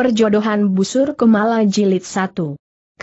Perjodohan Busur Kumala Jilid 1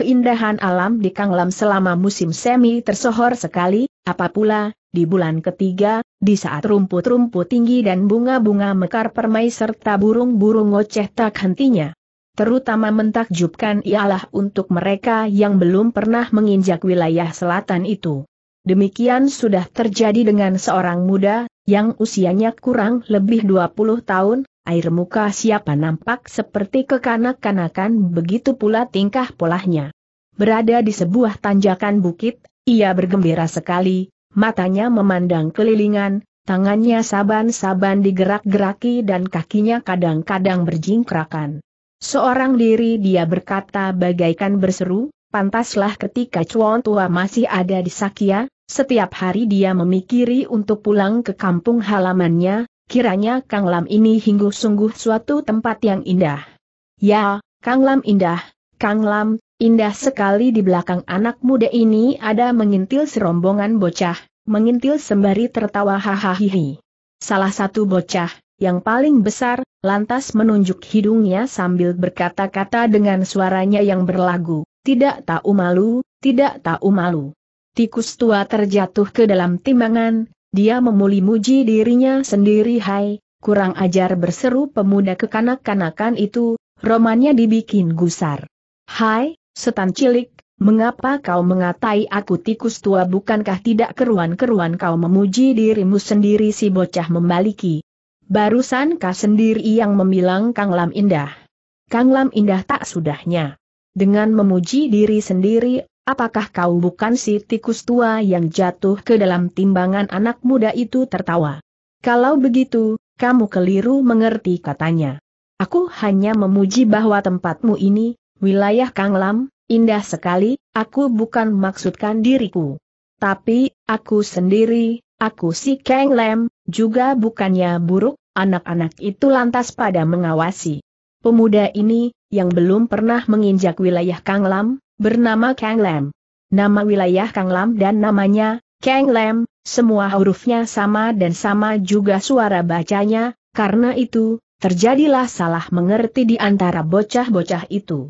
Keindahan alam di Kanglam selama musim semi tersohor sekali, apapula di bulan ketiga, di saat rumput-rumput tinggi dan bunga-bunga mekar permai serta burung-burung ngoceh tak hentinya. Terutama mentakjubkan ialah untuk mereka yang belum pernah menginjak wilayah selatan itu. Demikian sudah terjadi dengan seorang muda, yang usianya kurang lebih 20 tahun, air muka siapa nampak seperti kekanak-kanakan begitu pula tingkah polahnya. Berada di sebuah tanjakan bukit, ia bergembira sekali, matanya memandang kelilingan, tangannya saban-saban digerak-geraki dan kakinya kadang-kadang berjingkrakan. Seorang diri dia berkata bagaikan berseru, pantaslah ketika cuan tua masih ada di Sakia, setiap hari dia memikiri untuk pulang ke kampung halamannya, Kiranya Kang Lam ini hingga sungguh suatu tempat yang indah. Ya, Kang Lam indah, Kang Lam, indah sekali di belakang anak muda ini ada mengintil serombongan bocah, mengintil sembari tertawa hahaha. Salah satu bocah, yang paling besar, lantas menunjuk hidungnya sambil berkata-kata dengan suaranya yang berlagu, tidak tahu malu, tidak tahu malu. Tikus tua terjatuh ke dalam timbangan, dia memuli-muji dirinya sendiri hai, kurang ajar berseru pemuda kekanak-kanakan itu, romannya dibikin gusar. Hai, setan cilik, mengapa kau mengatai aku tikus tua bukankah tidak keruan-keruan kau memuji dirimu sendiri si bocah membaliki. Barusan kau sendiri yang memilang Kang Lam Indah. Kang Lam Indah tak sudahnya. Dengan memuji diri sendiri, apakah kau bukan si tikus tua yang jatuh ke dalam timbangan anak muda itu tertawa? Kalau begitu, kamu keliru mengerti katanya. Aku hanya memuji bahwa tempatmu ini, wilayah Kang Lam, indah sekali, aku bukan maksudkan diriku. Tapi, aku sendiri, aku si Kang Lam, juga bukannya buruk, anak-anak itu lantas pada mengawasi. Pemuda ini, yang belum pernah menginjak wilayah Kang Lam? bernama Kang Lam. Nama wilayah Kang Lam dan namanya, Kang Lam, semua hurufnya sama dan sama juga suara bacanya, karena itu, terjadilah salah mengerti di antara bocah-bocah itu.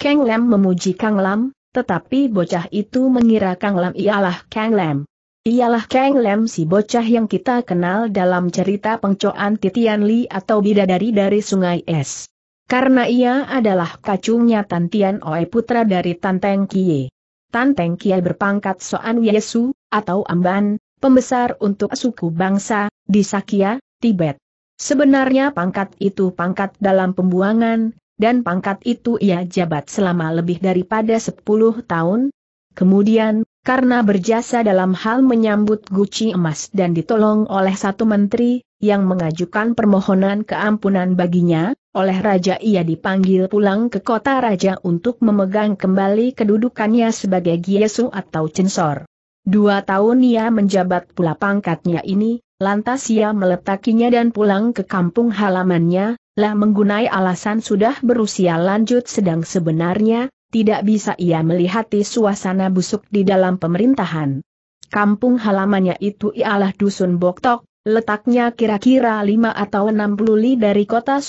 Kang Lam memuji Kang Lam, tetapi bocah itu mengira Kang Lam ialah Kang Lam. Ialah Kang Lam si bocah yang kita kenal dalam cerita pengcoan Titian Li atau bidadari dari Sungai Es. Karena ia adalah kacungnya tantian Oe putra dari Tanteng Kie. Tanteng Kie berpangkat Soan Yesu, atau Amban, pembesar untuk suku bangsa, di Sakya, Tibet. Sebenarnya pangkat itu pangkat dalam pembuangan, dan pangkat itu ia jabat selama lebih daripada 10 tahun. Kemudian, karena berjasa dalam hal menyambut guci emas dan ditolong oleh satu menteri, yang mengajukan permohonan keampunan baginya, oleh Raja ia dipanggil pulang ke kota Raja untuk memegang kembali kedudukannya sebagai Giesu atau Censor. Dua tahun ia menjabat pula pangkatnya ini, lantas ia meletakinya dan pulang ke kampung halamannya, lah menggunai alasan sudah berusia lanjut sedang sebenarnya, tidak bisa ia melihati suasana busuk di dalam pemerintahan. Kampung halamannya itu ialah Dusun Boktok, letaknya kira-kira 5 atau 60 li dari kota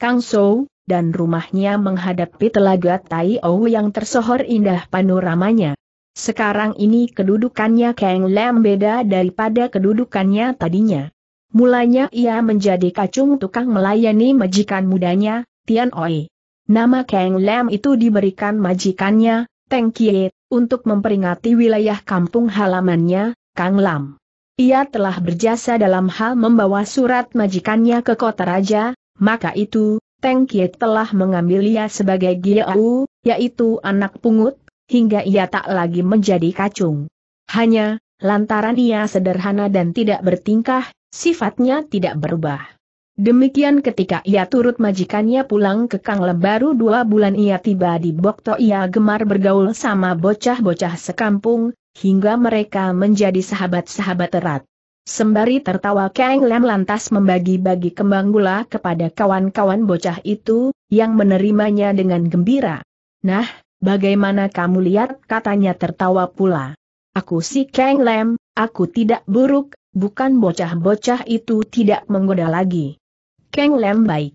Kang Sou, dan rumahnya menghadapi telaga Tai Taiou yang tersohor indah panoramanya. Sekarang ini kedudukannya Kang Lam beda daripada kedudukannya tadinya. Mulanya ia menjadi kacung tukang melayani majikan mudanya, Tian Oi. Nama Kang Lam itu diberikan majikannya, Teng Kie, untuk memperingati wilayah kampung halamannya, Kang Lam. Ia telah berjasa dalam hal membawa surat majikannya ke kota raja, maka itu, Teng Kie telah mengambil ia sebagai Giau, yaitu anak pungut, hingga ia tak lagi menjadi kacung. Hanya, lantaran ia sederhana dan tidak bertingkah, sifatnya tidak berubah. Demikian ketika ia turut majikannya pulang ke Kanglem baru dua bulan ia tiba di Bokto ia gemar bergaul sama bocah-bocah sekampung, hingga mereka menjadi sahabat-sahabat erat. Sembari tertawa Kang Lem lantas membagi-bagi kembang gula kepada kawan-kawan bocah itu, yang menerimanya dengan gembira. Nah, bagaimana kamu lihat katanya tertawa pula. Aku si Kang Lem, aku tidak buruk, bukan bocah-bocah itu tidak menggoda lagi. Keng Lam baik.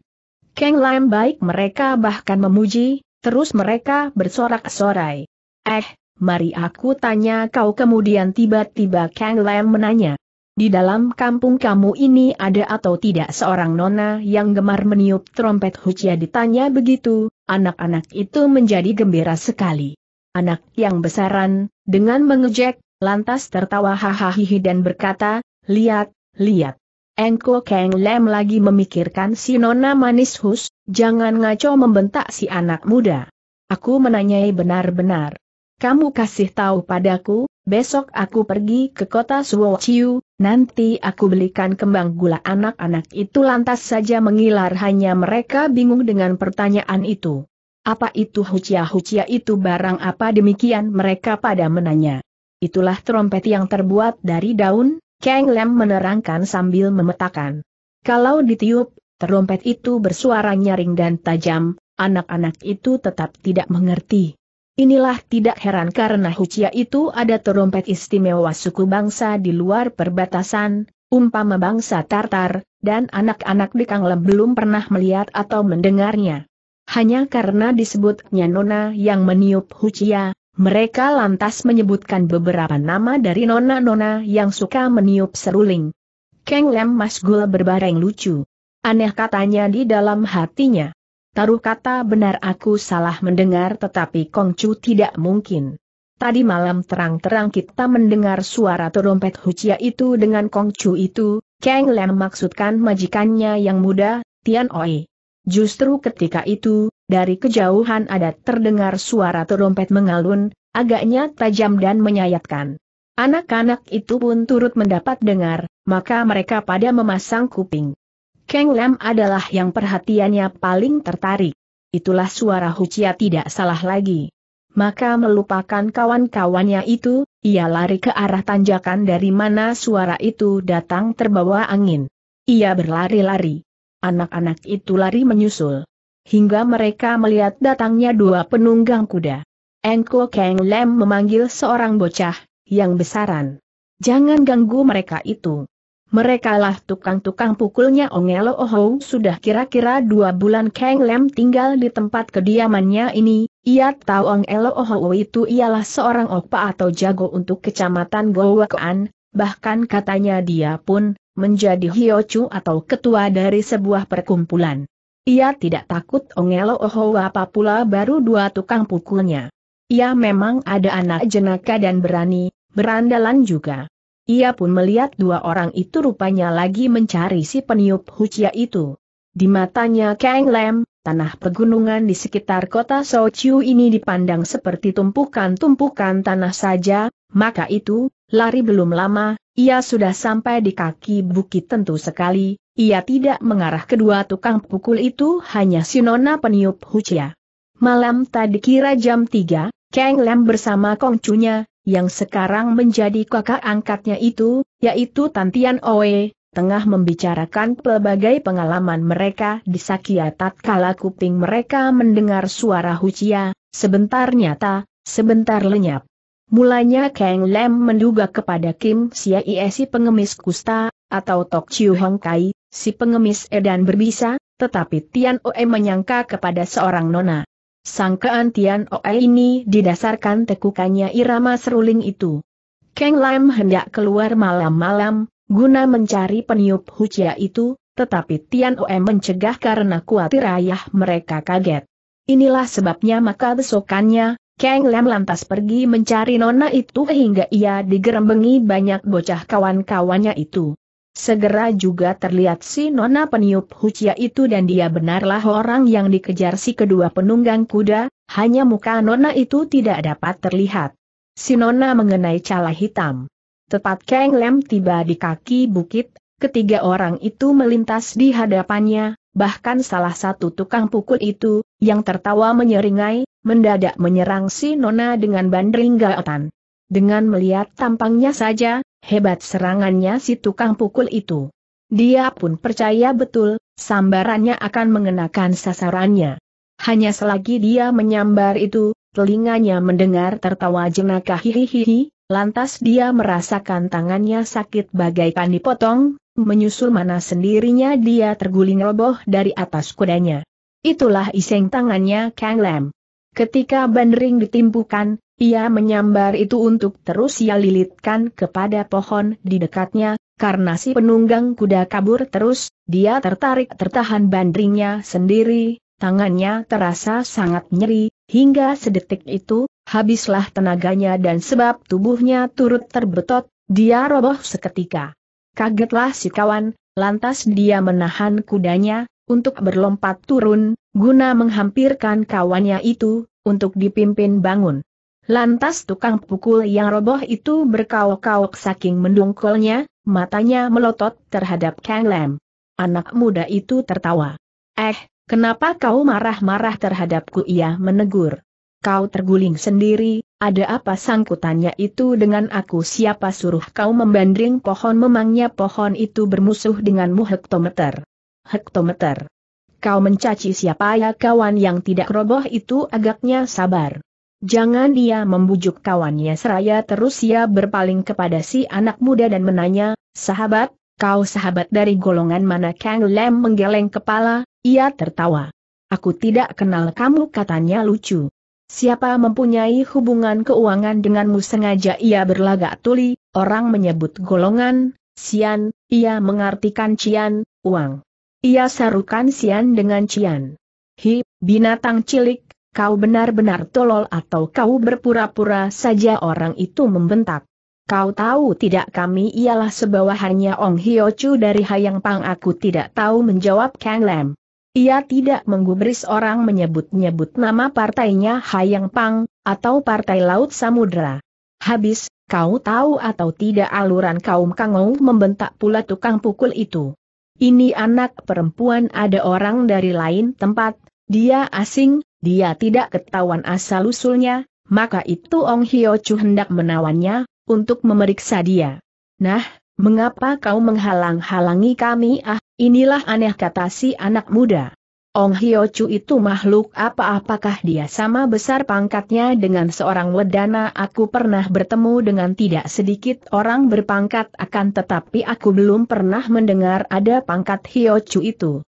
keng Lam baik mereka bahkan memuji, terus mereka bersorak-sorai. Eh, mari aku tanya kau kemudian tiba-tiba keng Lam menanya. Di dalam kampung kamu ini ada atau tidak seorang nona yang gemar meniup trompet hucia ditanya begitu, anak-anak itu menjadi gembira sekali. Anak yang besaran, dengan mengejek, lantas tertawa hahaha dan berkata, lihat, lihat. Engko Kang Lem lagi memikirkan si Nona Manis Hus, jangan ngaco membentak si anak muda. Aku menanyai benar-benar. Kamu kasih tahu padaku, besok aku pergi ke kota Suociu, nanti aku belikan kembang gula anak-anak itu lantas saja mengilar hanya mereka bingung dengan pertanyaan itu. Apa itu hucia-hucia itu barang apa demikian mereka pada menanya. Itulah trompet yang terbuat dari daun, Kang Lem menerangkan sambil memetakan. Kalau ditiup, terompet itu bersuara nyaring dan tajam, anak-anak itu tetap tidak mengerti. Inilah tidak heran karena Hucia itu ada terompet istimewa suku bangsa di luar perbatasan, umpama bangsa Tartar, dan anak-anak di Kang Lem belum pernah melihat atau mendengarnya. Hanya karena disebutnya Nona yang meniup Hucia, mereka lantas menyebutkan beberapa nama dari nona-nona yang suka meniup seruling. Keng Lem Masgul berbareng lucu. Aneh katanya di dalam hatinya. Taruh kata benar aku salah mendengar tetapi Kong Chu tidak mungkin. Tadi malam terang-terang kita mendengar suara terompet Hucia itu dengan Kong Chu itu, Keng Lem maksudkan majikannya yang muda, Tian Oi. Justru ketika itu, dari kejauhan ada terdengar suara terompet mengalun, agaknya tajam dan menyayatkan. Anak-anak itu pun turut mendapat dengar, maka mereka pada memasang kuping. Keng Lam adalah yang perhatiannya paling tertarik. Itulah suara Hucia tidak salah lagi. Maka melupakan kawan-kawannya itu, ia lari ke arah tanjakan dari mana suara itu datang terbawa angin. Ia berlari-lari. Anak-anak itu lari menyusul. Hingga mereka melihat datangnya dua penunggang kuda. Engko Kang Lem memanggil seorang bocah, yang besaran. Jangan ganggu mereka itu. Merekalah tukang-tukang pukulnya Ongelo Oho sudah kira-kira dua bulan Kang Lem tinggal di tempat kediamannya ini, ia tahu Ongelo Oho itu ialah seorang opa atau jago untuk kecamatan Gowakaan, bahkan katanya dia pun, menjadi Hiocu atau ketua dari sebuah perkumpulan. Ia tidak takut Ongelo apa pula baru dua tukang pukulnya. Ia memang ada anak jenaka dan berani, berandalan juga. Ia pun melihat dua orang itu rupanya lagi mencari si peniup Hucia itu. Di matanya Kang Lem, tanah pegunungan di sekitar kota Sochiu ini dipandang seperti tumpukan-tumpukan tanah saja, maka itu, lari belum lama, ia sudah sampai di kaki bukit tentu sekali, ia tidak mengarah kedua tukang pukul itu hanya Sinona peniup Hucia. Malam tadi kira jam 3, Kang Lam bersama kongcunya, yang sekarang menjadi kakak angkatnya itu, yaitu Tantian Oe, tengah membicarakan pelbagai pengalaman mereka di Sakya tatkala kuping mereka mendengar suara Hucia, sebentar nyata, sebentar lenyap. Mulanya Kang Lam menduga kepada Kim Sia si pengemis kusta, atau Tok Chiu Hong Kai, si pengemis edan berbisa, tetapi Tian Oe menyangka kepada seorang nona. Sangkaan Tian Oe ini didasarkan tekukannya irama seruling itu. Kang Lam hendak keluar malam-malam, guna mencari peniup hucia itu, tetapi Tian Oe mencegah karena kuatir ayah mereka kaget. Inilah sebabnya maka besokannya, Kang Lam lantas pergi mencari nona itu hingga ia digerembengi banyak bocah kawan-kawannya itu. Segera juga terlihat si nona peniup hucia itu dan dia benarlah orang yang dikejar si kedua penunggang kuda, hanya muka nona itu tidak dapat terlihat. Si nona mengenai cala hitam. Tepat Kang Lam tiba di kaki bukit, ketiga orang itu melintas di hadapannya, bahkan salah satu tukang pukul itu, yang tertawa menyeringai, mendadak menyerang si Nona dengan bandringgaatan. gaotan. Dengan melihat tampangnya saja, hebat serangannya si tukang pukul itu. Dia pun percaya betul, sambarannya akan mengenakan sasarannya. Hanya selagi dia menyambar itu, telinganya mendengar tertawa jenaka hihihihi, lantas dia merasakan tangannya sakit bagaikan dipotong, menyusul mana sendirinya dia terguling roboh dari atas kudanya. Itulah iseng tangannya Kang Lam. Ketika bandering ditimpukan, ia menyambar itu untuk terus ia lilitkan kepada pohon di dekatnya, karena si penunggang kuda kabur terus, dia tertarik tertahan bandringnya sendiri, tangannya terasa sangat nyeri, hingga sedetik itu, habislah tenaganya dan sebab tubuhnya turut terbetot, dia roboh seketika. Kagetlah si kawan, lantas dia menahan kudanya, untuk berlompat turun, guna menghampirkan kawannya itu, untuk dipimpin bangun. Lantas tukang pukul yang roboh itu berkaok-kaok saking mendungkolnya, matanya melotot terhadap Kang Lam. Anak muda itu tertawa. Eh, kenapa kau marah-marah terhadapku ia menegur. Kau terguling sendiri, ada apa sangkutannya itu dengan aku siapa suruh kau membanding pohon memangnya pohon itu bermusuh denganmu hektometer. Hektometer. Kau mencaci siapa ya kawan yang tidak roboh itu agaknya sabar. Jangan dia membujuk kawannya seraya terus ia berpaling kepada si anak muda dan menanya, sahabat, kau sahabat dari golongan mana Kang Lem menggeleng kepala, ia tertawa. Aku tidak kenal kamu katanya lucu. Siapa mempunyai hubungan keuangan denganmu sengaja ia berlagak tuli, orang menyebut golongan, sian, ia mengartikan cian, uang. Ia sarukan sian dengan cian. Hi, binatang cilik, kau benar-benar tolol atau kau berpura-pura saja orang itu membentak. Kau tahu tidak kami ialah sebawahannya Ong Hyo dari Hayang Pang aku tidak tahu menjawab Kang Lam. Ia tidak menggubris orang menyebut-nyebut nama partainya Hayang Pang, atau Partai Laut Samudra. Habis, kau tahu atau tidak aluran kaum Kangou membentak pula tukang pukul itu. Ini anak perempuan ada orang dari lain tempat, dia asing, dia tidak ketahuan asal-usulnya, maka itu Ong Hyo Chu hendak menawannya, untuk memeriksa dia. Nah, Mengapa kau menghalang-halangi kami ah, inilah aneh kata si anak muda. Ong Hyo Chu itu makhluk apa-apakah dia sama besar pangkatnya dengan seorang wedana aku pernah bertemu dengan tidak sedikit orang berpangkat akan tetapi aku belum pernah mendengar ada pangkat Hyo Chu itu.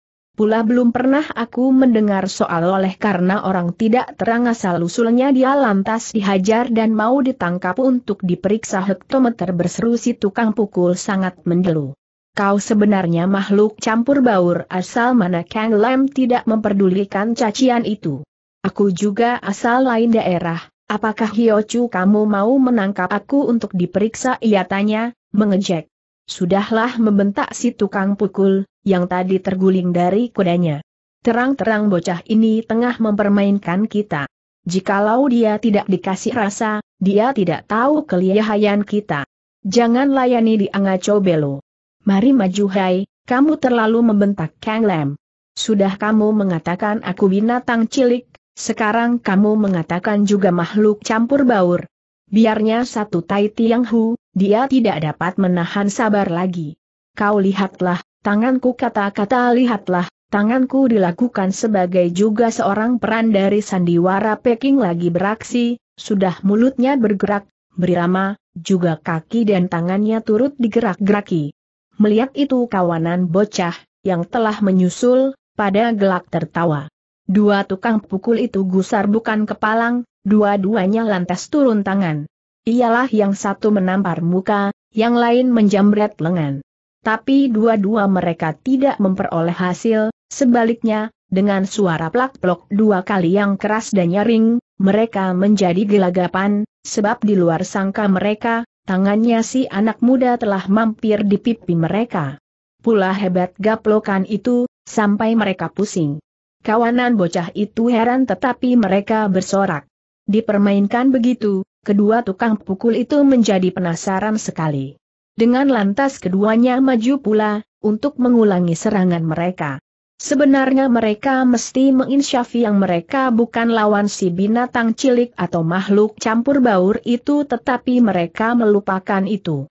Pula belum pernah aku mendengar soal oleh karena orang tidak terang asal-usulnya dia lantas dihajar dan mau ditangkap untuk diperiksa hektometer berseru si tukang pukul sangat mendelu. Kau sebenarnya makhluk campur baur asal mana Kang Lam tidak memperdulikan cacian itu. Aku juga asal lain daerah, apakah Chu kamu mau menangkap aku untuk diperiksa ia tanya, mengejek. Sudahlah membentak si tukang pukul, yang tadi terguling dari kudanya. Terang-terang bocah ini tengah mempermainkan kita. Jikalau dia tidak dikasih rasa, dia tidak tahu kelihayan kita. Jangan layani di Angaco Belo. Mari maju hai, kamu terlalu membentak Kang Lem. Sudah kamu mengatakan aku binatang cilik, sekarang kamu mengatakan juga makhluk campur baur. Biarnya satu Tai Tiang Hu, dia tidak dapat menahan sabar lagi. Kau lihatlah, Tanganku kata-kata lihatlah, tanganku dilakukan sebagai juga seorang peran dari sandiwara Peking lagi beraksi, sudah mulutnya bergerak, berirama, juga kaki dan tangannya turut digerak-geraki. Melihat itu kawanan bocah, yang telah menyusul, pada gelak tertawa. Dua tukang pukul itu gusar bukan kepalang, dua-duanya lantas turun tangan. Ialah yang satu menampar muka, yang lain menjamret lengan tapi dua-dua mereka tidak memperoleh hasil, sebaliknya, dengan suara plak-plok dua kali yang keras dan nyaring, mereka menjadi gelagapan, sebab di luar sangka mereka, tangannya si anak muda telah mampir di pipi mereka. Pula hebat gaplokan itu, sampai mereka pusing. Kawanan bocah itu heran tetapi mereka bersorak. Dipermainkan begitu, kedua tukang pukul itu menjadi penasaran sekali. Dengan lantas keduanya maju pula, untuk mengulangi serangan mereka. Sebenarnya mereka mesti menginsyafi yang mereka bukan lawan si binatang cilik atau makhluk campur baur itu tetapi mereka melupakan itu.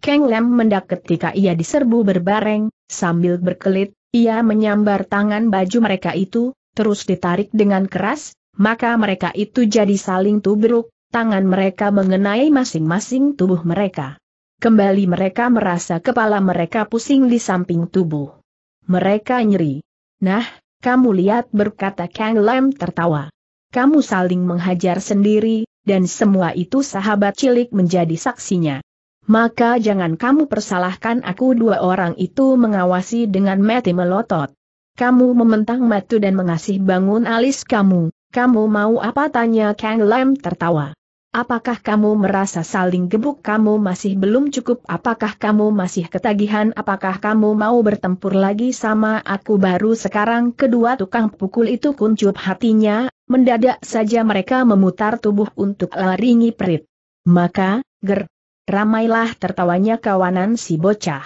Kang Lem mendak ketika ia diserbu berbareng, sambil berkelit, ia menyambar tangan baju mereka itu, terus ditarik dengan keras, maka mereka itu jadi saling tubruk, tangan mereka mengenai masing-masing tubuh mereka. Kembali mereka merasa kepala mereka pusing di samping tubuh. Mereka nyeri. Nah, kamu lihat berkata Kang Lam tertawa. Kamu saling menghajar sendiri, dan semua itu sahabat cilik menjadi saksinya. Maka jangan kamu persalahkan aku dua orang itu mengawasi dengan mati melotot. Kamu mementang matu dan mengasih bangun alis kamu, kamu mau apa tanya Kang Lam tertawa. Apakah kamu merasa saling gebuk kamu masih belum cukup? Apakah kamu masih ketagihan? Apakah kamu mau bertempur lagi sama aku baru sekarang? Kedua tukang pukul itu kuncup hatinya, mendadak saja mereka memutar tubuh untuk laringi perit. Maka, ger, ramailah tertawanya kawanan si bocah.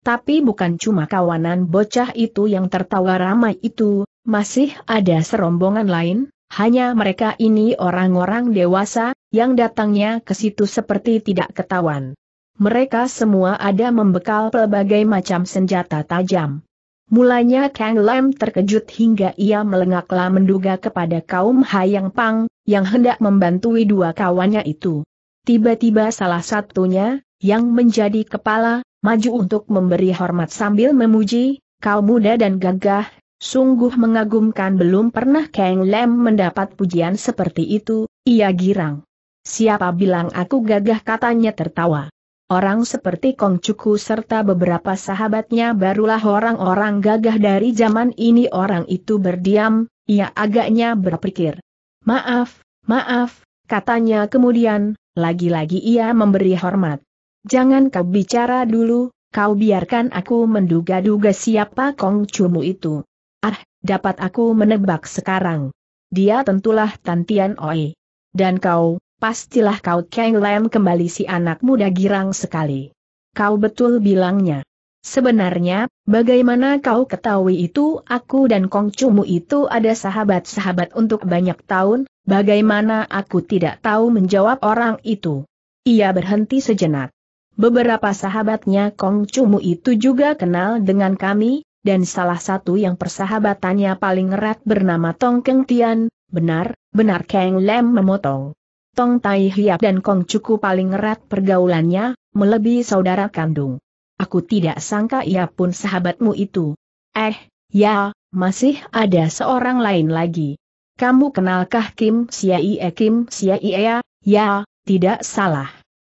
Tapi bukan cuma kawanan bocah itu yang tertawa ramai itu, masih ada serombongan lain, hanya mereka ini orang-orang dewasa, yang datangnya ke situ seperti tidak ketahuan. Mereka semua ada membekal pelbagai macam senjata tajam. Mulanya Kang Lam terkejut hingga ia melengaklah menduga kepada kaum Hayang Pang, yang hendak membantui dua kawannya itu. Tiba-tiba salah satunya, yang menjadi kepala, maju untuk memberi hormat sambil memuji, kau muda dan gagah, Sungguh mengagumkan belum pernah Kang Lem mendapat pujian seperti itu, ia girang. Siapa bilang aku gagah katanya tertawa. Orang seperti Kong Cuku serta beberapa sahabatnya barulah orang-orang gagah dari zaman ini orang itu berdiam, ia agaknya berpikir. Maaf, maaf, katanya kemudian, lagi-lagi ia memberi hormat. Jangan kau bicara dulu, kau biarkan aku menduga-duga siapa Kong Cumu itu. Ah, dapat aku menebak sekarang. Dia tentulah Tantian Oi. Dan kau, pastilah kau Kang Lam kembali si anak muda girang sekali. Kau betul bilangnya. Sebenarnya, bagaimana kau ketahui itu aku dan Kong Kongcumu itu ada sahabat-sahabat untuk banyak tahun, bagaimana aku tidak tahu menjawab orang itu. Ia berhenti sejenak. Beberapa sahabatnya Kong Kongcumu itu juga kenal dengan kami, dan salah satu yang persahabatannya paling erat bernama Tong Keng Tian, benar, benar Kang Lem memotong. Tong Tai Hiap dan Kong Cuku paling erat pergaulannya, melebihi saudara kandung. Aku tidak sangka ia pun sahabatmu itu. Eh, ya, masih ada seorang lain lagi. Kamu kenalkah Kim Siaie Kim ya, Ya, tidak salah.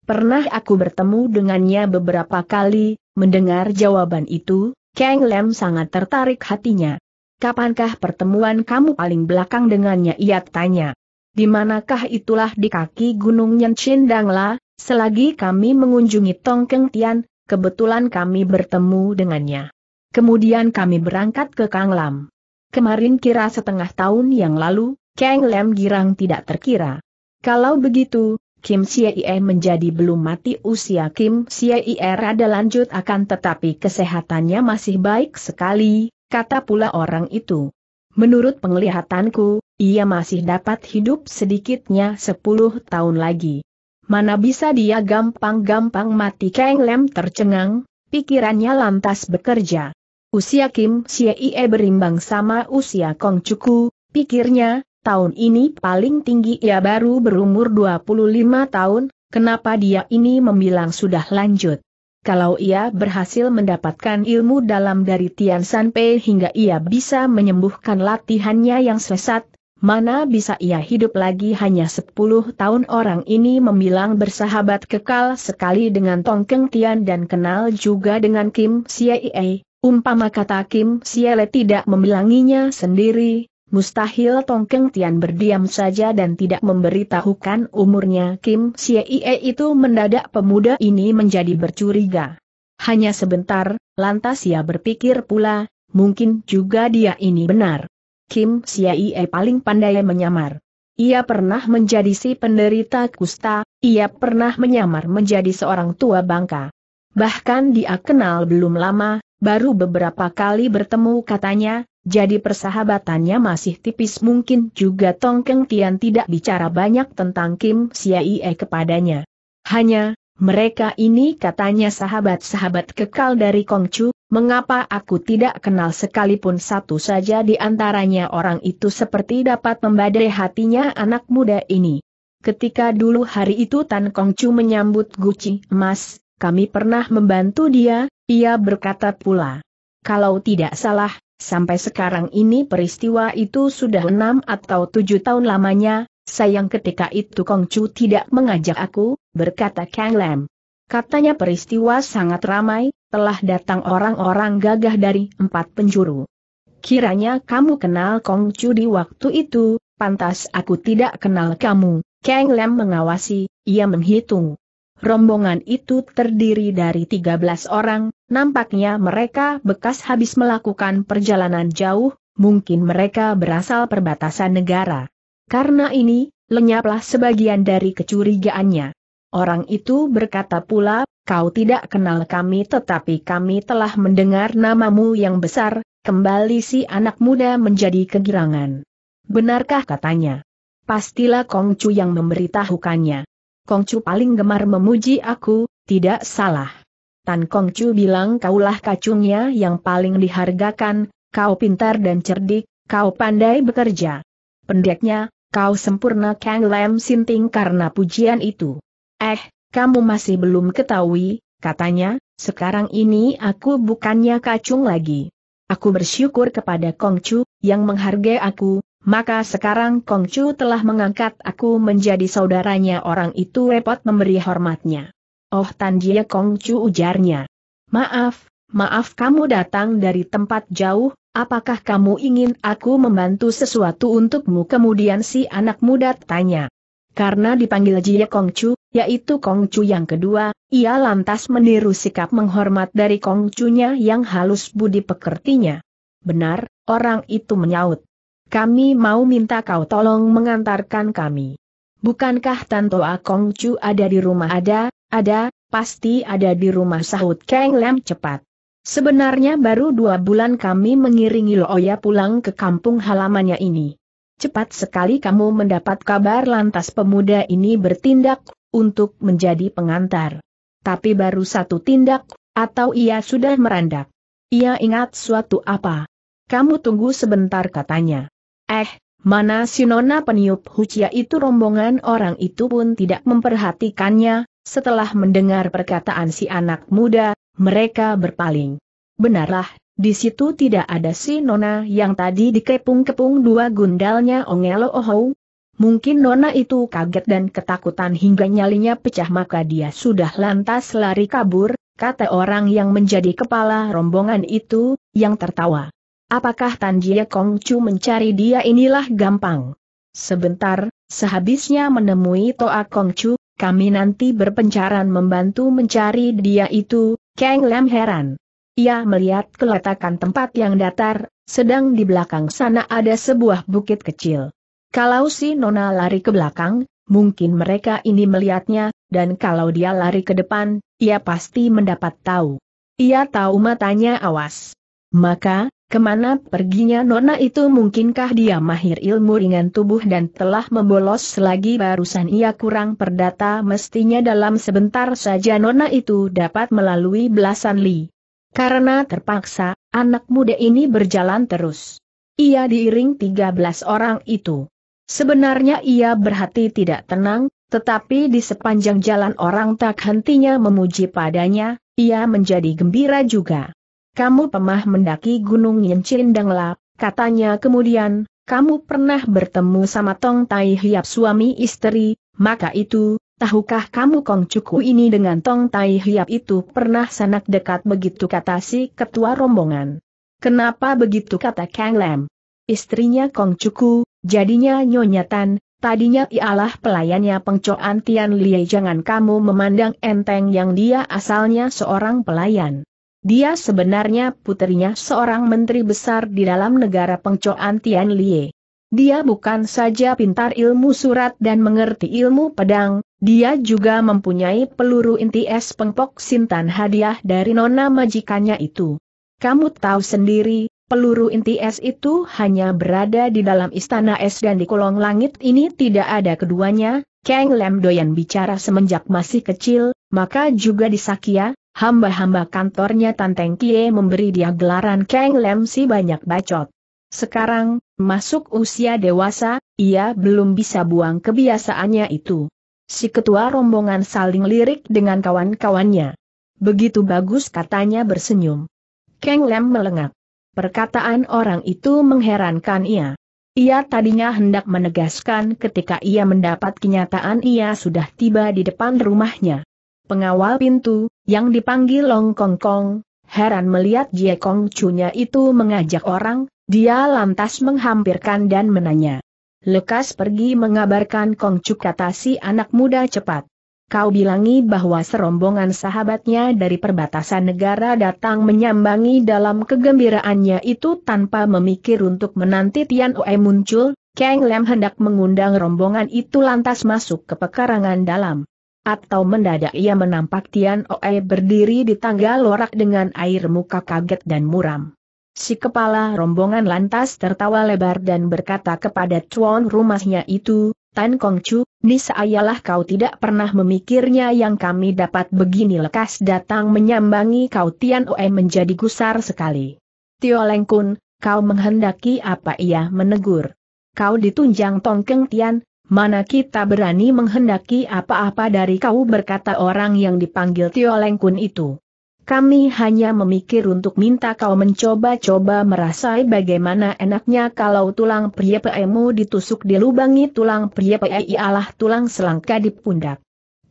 Pernah aku bertemu dengannya beberapa kali, mendengar jawaban itu, Kang Lem sangat tertarik hatinya. Kapankah pertemuan kamu paling belakang dengannya ia tanya. Di manakah itulah di kaki Gunung Nyencin Dangla, selagi kami mengunjungi Tong Keng Tian, kebetulan kami bertemu dengannya. Kemudian kami berangkat ke Kang Lam. Kemarin kira setengah tahun yang lalu, Kang Lam girang tidak terkira. Kalau begitu, Kim Siei menjadi belum mati usia Kim Siei rada lanjut akan tetapi kesehatannya masih baik sekali, kata pula orang itu. Menurut penglihatanku, ia masih dapat hidup sedikitnya 10 tahun lagi. Mana bisa dia gampang-gampang mati Kang Lem tercengang, pikirannya lantas bekerja. Usia Kim Siei berimbang sama usia Kong Cuku, pikirnya, tahun ini paling tinggi ia baru berumur 25 tahun, kenapa dia ini membilang sudah lanjut. Kalau ia berhasil mendapatkan ilmu dalam dari Tian Sanpei hingga ia bisa menyembuhkan latihannya yang sesat, mana bisa ia hidup lagi hanya 10 tahun orang ini membilang bersahabat kekal sekali dengan Tong Keng Tian dan kenal juga dengan Kim Siei. Umpama kata Kim Siele tidak membilanginya sendiri, Mustahil Tongkeng Tian berdiam saja dan tidak memberitahukan umurnya Kim Siee itu mendadak pemuda ini menjadi bercuriga. Hanya sebentar, lantas ia berpikir pula, mungkin juga dia ini benar. Kim Siee paling pandai menyamar. Ia pernah menjadi si penderita kusta, ia pernah menyamar menjadi seorang tua bangka. Bahkan dia kenal belum lama, baru beberapa kali bertemu katanya, jadi persahabatannya masih tipis mungkin juga Tong Keng Tian tidak bicara banyak tentang Kim Siaie kepadanya. Hanya, mereka ini katanya sahabat-sahabat kekal dari Kongcu, mengapa aku tidak kenal sekalipun satu saja di antaranya orang itu seperti dapat membadai hatinya anak muda ini. Ketika dulu hari itu Tan Kongcu menyambut guci emas, kami pernah membantu dia, ia berkata pula. Kalau tidak salah, Sampai sekarang ini peristiwa itu sudah enam atau tujuh tahun lamanya, sayang ketika itu Kong Chu tidak mengajak aku, berkata Kang Lam. Katanya peristiwa sangat ramai, telah datang orang-orang gagah dari empat penjuru. Kiranya kamu kenal Kong Chu di waktu itu, pantas aku tidak kenal kamu. Kang Lam mengawasi, ia menghitung. Rombongan itu terdiri dari 13 orang, nampaknya mereka bekas habis melakukan perjalanan jauh, mungkin mereka berasal perbatasan negara. Karena ini, lenyaplah sebagian dari kecurigaannya. Orang itu berkata pula, kau tidak kenal kami tetapi kami telah mendengar namamu yang besar, kembali si anak muda menjadi kegirangan. Benarkah katanya? Pastilah Kong Kongcu yang memberitahukannya. Kongcu paling gemar memuji aku, tidak salah. Tan Kongcu bilang kaulah kacungnya yang paling dihargakan, kau pintar dan cerdik, kau pandai bekerja. Pendeknya, kau sempurna Kang Lam Sinting karena pujian itu. Eh, kamu masih belum ketahui, katanya, sekarang ini aku bukannya kacung lagi. Aku bersyukur kepada Kongcu, yang menghargai aku, maka sekarang Kong Chu telah mengangkat aku menjadi saudaranya orang itu repot memberi hormatnya. Oh Tan Jie Chu ujarnya. Maaf, maaf kamu datang dari tempat jauh, apakah kamu ingin aku membantu sesuatu untukmu? Kemudian si anak muda tanya. Karena dipanggil Jie Chu, yaitu Kong Chu yang kedua, ia lantas meniru sikap menghormat dari Kong Chu-nya yang halus budi pekertinya. Benar, orang itu menyaut. Kami mau minta kau tolong mengantarkan kami. Bukankah Tanto Akong Chu ada di rumah ada, ada, pasti ada di rumah sahut Kang Lam cepat. Sebenarnya baru dua bulan kami mengiringi Loya pulang ke kampung halamannya ini. Cepat sekali kamu mendapat kabar lantas pemuda ini bertindak untuk menjadi pengantar. Tapi baru satu tindak, atau ia sudah merandak. Ia ingat suatu apa. Kamu tunggu sebentar katanya. Eh, mana si nona peniup hucia itu rombongan orang itu pun tidak memperhatikannya, setelah mendengar perkataan si anak muda, mereka berpaling. Benarlah, di situ tidak ada si nona yang tadi dikepung-kepung dua gundalnya Ongelo Ohou. Mungkin nona itu kaget dan ketakutan hingga nyalinya pecah maka dia sudah lantas lari kabur, kata orang yang menjadi kepala rombongan itu, yang tertawa. Apakah Tan Jie Kong Chu mencari dia inilah gampang. Sebentar, sehabisnya menemui Toa Kong Chu, kami nanti berpencaran membantu mencari dia itu, Kang Lam heran. Ia melihat keletakan tempat yang datar, sedang di belakang sana ada sebuah bukit kecil. Kalau si Nona lari ke belakang, mungkin mereka ini melihatnya, dan kalau dia lari ke depan, ia pasti mendapat tahu. Ia tahu matanya awas. Maka, Kemana perginya nona itu mungkinkah dia mahir ilmu ringan tubuh dan telah membolos selagi barusan ia kurang perdata mestinya dalam sebentar saja nona itu dapat melalui belasan li. Karena terpaksa, anak muda ini berjalan terus. Ia diiring 13 orang itu. Sebenarnya ia berhati tidak tenang, tetapi di sepanjang jalan orang tak hentinya memuji padanya, ia menjadi gembira juga kamu pemah mendaki Gunung cindang Dangla, katanya kemudian, kamu pernah bertemu sama Tong Tai Hiap suami istri, maka itu, tahukah kamu Kong Cuku ini dengan Tong Tai Hiap itu pernah sanak dekat begitu kata si ketua rombongan. Kenapa begitu kata Kang Lam? Istrinya Kong Cuku, jadinya Nyonya Tan, tadinya ialah pelayannya pengcoan Tian Lie jangan kamu memandang enteng yang dia asalnya seorang pelayan. Dia sebenarnya putrinya seorang menteri besar di dalam negara pengcoan Tian Lie. Dia bukan saja pintar ilmu surat dan mengerti ilmu pedang, dia juga mempunyai peluru inti es pengpok sintan hadiah dari nona majikannya itu. Kamu tahu sendiri, peluru inti es itu hanya berada di dalam istana es dan di kolong langit ini tidak ada keduanya, Kang Lam doyan bicara semenjak masih kecil, maka juga di Sakia, Hamba-hamba kantornya Tanteng Kie memberi dia gelaran Kang Lem si banyak bacot. Sekarang, masuk usia dewasa, ia belum bisa buang kebiasaannya itu. Si ketua rombongan saling lirik dengan kawan-kawannya. Begitu bagus katanya bersenyum. Kang Lem melengak. Perkataan orang itu mengherankan ia. Ia tadinya hendak menegaskan ketika ia mendapat kenyataan ia sudah tiba di depan rumahnya. Pengawal pintu, yang dipanggil Long Kong Kong, heran melihat Jie Kong Chunya itu mengajak orang, dia lantas menghampirkan dan menanya. Lekas pergi mengabarkan Kong Chu kata si anak muda cepat. Kau bilangi bahwa serombongan sahabatnya dari perbatasan negara datang menyambangi dalam kegembiraannya itu tanpa memikir untuk menanti Tian Oe muncul, Kang Lem hendak mengundang rombongan itu lantas masuk ke pekarangan dalam. Atau mendadak ia menampak Tian Oe berdiri di tangga lorak dengan air muka kaget dan muram. Si kepala rombongan lantas tertawa lebar dan berkata kepada tuan rumahnya itu, Tan Kong Nisa ayalah kau tidak pernah memikirnya yang kami dapat begini lekas datang menyambangi kau Tian Oe menjadi gusar sekali. Tio Leng Kun, kau menghendaki apa ia menegur. Kau ditunjang Tongkeng Tian, Mana kita berani menghendaki apa-apa dari kau berkata orang yang dipanggil Tio Lengkun itu. Kami hanya memikir untuk minta kau mencoba-coba merasai bagaimana enaknya kalau tulang pria PMU ditusuk di dilubangi tulang pria priepei alah tulang selangka di pundak.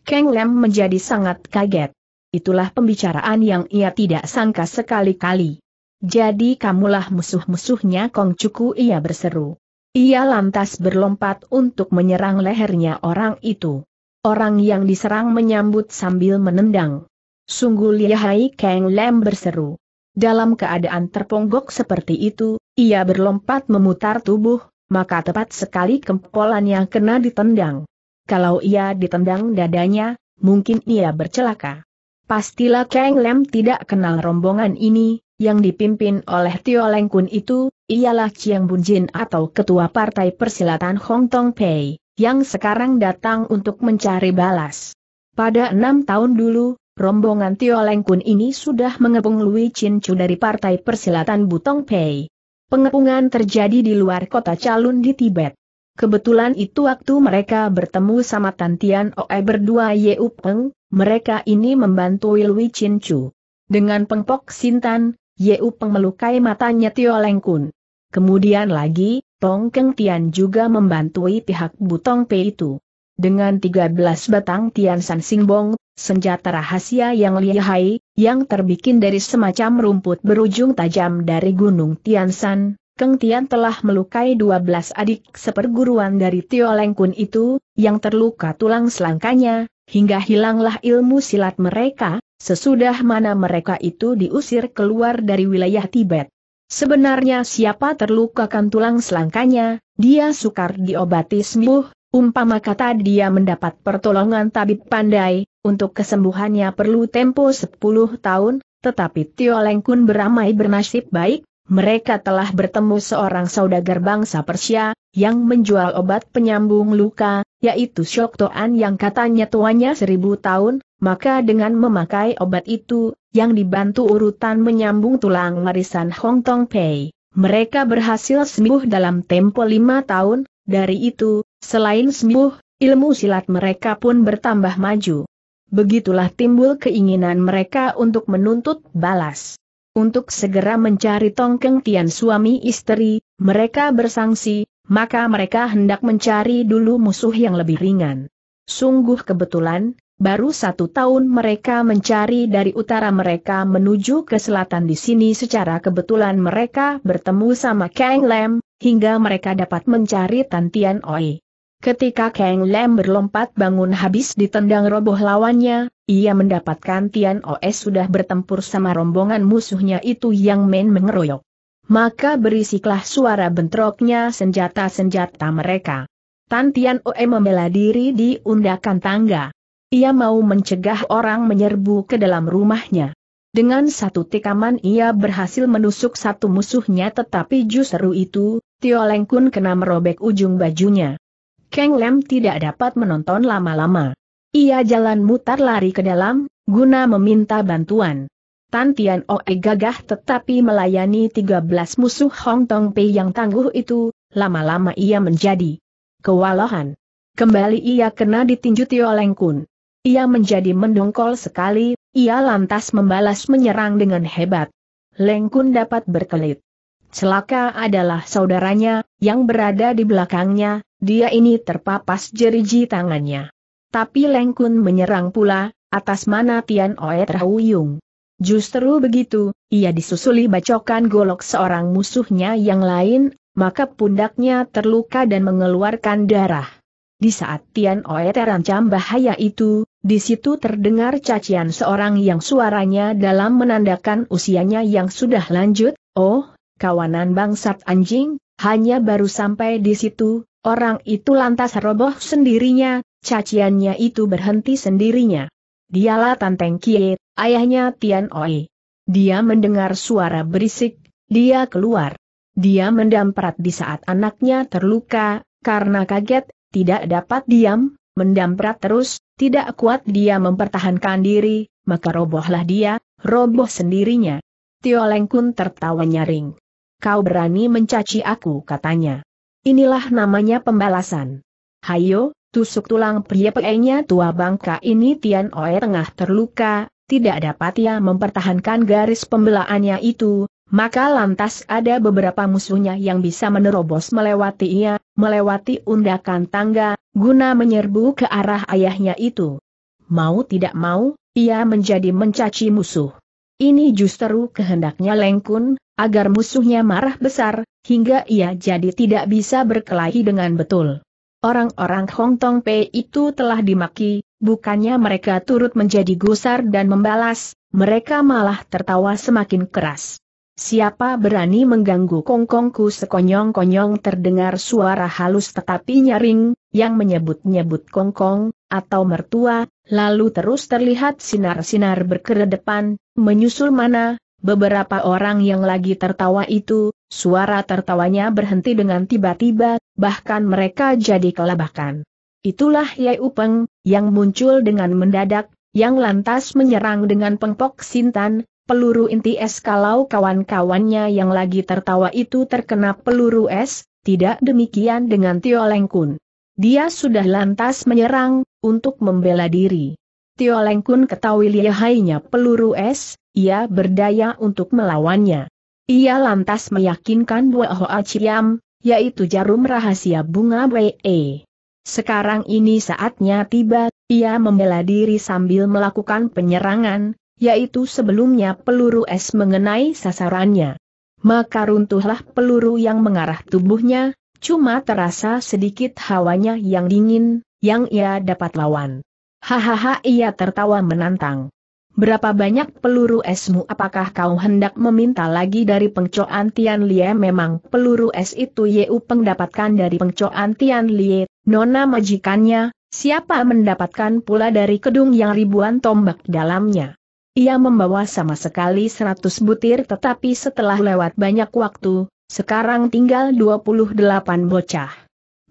Kang Lem menjadi sangat kaget. Itulah pembicaraan yang ia tidak sangka sekali-kali. Jadi kamulah musuh-musuhnya Kong Cuku ia berseru. Ia lantas berlompat untuk menyerang lehernya orang itu. Orang yang diserang menyambut sambil menendang. Sungguh lihai Kang Lem berseru. Dalam keadaan terponggok seperti itu, ia berlompat memutar tubuh, maka tepat sekali kempolannya kena ditendang. Kalau ia ditendang dadanya, mungkin ia bercelaka. Pastilah Kang Lem tidak kenal rombongan ini, yang dipimpin oleh Tio Leng Kun itu, ialah Chiang Jin atau Ketua Partai Persilatan Hong Tong Pei, yang sekarang datang untuk mencari balas. Pada enam tahun dulu, rombongan Tio Leng Kun ini sudah mengepung Lui Chin Chu dari Partai Persilatan Butong Pei. Pengepungan terjadi di luar kota Calun di Tibet. Kebetulan itu waktu mereka bertemu sama Tantian Oe berdua Yeupeng, mereka ini membantu Lui Chin Chu. Dengan pengpok Sintan, Yeupeng melukai matanya Tio Lengkun. Kemudian lagi, Tong Keng Tian juga membantui pihak Butong Pei itu. Dengan 13 batang Tian San Sing Bong, senjata rahasia yang lihai, yang terbikin dari semacam rumput berujung tajam dari gunung Tian San, Keng Tian telah melukai 12 adik seperguruan dari Tio Lengkun itu, yang terluka tulang selangkanya, hingga hilanglah ilmu silat mereka, Sesudah mana mereka itu diusir keluar dari wilayah Tibet. Sebenarnya siapa terlukakan tulang selangkanya, dia sukar diobati sembuh, umpama kata dia mendapat pertolongan tabib pandai, untuk kesembuhannya perlu tempo 10 tahun, tetapi Tio Lengkun beramai bernasib baik, mereka telah bertemu seorang saudagar bangsa Persia, yang menjual obat penyambung luka, yaitu Shok yang katanya tuanya seribu tahun, maka dengan memakai obat itu, yang dibantu urutan menyambung tulang warisan Hong Tong Pei, mereka berhasil sembuh dalam tempo lima tahun, dari itu, selain sembuh, ilmu silat mereka pun bertambah maju. Begitulah timbul keinginan mereka untuk menuntut balas. Untuk segera mencari Tongkeng Tian suami istri, mereka bersangsi, maka mereka hendak mencari dulu musuh yang lebih ringan. Sungguh kebetulan, baru satu tahun mereka mencari dari utara mereka menuju ke selatan di sini secara kebetulan mereka bertemu sama Kang Lam, hingga mereka dapat mencari Tantian Oi. Ketika Kang Lam berlompat bangun habis ditendang roboh lawannya, ia mendapatkan Tian Oe sudah bertempur sama rombongan musuhnya itu yang main mengeroyok maka berisiklah suara bentroknya senjata-senjata mereka. Tan Tian Oe membela diri di undakan tangga. Ia mau mencegah orang menyerbu ke dalam rumahnya. Dengan satu tikaman ia berhasil menusuk satu musuhnya tetapi justru itu, Tio Leng Kun kena merobek ujung bajunya. Kang Lem tidak dapat menonton lama-lama. Ia jalan mutar lari ke dalam, guna meminta bantuan. Tan Tian Oe gagah tetapi melayani 13 musuh Hong Tong Pei yang tangguh itu, lama-lama ia menjadi kewalahan. Kembali ia kena ditinju Tio Leng Kun. Ia menjadi mendongkol sekali, ia lantas membalas menyerang dengan hebat. Leng Kun dapat berkelit. Celaka adalah saudaranya, yang berada di belakangnya, dia ini terpapas jeriji tangannya. Tapi Leng Kun menyerang pula, atas mana Tian Oe terhuyung. Justru begitu, ia disusuli bacokan golok seorang musuhnya yang lain, maka pundaknya terluka dan mengeluarkan darah. Di saat Tian Oe terancam bahaya itu, di situ terdengar cacian seorang yang suaranya dalam menandakan usianya yang sudah lanjut, oh, kawanan bangsat anjing, hanya baru sampai di situ, orang itu lantas roboh sendirinya, caciannya itu berhenti sendirinya. Dialah Tanteng Kie ayahnya Tian Oi. Dia mendengar suara berisik, dia keluar. Dia mendamprat di saat anaknya terluka, karena kaget, tidak dapat diam, mendamprat terus, tidak kuat dia mempertahankan diri, maka robohlah dia, roboh sendirinya. Tio Lengkun tertawa nyaring. Kau berani mencaci aku katanya. Inilah namanya pembalasan. Hayo, tusuk tulang pria peenya tua bangka ini Tian Oe tengah terluka, tidak dapat ia mempertahankan garis pembelaannya itu, maka lantas ada beberapa musuhnya yang bisa menerobos melewati ia, melewati undakan tangga, guna menyerbu ke arah ayahnya itu. Mau tidak mau, ia menjadi mencaci musuh. Ini justru kehendaknya Lengkun, agar musuhnya marah besar, hingga ia jadi tidak bisa berkelahi dengan betul. Orang-orang Hong Tong Pei itu telah dimaki, bukannya mereka turut menjadi gusar dan membalas, mereka malah tertawa semakin keras. Siapa berani mengganggu kongkongku sekonyong-konyong terdengar suara halus tetapi nyaring, yang menyebut-nyebut kongkong, atau mertua, lalu terus terlihat sinar-sinar berkedepan, menyusul mana, beberapa orang yang lagi tertawa itu, Suara tertawanya berhenti dengan tiba-tiba, bahkan mereka jadi kelabakan. Itulah Yai Upeng, yang muncul dengan mendadak, yang lantas menyerang dengan pengpok sintan, peluru inti es kalau kawan-kawannya yang lagi tertawa itu terkena peluru es, tidak demikian dengan Tio Lengkun. Dia sudah lantas menyerang, untuk membela diri. Tio Lengkun ketahui lihainya peluru es, ia berdaya untuk melawannya. Ia lantas meyakinkan dua Hoa Chiam, yaitu jarum rahasia bunga WE. Sekarang ini saatnya tiba, ia membela diri sambil melakukan penyerangan, yaitu sebelumnya peluru es mengenai sasarannya. Maka runtuhlah peluru yang mengarah tubuhnya, cuma terasa sedikit hawanya yang dingin, yang ia dapat lawan. Hahaha ia tertawa menantang. Berapa banyak peluru esmu apakah kau hendak meminta lagi dari pengcoan Tian Lie memang peluru es itu Yeu pendapatkan dari pengcoan Tian Lie, nona majikannya, siapa mendapatkan pula dari kedung yang ribuan tombak dalamnya. Ia membawa sama sekali seratus butir tetapi setelah lewat banyak waktu, sekarang tinggal 28 bocah.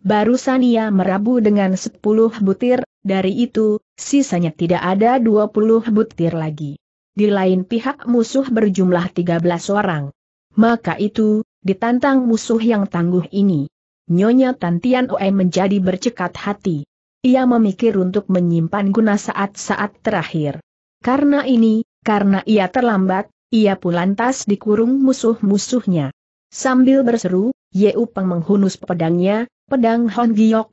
Barusan ia merabu dengan 10 butir, dari itu, sisanya tidak ada 20 butir lagi. Di lain pihak musuh berjumlah 13 orang. Maka itu, ditantang musuh yang tangguh ini. Nyonya Tantian Oe menjadi bercekat hati. Ia memikir untuk menyimpan guna saat-saat terakhir. Karena ini, karena ia terlambat, ia pun lantas dikurung musuh-musuhnya. Sambil berseru, Yeu menghunus pedangnya, pedang Hon Giyok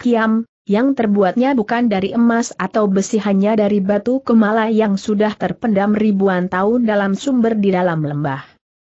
yang terbuatnya bukan dari emas atau besi hanya dari batu kemala yang sudah terpendam ribuan tahun dalam sumber di dalam lembah.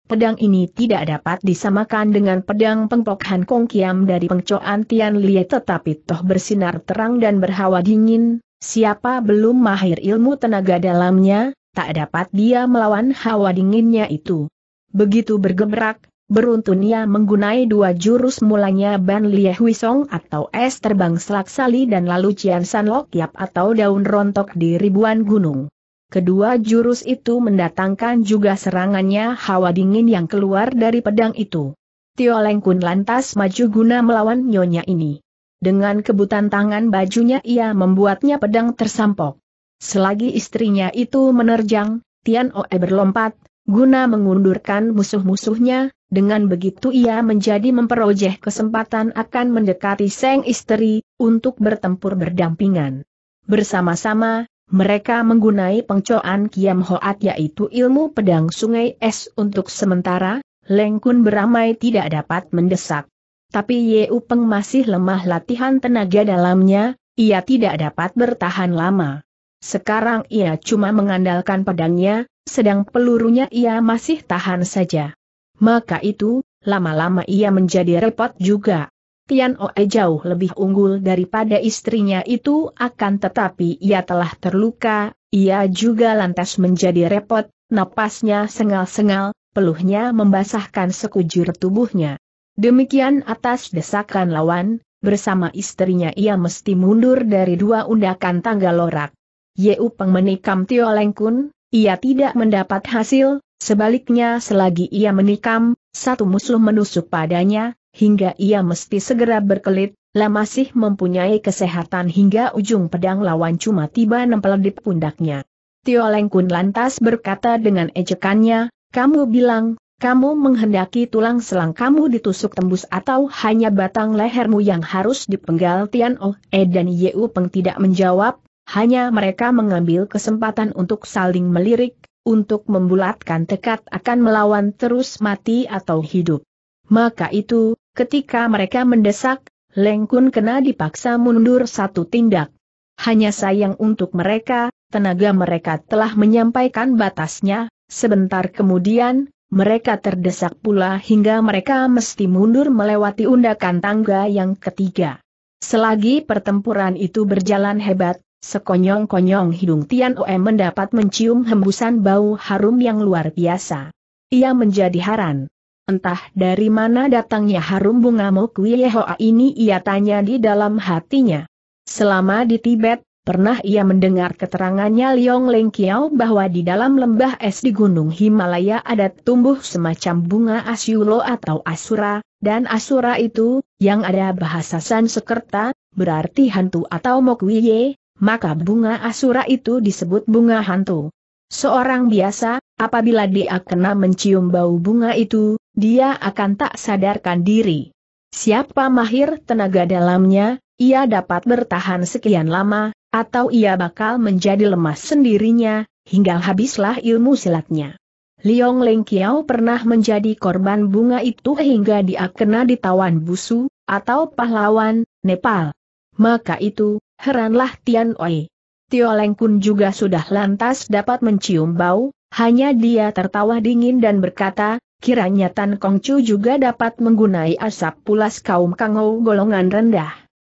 Pedang ini tidak dapat disamakan dengan pedang pengpok Han Kong Kiam dari pengcoan Tian Lie tetapi toh bersinar terang dan berhawa dingin, siapa belum mahir ilmu tenaga dalamnya, tak dapat dia melawan hawa dinginnya itu. Begitu bergebrak, Beruntun ia menggunai dua jurus mulanya Ban Lie Huisong atau es terbang Selak Sali dan lalu Cian San Yap atau daun rontok di ribuan gunung. Kedua jurus itu mendatangkan juga serangannya hawa dingin yang keluar dari pedang itu. Tio Leng Kun lantas maju guna melawan nyonya ini. Dengan kebutan tangan bajunya ia membuatnya pedang tersampok. Selagi istrinya itu menerjang, Tian Oe berlompat, guna mengundurkan musuh-musuhnya, dengan begitu ia menjadi memperoleh kesempatan akan mendekati Seng Istri, untuk bertempur berdampingan. Bersama-sama, mereka menggunai pengcoan Kiam Hoat yaitu ilmu pedang sungai es untuk sementara, Lengkun beramai tidak dapat mendesak. Tapi Yeupeng Upeng masih lemah latihan tenaga dalamnya, ia tidak dapat bertahan lama. Sekarang ia cuma mengandalkan pedangnya, sedang pelurunya ia masih tahan saja. Maka itu, lama-lama ia menjadi repot juga. Tian Oe jauh lebih unggul daripada istrinya itu akan tetapi ia telah terluka, ia juga lantas menjadi repot, napasnya sengal-sengal, peluhnya membasahkan sekujur tubuhnya. Demikian atas desakan lawan, bersama istrinya ia mesti mundur dari dua undakan tangga lorak. Yeu Peng menikam Tio Lengkun, ia tidak mendapat hasil, Sebaliknya selagi ia menikam, satu musuh menusuk padanya, hingga ia mesti segera berkelit, lah masih mempunyai kesehatan hingga ujung pedang lawan cuma tiba nempel di pundaknya. Tio Lengkun lantas berkata dengan ejekannya, kamu bilang, kamu menghendaki tulang selang kamu ditusuk tembus atau hanya batang lehermu yang harus dipenggal Tian Oh E dan Yeu Peng tidak menjawab, hanya mereka mengambil kesempatan untuk saling melirik, untuk membulatkan tekad akan melawan terus mati atau hidup. Maka itu, ketika mereka mendesak, Leng Kun kena dipaksa mundur satu tindak. Hanya sayang untuk mereka, tenaga mereka telah menyampaikan batasnya, sebentar kemudian, mereka terdesak pula hingga mereka mesti mundur melewati undakan tangga yang ketiga. Selagi pertempuran itu berjalan hebat, Sekonyong-konyong hidung Tian Oe mendapat mencium hembusan bau harum yang luar biasa. Ia menjadi haran. Entah dari mana datangnya harum bunga Mokwi Yehoa ini ia tanya di dalam hatinya. Selama di Tibet, pernah ia mendengar keterangannya Liong Leng Kiao bahwa di dalam lembah es di Gunung Himalaya ada tumbuh semacam bunga asyulo atau asura, dan asura itu, yang ada bahasa Sansekerta, berarti hantu atau Mokwiye, maka bunga asura itu disebut bunga hantu. Seorang biasa, apabila dia kena mencium bau bunga itu, dia akan tak sadarkan diri. Siapa mahir tenaga dalamnya, ia dapat bertahan sekian lama, atau ia bakal menjadi lemas sendirinya, hingga habislah ilmu silatnya. Liong Leng Kiao pernah menjadi korban bunga itu hingga dia kena ditawan busu, atau pahlawan, Nepal. Maka itu, heranlah Tian Oi. Tio Leng Kun juga sudah lantas dapat mencium bau, hanya dia tertawa dingin dan berkata, kiranya Tan Kong Chu juga dapat menggunai asap pulas kaum Kangou golongan rendah.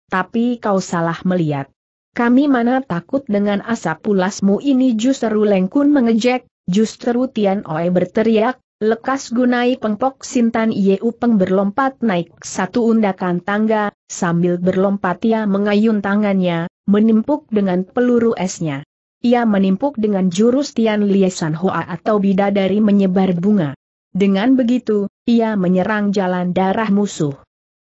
Tapi kau salah melihat. Kami mana takut dengan asap pulasmu ini justru Leng Kun mengejek, justru Tian Oi berteriak, Lekas gunai pengpok Sintan Yeu Peng berlompat naik satu undakan tangga, Sambil berlompat ia mengayun tangannya, menimpuk dengan peluru esnya. Ia menimpuk dengan jurus Tian Liesan Hoa atau bidadari menyebar bunga. Dengan begitu, ia menyerang jalan darah musuh.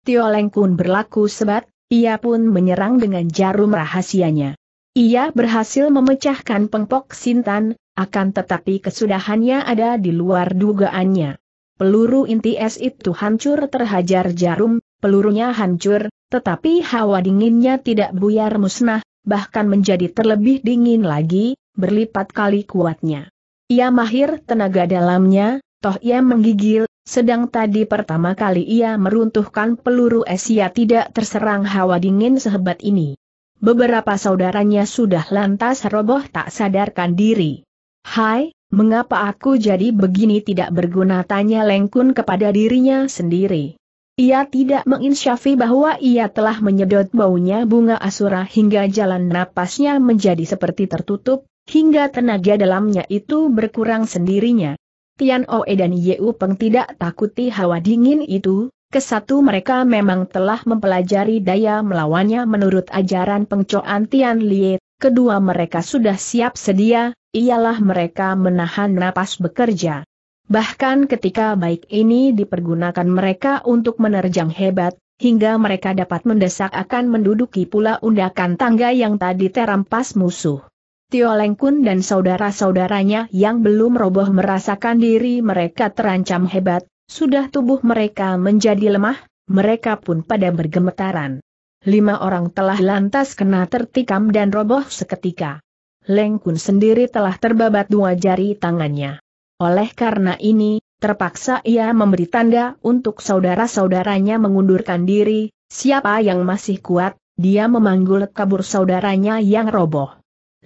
Tio Leng Kun berlaku sebat, ia pun menyerang dengan jarum rahasianya. Ia berhasil memecahkan pengpok Sintan, akan tetapi kesudahannya ada di luar dugaannya. Peluru inti es itu hancur terhajar jarum, pelurunya hancur, tetapi hawa dinginnya tidak buyar musnah, bahkan menjadi terlebih dingin lagi, berlipat kali kuatnya. Ia mahir tenaga dalamnya, toh ia menggigil, sedang tadi pertama kali ia meruntuhkan peluru es tidak terserang hawa dingin sehebat ini. Beberapa saudaranya sudah lantas roboh tak sadarkan diri. Hai, mengapa aku jadi begini tidak berguna tanya Lengkun kepada dirinya sendiri. Ia tidak menginsyafi bahwa ia telah menyedot baunya bunga asura hingga jalan napasnya menjadi seperti tertutup, hingga tenaga dalamnya itu berkurang sendirinya. Tian Oe dan Yeu Peng tidak takuti hawa dingin itu, kesatu mereka memang telah mempelajari daya melawannya menurut ajaran pengcoan Tian Lie, kedua mereka sudah siap sedia, ialah mereka menahan napas bekerja. Bahkan ketika baik ini dipergunakan mereka untuk menerjang hebat, hingga mereka dapat mendesak akan menduduki pula undakan tangga yang tadi terampas musuh. Tio Lengkun dan saudara-saudaranya yang belum roboh merasakan diri mereka terancam hebat, sudah tubuh mereka menjadi lemah, mereka pun pada bergemetaran. Lima orang telah lantas kena tertikam dan roboh seketika. Lengkun sendiri telah terbabat dua jari tangannya. Oleh karena ini, terpaksa ia memberi tanda untuk saudara-saudaranya mengundurkan diri, siapa yang masih kuat, dia memanggul kabur saudaranya yang roboh.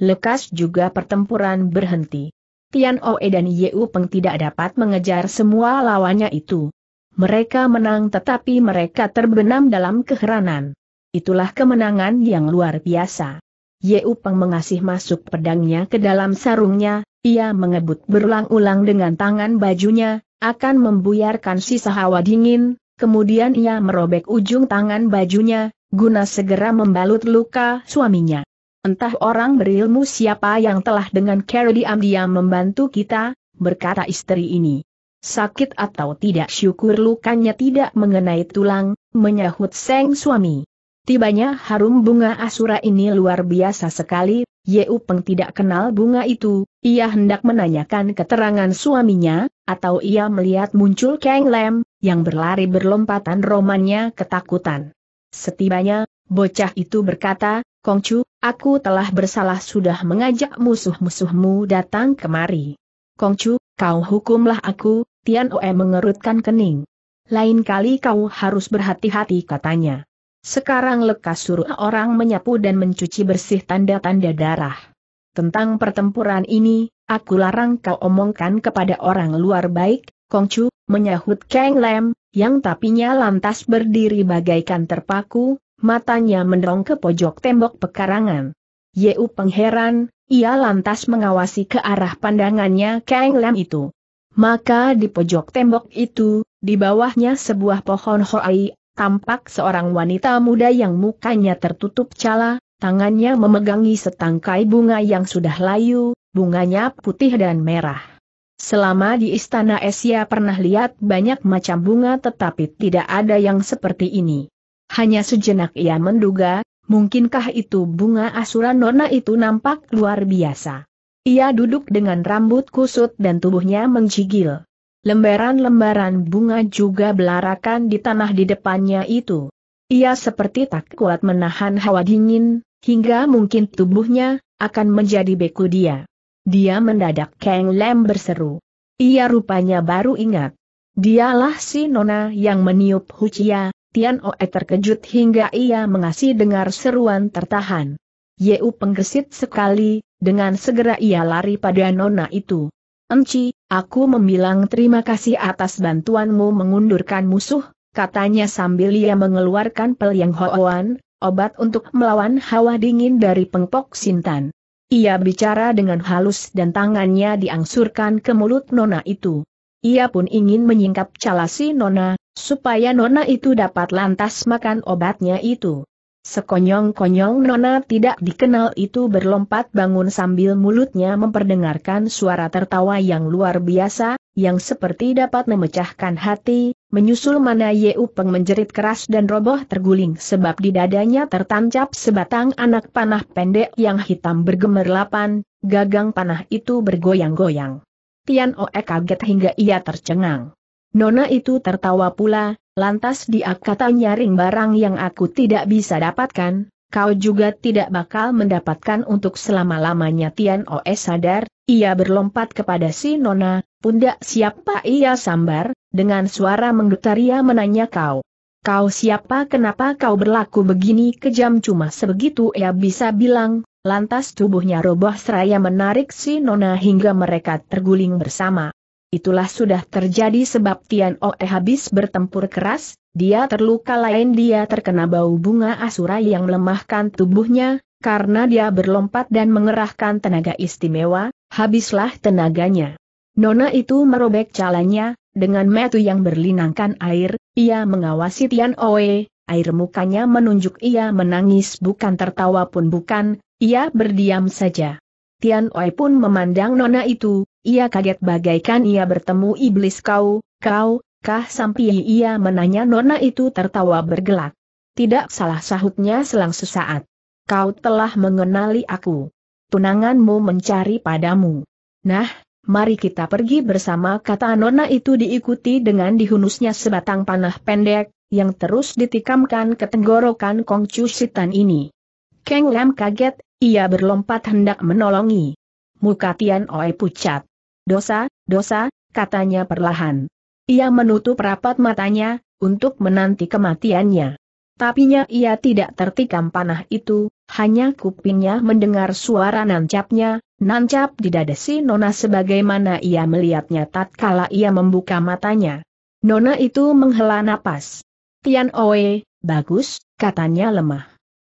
Lekas juga pertempuran berhenti. Tian Oe dan Yeu Peng tidak dapat mengejar semua lawannya itu. Mereka menang tetapi mereka terbenam dalam keheranan. Itulah kemenangan yang luar biasa. Yeu Peng mengasih masuk pedangnya ke dalam sarungnya, ia mengebut berulang-ulang dengan tangan bajunya, akan membuyarkan sisa hawa dingin, kemudian ia merobek ujung tangan bajunya, guna segera membalut luka suaminya. Entah orang berilmu siapa yang telah dengan cara diam-diam membantu kita, berkata istri ini. Sakit atau tidak syukur lukanya tidak mengenai tulang, menyahut seng suami. Tibanya harum bunga asura ini luar biasa sekali, Ye Upeng tidak kenal bunga itu, ia hendak menanyakan keterangan suaminya, atau ia melihat muncul Kang Lem, yang berlari berlompatan romannya ketakutan. Setibanya, bocah itu berkata, Kongcu, aku telah bersalah sudah mengajak musuh-musuhmu datang kemari. Kongcu, kau hukumlah aku, Tian Oe mengerutkan kening. Lain kali kau harus berhati-hati katanya. Sekarang lekas suruh orang menyapu dan mencuci bersih tanda-tanda darah. Tentang pertempuran ini, aku larang kau omongkan kepada orang luar baik, Kongcu, menyahut Kang Lem, yang tapinya lantas berdiri bagaikan terpaku, matanya mendong ke pojok tembok pekarangan. Yeu pengheran, ia lantas mengawasi ke arah pandangannya Kang Lem itu. Maka di pojok tembok itu, di bawahnya sebuah pohon hoai tampak seorang wanita muda yang mukanya tertutup cala, tangannya memegangi setangkai bunga yang sudah layu, bunganya putih dan merah. Selama di istana Asia pernah lihat banyak macam bunga tetapi tidak ada yang seperti ini. Hanya sejenak ia menduga, mungkinkah itu bunga asuran nona itu nampak luar biasa. Ia duduk dengan rambut kusut dan tubuhnya menjigil. Lembaran-lembaran bunga juga belarakan di tanah di depannya itu. Ia seperti tak kuat menahan hawa dingin, hingga mungkin tubuhnya akan menjadi beku dia. Dia mendadak Kang Lem berseru. Ia rupanya baru ingat. Dialah si Nona yang meniup Hucia, Tian Oe terkejut hingga ia mengasih dengar seruan tertahan. Yeu penggesit sekali, dengan segera ia lari pada Nona itu. Enci, aku membilang terima kasih atas bantuanmu mengundurkan musuh, katanya sambil ia mengeluarkan pel yang hoan, obat untuk melawan hawa dingin dari pengpok Sintan. Ia bicara dengan halus dan tangannya diangsurkan ke mulut Nona itu. Ia pun ingin menyingkap calasi Nona, supaya Nona itu dapat lantas makan obatnya itu. Sekonyong-konyong Nona tidak dikenal itu berlompat bangun sambil mulutnya memperdengarkan suara tertawa yang luar biasa, yang seperti dapat memecahkan hati, menyusul mana Ye Upeng menjerit keras dan roboh terguling sebab di dadanya tertancap sebatang anak panah pendek yang hitam bergemerlapan, gagang panah itu bergoyang-goyang. Tian Oe kaget hingga ia tercengang. Nona itu tertawa pula, lantas dia kata nyaring barang yang aku tidak bisa dapatkan, kau juga tidak bakal mendapatkan untuk selama-lamanya Tian Oe sadar, ia berlompat kepada si Nona, pundak siapa ia sambar, dengan suara menggetar ia menanya kau. Kau siapa kenapa kau berlaku begini kejam cuma sebegitu ia bisa bilang, lantas tubuhnya roboh seraya menarik si Nona hingga mereka terguling bersama. Itulah sudah terjadi sebab Tian Oe oh habis bertempur keras, dia terluka lain dia terkena bau bunga asura yang melemahkan tubuhnya, karena dia berlompat dan mengerahkan tenaga istimewa, habislah tenaganya. Nona itu merobek calanya, dengan metu yang berlinangkan air, ia mengawasi Tian Oe, air mukanya menunjuk ia menangis bukan tertawa pun bukan, ia berdiam saja. Tian Oe pun memandang nona itu, ia kaget bagaikan ia bertemu iblis kau, kau, kah sampai ia menanya nona itu tertawa bergelak. Tidak salah sahutnya selang sesaat. Kau telah mengenali aku. Tunanganmu mencari padamu. Nah, mari kita pergi bersama kata nona itu diikuti dengan dihunusnya sebatang panah pendek, yang terus ditikamkan ke tenggorokan Kongcu Sitan ini. Keng Lam kaget, ia berlompat hendak menolongi. Muka Tian Oe pucat dosa, dosa, katanya perlahan. Ia menutup rapat matanya, untuk menanti kematiannya. Tapinya ia tidak tertikam panah itu, hanya kupingnya mendengar suara nancapnya, nancap di dada si Nona sebagaimana ia melihatnya tatkala ia membuka matanya. Nona itu menghela napas. Tian Oe, bagus, katanya lemah.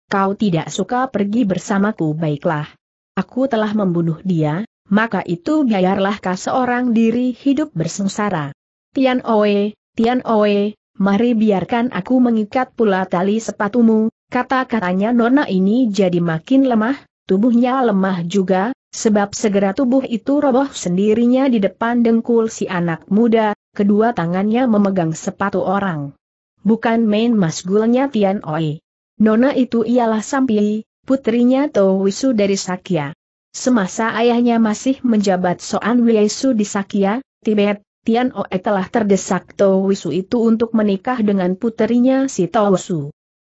Kau tidak suka pergi bersamaku baiklah. Aku telah membunuh dia, maka itu biarlah kau seorang diri hidup bersengsara. Tian Oe, Tian Oe, mari biarkan aku mengikat pula tali sepatumu, kata-katanya Nona ini jadi makin lemah, tubuhnya lemah juga, sebab segera tubuh itu roboh sendirinya di depan dengkul si anak muda, kedua tangannya memegang sepatu orang. Bukan main masgulnya Tian Oe. Nona itu ialah Sampi, putrinya Towisu dari Sakya. Semasa ayahnya masih menjabat Soan Wiesu di Sakya, Tibet, Tian Oe telah terdesak Tou itu untuk menikah dengan puterinya si Tou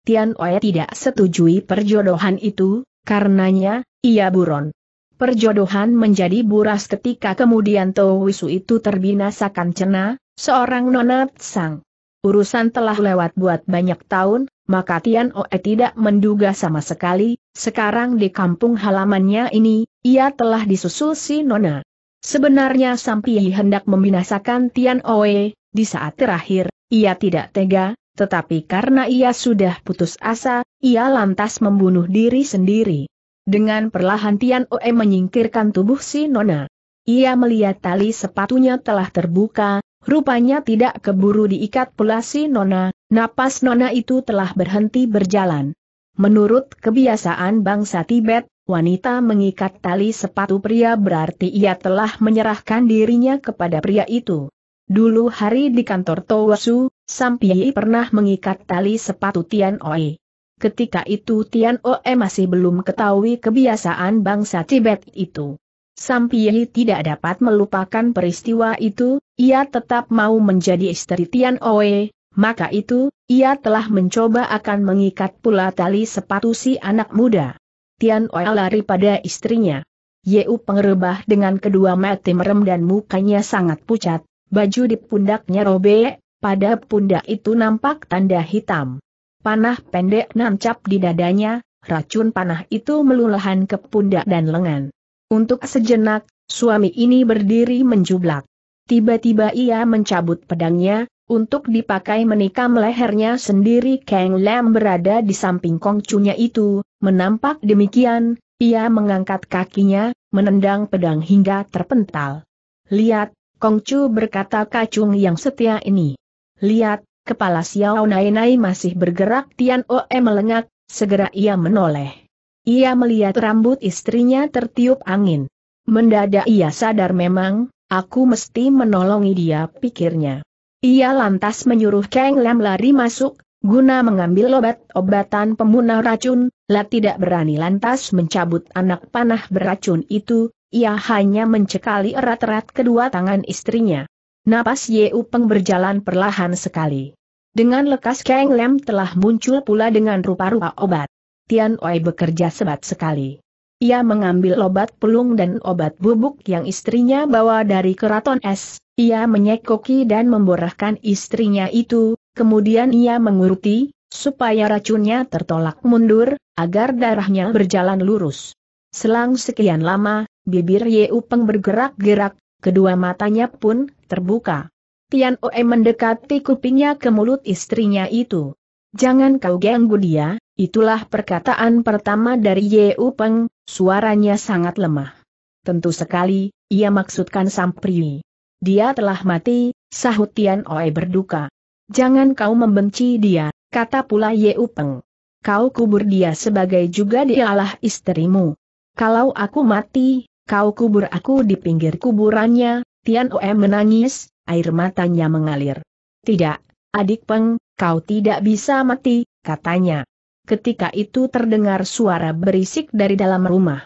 Tian Oe tidak setujui perjodohan itu, karenanya, ia buron. Perjodohan menjadi buras ketika kemudian Tou itu terbinasakan Cena, seorang nonat sang urusan telah lewat buat banyak tahun, maka Tian Oe tidak menduga sama sekali, sekarang di kampung halamannya ini, ia telah disusul si Nona. Sebenarnya Sampi hendak membinasakan Tian Oe, di saat terakhir, ia tidak tega, tetapi karena ia sudah putus asa, ia lantas membunuh diri sendiri. Dengan perlahan Tian Oe menyingkirkan tubuh si Nona. Ia melihat tali sepatunya telah terbuka, Rupanya tidak keburu diikat pula si Nona, napas Nona itu telah berhenti berjalan. Menurut kebiasaan bangsa Tibet, wanita mengikat tali sepatu pria berarti ia telah menyerahkan dirinya kepada pria itu. Dulu hari di kantor Towasu, Sampiei pernah mengikat tali sepatu Tian Oe. Ketika itu Tian Oe masih belum ketahui kebiasaan bangsa Tibet itu. Sampiehi tidak dapat melupakan peristiwa itu, ia tetap mau menjadi istri Tian Oe, maka itu, ia telah mencoba akan mengikat pula tali sepatu si anak muda. Tian Oe lari pada istrinya. Yeu pengerebah dengan kedua mati merem dan mukanya sangat pucat, baju di pundaknya robek, pada pundak itu nampak tanda hitam. Panah pendek nancap di dadanya, racun panah itu melulahan ke pundak dan lengan. Untuk sejenak, suami ini berdiri menjublak. Tiba-tiba ia mencabut pedangnya, untuk dipakai menikam lehernya sendiri Kang Lam berada di samping kongcunya itu, menampak demikian, ia mengangkat kakinya, menendang pedang hingga terpental. Lihat, kongcu berkata kacung yang setia ini. Lihat, kepala Xiao Nai Nai masih bergerak Tian Oe melengak, segera ia menoleh. Ia melihat rambut istrinya tertiup angin. Mendadak ia sadar memang, aku mesti menolongi dia pikirnya. Ia lantas menyuruh Kang Lam lari masuk, guna mengambil obat-obatan pembunuh racun, La tidak berani lantas mencabut anak panah beracun itu, ia hanya mencekali erat-erat kedua tangan istrinya. Napas Yeu Peng berjalan perlahan sekali. Dengan lekas Kang Lam telah muncul pula dengan rupa-rupa obat. Tian Oi bekerja sebat sekali. Ia mengambil obat pelung dan obat bubuk yang istrinya bawa dari keraton es. Ia menyekoki dan memborahkan istrinya itu, kemudian ia menguruti, supaya racunnya tertolak mundur, agar darahnya berjalan lurus. Selang sekian lama, bibir Yeupeng bergerak-gerak, kedua matanya pun terbuka. Tian Oe mendekati kupingnya ke mulut istrinya itu. Jangan kau ganggu dia, Itulah perkataan pertama dari Yeu Peng, suaranya sangat lemah. Tentu sekali, ia maksudkan Sampriwi. Dia telah mati, sahut Tian Oe berduka. Jangan kau membenci dia, kata pula Yeu Peng. Kau kubur dia sebagai juga dialah istrimu. Kalau aku mati, kau kubur aku di pinggir kuburannya, Tian Oe menangis, air matanya mengalir. Tidak, adik Peng, kau tidak bisa mati, katanya ketika itu terdengar suara berisik dari dalam rumah.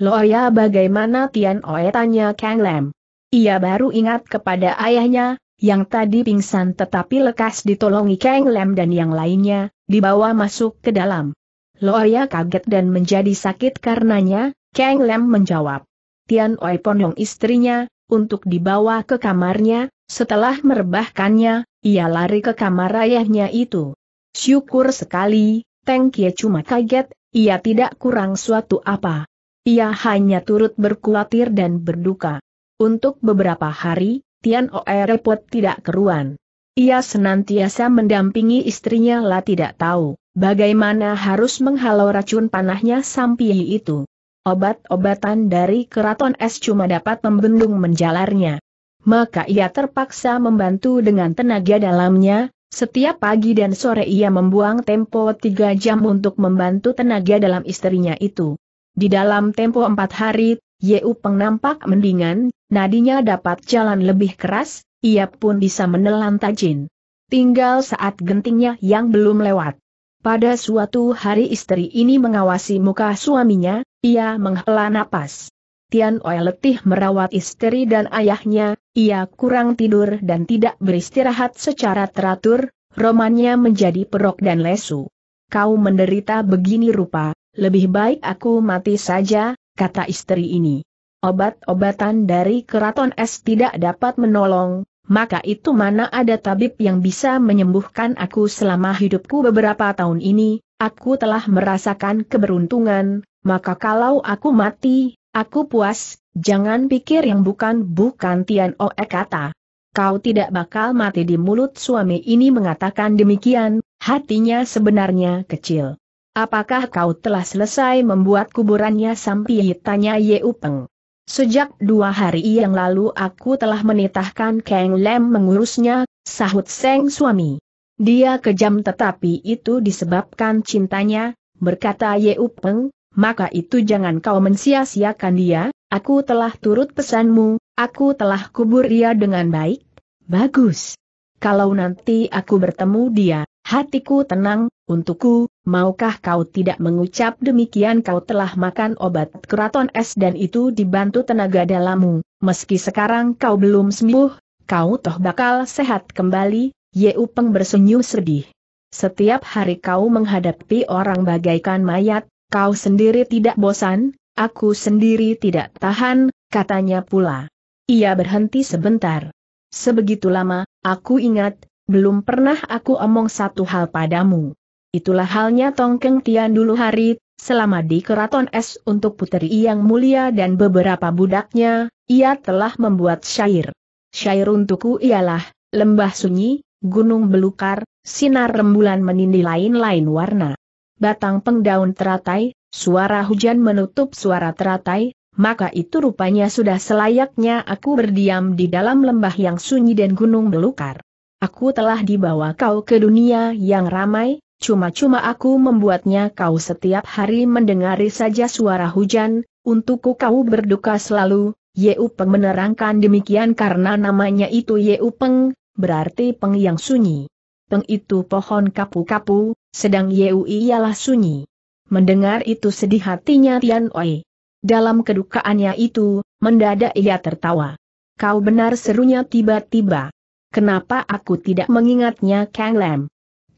Loya bagaimana Tian Oe tanya Kang Lam. Ia baru ingat kepada ayahnya, yang tadi pingsan tetapi lekas ditolongi Kang Lam dan yang lainnya, dibawa masuk ke dalam. Loya kaget dan menjadi sakit karenanya, Kang Lam menjawab. Tian Oe ponong istrinya, untuk dibawa ke kamarnya, setelah merebahkannya, ia lari ke kamar ayahnya itu. Syukur sekali, Teng Kie cuma kaget, ia tidak kurang suatu apa. Ia hanya turut berkuatir dan berduka. Untuk beberapa hari, Tian Oe repot tidak keruan. Ia senantiasa mendampingi istrinya lah tidak tahu, bagaimana harus menghalau racun panahnya sampi itu. Obat-obatan dari keraton es cuma dapat membendung menjalarnya. Maka ia terpaksa membantu dengan tenaga dalamnya, setiap pagi dan sore ia membuang tempo tiga jam untuk membantu tenaga dalam istrinya itu. Di dalam tempo empat hari, Yeu Peng nampak mendingan, nadinya dapat jalan lebih keras, ia pun bisa menelan tajin. Tinggal saat gentingnya yang belum lewat. Pada suatu hari istri ini mengawasi muka suaminya, ia menghela napas. Tian Oi letih merawat istri dan ayahnya, ia kurang tidur dan tidak beristirahat secara teratur, romannya menjadi perok dan lesu. Kau menderita begini rupa, lebih baik aku mati saja, kata istri ini. Obat-obatan dari keraton es tidak dapat menolong, maka itu mana ada tabib yang bisa menyembuhkan aku selama hidupku beberapa tahun ini, aku telah merasakan keberuntungan, maka kalau aku mati, aku puas, Jangan pikir yang bukan-bukan Tian Oe kata. Kau tidak bakal mati di mulut suami ini mengatakan demikian, hatinya sebenarnya kecil. Apakah kau telah selesai membuat kuburannya sampai tanya Yeupeng. Upeng? Sejak dua hari yang lalu aku telah menitahkan Kang Lem mengurusnya, sahut Seng suami. Dia kejam tetapi itu disebabkan cintanya, berkata Yeupeng. Upeng, maka itu jangan kau mensia-siakan dia, Aku telah turut pesanmu, aku telah kubur dia dengan baik. Bagus. Kalau nanti aku bertemu dia, hatiku tenang, untukku, maukah kau tidak mengucap demikian kau telah makan obat keraton es dan itu dibantu tenaga dalammu, meski sekarang kau belum sembuh, kau toh bakal sehat kembali, Yeupeng bersenyum sedih. Setiap hari kau menghadapi orang bagaikan mayat, kau sendiri tidak bosan, Aku sendiri tidak tahan, katanya pula. Ia berhenti sebentar. Sebegitu lama, aku ingat, belum pernah aku omong satu hal padamu. Itulah halnya Tongkeng Tian dulu hari, selama di keraton es untuk puteri yang mulia dan beberapa budaknya, ia telah membuat syair. Syair untukku ialah, lembah sunyi, gunung belukar, sinar rembulan menindih lain-lain warna. Batang pengdaun teratai, Suara hujan menutup suara teratai, maka itu rupanya sudah selayaknya aku berdiam di dalam lembah yang sunyi dan gunung belukar. Aku telah dibawa kau ke dunia yang ramai, cuma-cuma aku membuatnya kau setiap hari mendengari saja suara hujan, untukku kau berduka selalu, Yeu Peng menerangkan demikian karena namanya itu Yeu Peng, berarti Peng yang sunyi. Peng itu pohon kapu-kapu, sedang Yeu ialah sunyi. Mendengar itu sedih hatinya Tian Oi. Dalam kedukaannya itu, mendadak ia tertawa. Kau benar serunya tiba-tiba. Kenapa aku tidak mengingatnya Kang Lam?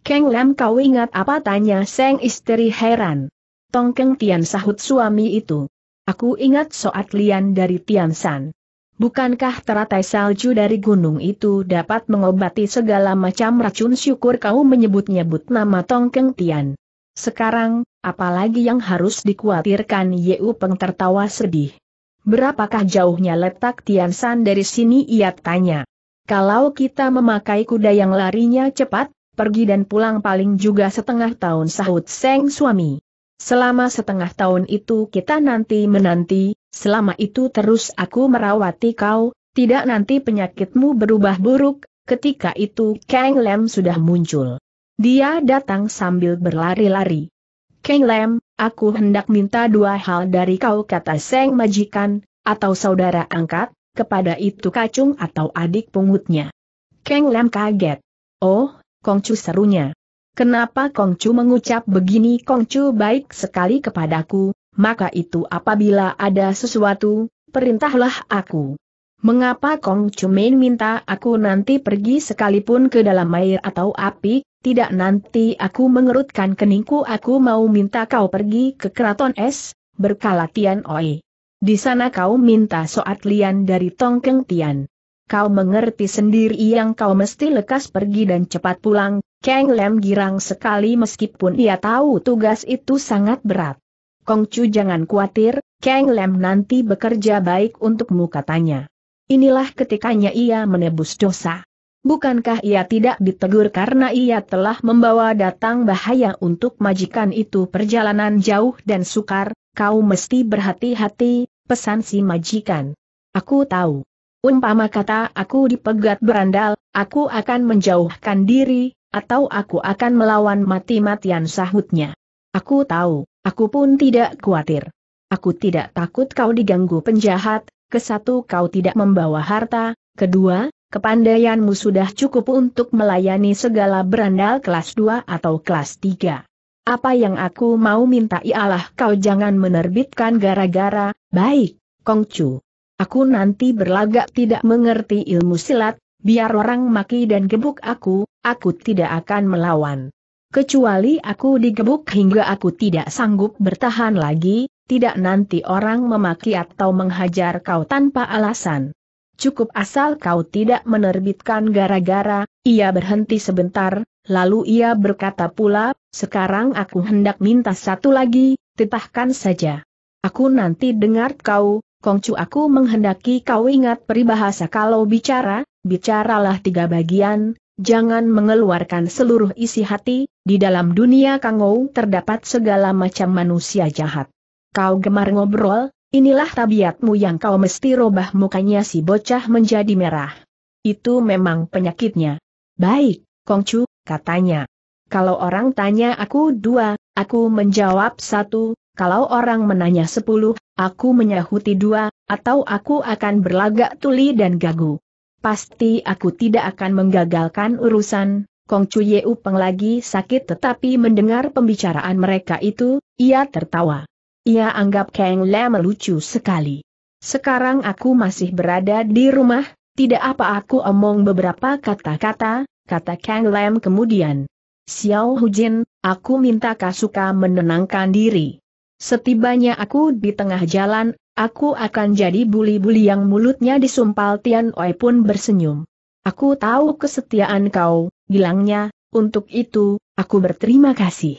Kang Lam kau ingat apa tanya Seng istri heran. Tongkeng Tian sahut suami itu. Aku ingat soat lian dari Tian San. Bukankah teratai salju dari gunung itu dapat mengobati segala macam racun syukur kau menyebut-nyebut nama Tongkeng Tian. Sekarang, apalagi yang harus dikhawatirkan Yeu Peng tertawa sedih. Berapakah jauhnya letak Tian San dari sini ia tanya. Kalau kita memakai kuda yang larinya cepat, pergi dan pulang paling juga setengah tahun sahut Seng suami. Selama setengah tahun itu kita nanti menanti, selama itu terus aku merawati kau, tidak nanti penyakitmu berubah buruk, ketika itu Kang Lem sudah muncul. Dia datang sambil berlari-lari. Keng Lam, aku hendak minta dua hal dari kau kata Seng Majikan, atau saudara angkat, kepada itu kacung atau adik pungutnya. Keng Lam kaget. Oh, Kongcu serunya. Kenapa Kongcu mengucap begini Kongcu baik sekali kepadaku, maka itu apabila ada sesuatu, perintahlah aku. Mengapa Kongcu main minta aku nanti pergi sekalipun ke dalam air atau api, tidak nanti aku mengerutkan keningku aku mau minta kau pergi ke keraton es, berkala Tian Oi. Di sana kau minta soat lian dari Tongkeng Tian. Kau mengerti sendiri yang kau mesti lekas pergi dan cepat pulang, Kang Lem girang sekali meskipun ia tahu tugas itu sangat berat. Kong Chu jangan khawatir, Kang Lem nanti bekerja baik untukmu katanya. Inilah ketikanya ia menebus dosa. Bukankah ia tidak ditegur karena ia telah membawa datang bahaya untuk majikan itu perjalanan jauh dan sukar, kau mesti berhati-hati, pesan si majikan. Aku tahu. Umpama kata aku dipegat berandal, aku akan menjauhkan diri, atau aku akan melawan mati-matian sahutnya. Aku tahu, aku pun tidak khawatir. Aku tidak takut kau diganggu penjahat, kesatu kau tidak membawa harta, kedua, Kepandaianmu sudah cukup untuk melayani segala berandal kelas 2 atau kelas 3. Apa yang aku mau minta ialah kau jangan menerbitkan gara-gara, baik, Kongcu. Aku nanti berlagak tidak mengerti ilmu silat, biar orang maki dan gebuk aku, aku tidak akan melawan. Kecuali aku digebuk hingga aku tidak sanggup bertahan lagi, tidak nanti orang memaki atau menghajar kau tanpa alasan cukup asal kau tidak menerbitkan gara-gara, ia berhenti sebentar, lalu ia berkata pula, sekarang aku hendak minta satu lagi, titahkan saja. Aku nanti dengar kau, Kongcu aku menghendaki kau ingat peribahasa kalau bicara, bicaralah tiga bagian, jangan mengeluarkan seluruh isi hati, di dalam dunia kangou terdapat segala macam manusia jahat. Kau gemar ngobrol, Inilah tabiatmu yang kau mesti robah mukanya si bocah menjadi merah. Itu memang penyakitnya. Baik, Kongcu, katanya. Kalau orang tanya aku dua, aku menjawab satu, kalau orang menanya sepuluh, aku menyahuti dua, atau aku akan berlagak tuli dan gagu. Pasti aku tidak akan menggagalkan urusan, Kong Chu Ye Upeng lagi sakit tetapi mendengar pembicaraan mereka itu, ia tertawa. Ia anggap Kang Lam lucu sekali. Sekarang aku masih berada di rumah, tidak apa aku omong beberapa kata-kata, kata Kang Lam kemudian. Xiao Hujin, aku minta Kasuka menenangkan diri. Setibanya aku di tengah jalan, aku akan jadi buli-buli yang mulutnya disumpal Tian Oi pun bersenyum. Aku tahu kesetiaan kau, bilangnya, untuk itu, aku berterima kasih.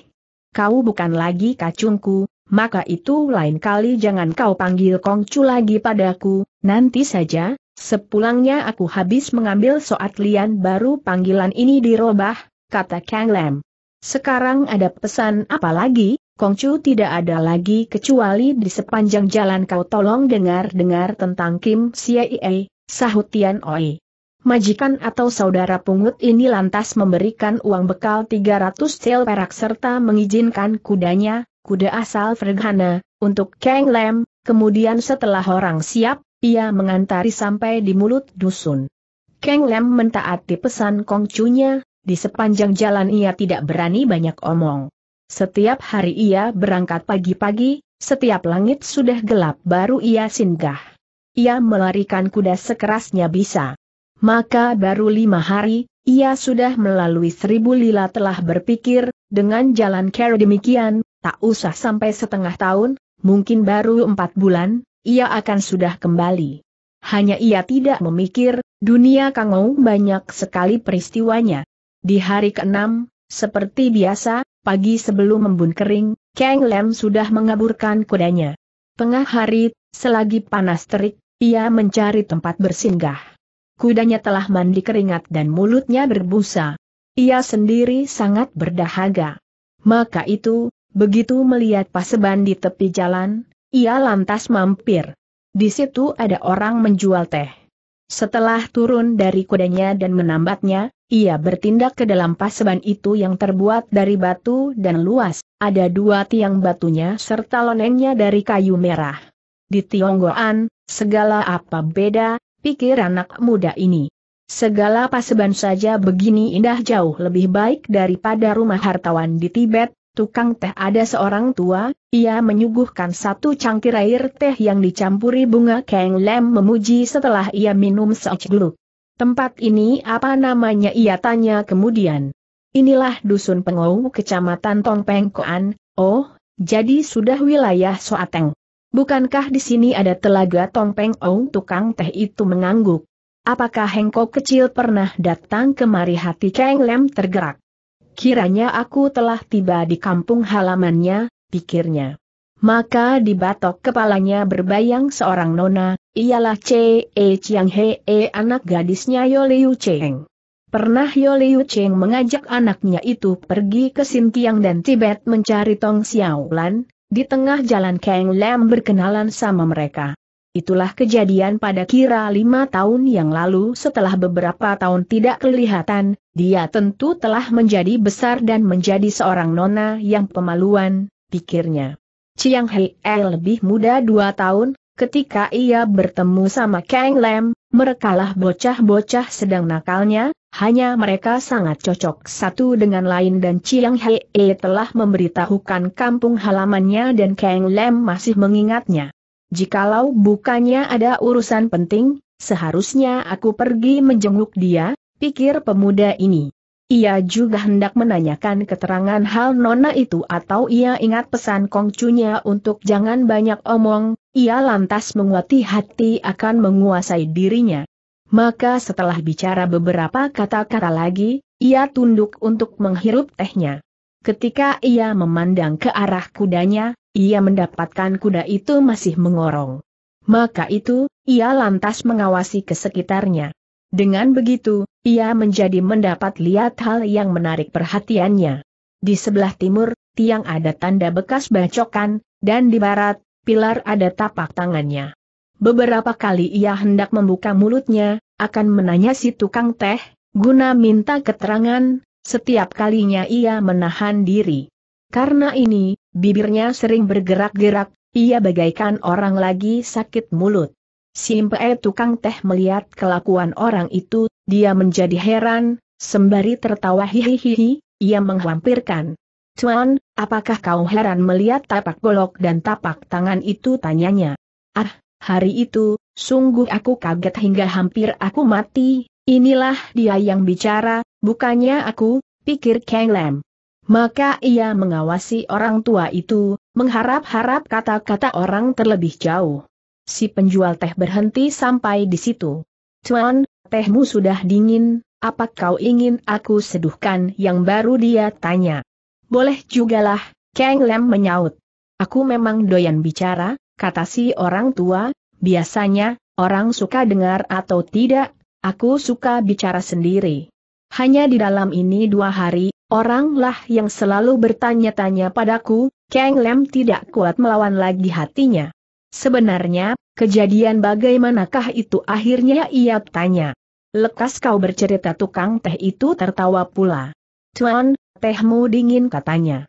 Kau bukan lagi kacungku, maka itu lain kali jangan kau panggil Kongcu lagi padaku, nanti saja, sepulangnya aku habis mengambil soat lian baru panggilan ini dirobah, kata Kang Lam. Sekarang ada pesan apa lagi? Kongcu tidak ada lagi kecuali di sepanjang jalan kau tolong dengar-dengar tentang Kim Siei, sahut Tian Oi. Majikan atau saudara pungut ini lantas memberikan uang bekal 300 sel perak serta mengizinkan kudanya, kuda asal Fergana, untuk Kang Lem, kemudian setelah orang siap, ia mengantari sampai di mulut dusun. Kang Lem mentaati pesan kongcunya, di sepanjang jalan ia tidak berani banyak omong. Setiap hari ia berangkat pagi-pagi, setiap langit sudah gelap baru ia singgah. Ia melarikan kuda sekerasnya bisa. Maka baru lima hari, ia sudah melalui seribu lila telah berpikir, dengan jalan kera demikian, tak usah sampai setengah tahun, mungkin baru empat bulan, ia akan sudah kembali. Hanya ia tidak memikir, dunia Kangou banyak sekali peristiwanya. Di hari ke-6, seperti biasa, pagi sebelum membun kering, Kang Lem sudah mengaburkan kudanya. Tengah hari, selagi panas terik, ia mencari tempat bersinggah. Kudanya telah mandi keringat dan mulutnya berbusa. Ia sendiri sangat berdahaga. Maka itu, Begitu melihat paseban di tepi jalan, ia lantas mampir. Di situ ada orang menjual teh. Setelah turun dari kudanya dan menambatnya, ia bertindak ke dalam paseban itu yang terbuat dari batu dan luas, ada dua tiang batunya serta lonengnya dari kayu merah. Di Tionggoan, segala apa beda, pikir anak muda ini. Segala paseban saja begini indah jauh lebih baik daripada rumah hartawan di Tibet, tukang teh ada seorang tua, ia menyuguhkan satu cangkir air teh yang dicampuri bunga keng lem memuji setelah ia minum seocgluk. Tempat ini apa namanya ia tanya kemudian. Inilah dusun Pengou kecamatan Tongpengkoan, oh, jadi sudah wilayah Soateng. Bukankah di sini ada telaga Tongpengou tukang teh itu mengangguk. Apakah Hengko kecil pernah datang kemari hati Kang Lem tergerak? Kiranya aku telah tiba di kampung halamannya, pikirnya. Maka di batok kepalanya berbayang seorang nona, ialah C.E. Chiang Hee anak gadisnya Yoliu Cheng. Pernah Yoliu Cheng mengajak anaknya itu pergi ke Sintiang dan Tibet mencari Tong Xiaolan, di tengah jalan Kang Lam berkenalan sama mereka. Itulah kejadian pada kira lima tahun yang lalu setelah beberapa tahun tidak kelihatan, dia tentu telah menjadi besar dan menjadi seorang nona yang pemaluan, pikirnya. Chiang Hei lebih muda dua tahun, ketika ia bertemu sama Kang Lam, merekalah bocah-bocah sedang nakalnya, hanya mereka sangat cocok satu dengan lain dan Chiang Hei telah memberitahukan kampung halamannya dan Kang Lam masih mengingatnya. Jikalau bukannya ada urusan penting, seharusnya aku pergi menjenguk dia, pikir pemuda ini. Ia juga hendak menanyakan keterangan hal nona itu atau ia ingat pesan kongcunya untuk jangan banyak omong, ia lantas menguati hati akan menguasai dirinya. Maka setelah bicara beberapa kata-kata lagi, ia tunduk untuk menghirup tehnya. Ketika ia memandang ke arah kudanya, ia mendapatkan kuda itu masih mengorong. Maka itu, ia lantas mengawasi ke sekitarnya. Dengan begitu, ia menjadi mendapat lihat hal yang menarik perhatiannya. Di sebelah timur, tiang ada tanda bekas bacokan, dan di barat, pilar ada tapak tangannya. Beberapa kali ia hendak membuka mulutnya, akan menanya si tukang teh, guna minta keterangan, setiap kalinya ia menahan diri. Karena ini, Bibirnya sering bergerak-gerak, ia bagaikan orang lagi sakit mulut. Simpe tukang teh melihat kelakuan orang itu, dia menjadi heran, sembari tertawa hihihihi, ia menghampirkan. Tuan, apakah kau heran melihat tapak golok dan tapak tangan itu tanyanya? Ah, hari itu, sungguh aku kaget hingga hampir aku mati, inilah dia yang bicara, bukannya aku, pikir Kang Lam. Maka ia mengawasi orang tua itu, mengharap-harap kata-kata orang terlebih jauh. Si penjual teh berhenti sampai di situ. Tuan, tehmu sudah dingin, apa kau ingin aku seduhkan yang baru dia tanya. Boleh jugalah, Kang Lem menyaut. Aku memang doyan bicara, kata si orang tua, biasanya, orang suka dengar atau tidak, aku suka bicara sendiri. Hanya di dalam ini dua hari Oranglah yang selalu bertanya-tanya padaku, Kang Lem tidak kuat melawan lagi hatinya. Sebenarnya, kejadian bagaimanakah itu akhirnya ia tanya. Lekas kau bercerita tukang teh itu tertawa pula. Tuan, tehmu dingin katanya.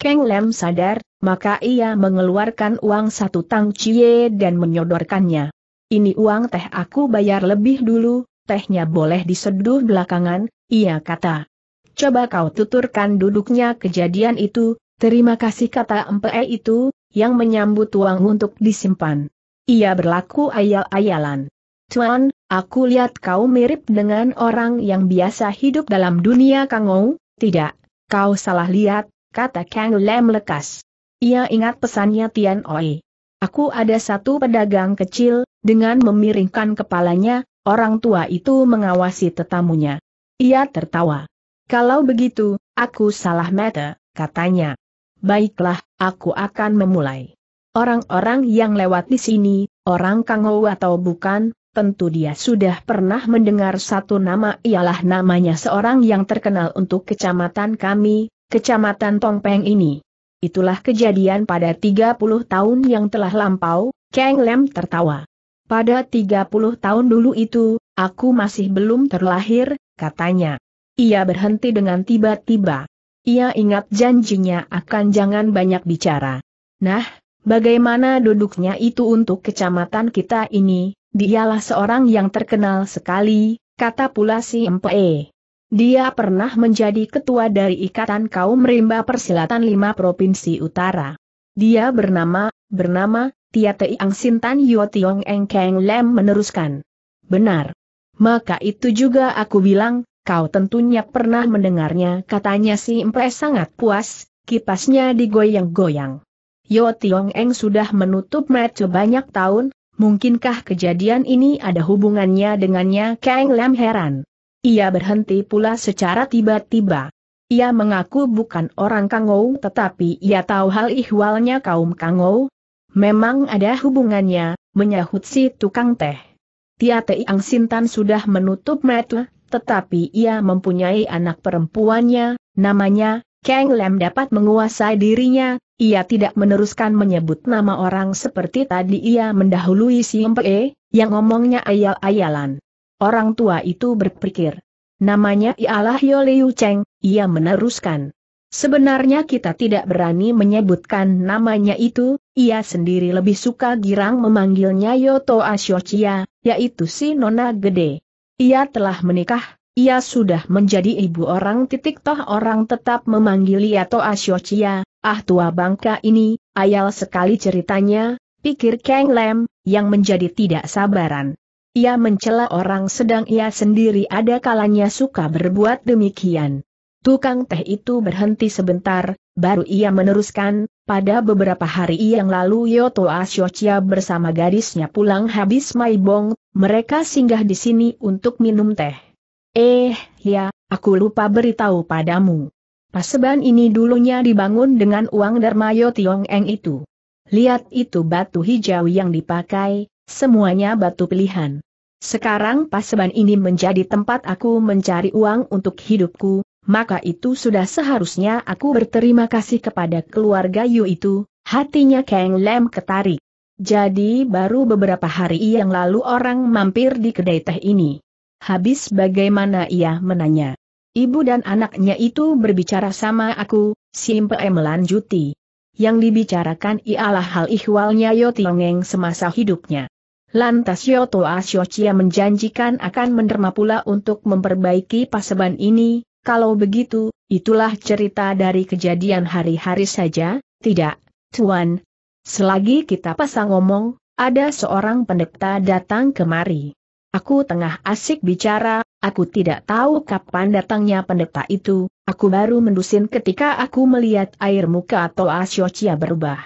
Kang Lem sadar, maka ia mengeluarkan uang satu tang cie dan menyodorkannya. Ini uang teh aku bayar lebih dulu, tehnya boleh diseduh belakangan, ia kata coba kau tuturkan duduknya kejadian itu, terima kasih kata empek itu, yang menyambut uang untuk disimpan. Ia berlaku ayal-ayalan. Tuan, aku lihat kau mirip dengan orang yang biasa hidup dalam dunia kangou, tidak, kau salah lihat, kata Kang Lem lekas. Ia ingat pesannya Tian Oi. Aku ada satu pedagang kecil, dengan memiringkan kepalanya, orang tua itu mengawasi tetamunya. Ia tertawa. Kalau begitu, aku salah mata, katanya. Baiklah, aku akan memulai. Orang-orang yang lewat di sini, orang Kangou atau bukan, tentu dia sudah pernah mendengar satu nama ialah namanya seorang yang terkenal untuk kecamatan kami, kecamatan Tongpeng ini. Itulah kejadian pada 30 tahun yang telah lampau, Kang Lem tertawa. Pada 30 tahun dulu itu, aku masih belum terlahir, katanya. Ia berhenti dengan tiba-tiba. Ia ingat janjinya akan jangan banyak bicara. Nah, bagaimana duduknya itu untuk kecamatan kita ini, dialah seorang yang terkenal sekali, kata pula si Mpe. Dia pernah menjadi ketua dari Ikatan Kaum Rimba Persilatan 5 Provinsi Utara. Dia bernama, bernama, Tei Ang Sintan Eng Keng Lem meneruskan. Benar. Maka itu juga aku bilang, Kau tentunya pernah mendengarnya katanya si impres sangat puas, kipasnya digoyang-goyang. Yo Tiong Eng sudah menutup mata banyak tahun, mungkinkah kejadian ini ada hubungannya dengannya Kang Lam heran. Ia berhenti pula secara tiba-tiba. Ia mengaku bukan orang Kangou tetapi ia tahu hal ihwalnya kaum Kangou. Memang ada hubungannya, menyahut si tukang teh. Tia Tiang Sintan sudah menutup mata, tetapi ia mempunyai anak perempuannya, namanya, Kang Lem dapat menguasai dirinya, ia tidak meneruskan menyebut nama orang seperti tadi ia mendahului si Mpe, yang ngomongnya ayal-ayalan. Orang tua itu berpikir, namanya ialah Yoleu Yu Cheng, ia meneruskan. Sebenarnya kita tidak berani menyebutkan namanya itu, ia sendiri lebih suka girang memanggilnya Yoto Asyochia, yaitu si Nona Gede. Ia telah menikah, ia sudah menjadi ibu orang titik toh orang tetap memanggil ia toa Asyocia, ah tua bangka ini, ayal sekali ceritanya, pikir Kang Lem, yang menjadi tidak sabaran. Ia mencela orang sedang ia sendiri ada kalanya suka berbuat demikian. Tukang teh itu berhenti sebentar, baru ia meneruskan, pada beberapa hari yang lalu Yoto Asyocia bersama gadisnya pulang habis Maibong mereka singgah di sini untuk minum teh. Eh, ya, aku lupa beritahu padamu. Paseban ini dulunya dibangun dengan uang Darmayo Tiong Eng itu. Lihat itu batu hijau yang dipakai, semuanya batu pilihan. Sekarang paseban ini menjadi tempat aku mencari uang untuk hidupku, maka itu sudah seharusnya aku berterima kasih kepada keluarga Yu itu, hatinya Kang Lem ketarik. Jadi baru beberapa hari yang lalu orang mampir di kedai teh ini. Habis bagaimana ia menanya. Ibu dan anaknya itu berbicara sama aku, Simpe melanjuti. Yang dibicarakan ialah hal ihwalnya Yotiongeng semasa hidupnya. Lantas Yoto Asyocia menjanjikan akan menderma pula untuk memperbaiki paseban ini, kalau begitu, itulah cerita dari kejadian hari-hari saja, tidak, Tuan, Selagi kita pasang ngomong, ada seorang pendeta datang kemari. Aku tengah asik bicara, aku tidak tahu kapan datangnya pendeta itu, aku baru mendusin ketika aku melihat air muka atau asyocia berubah.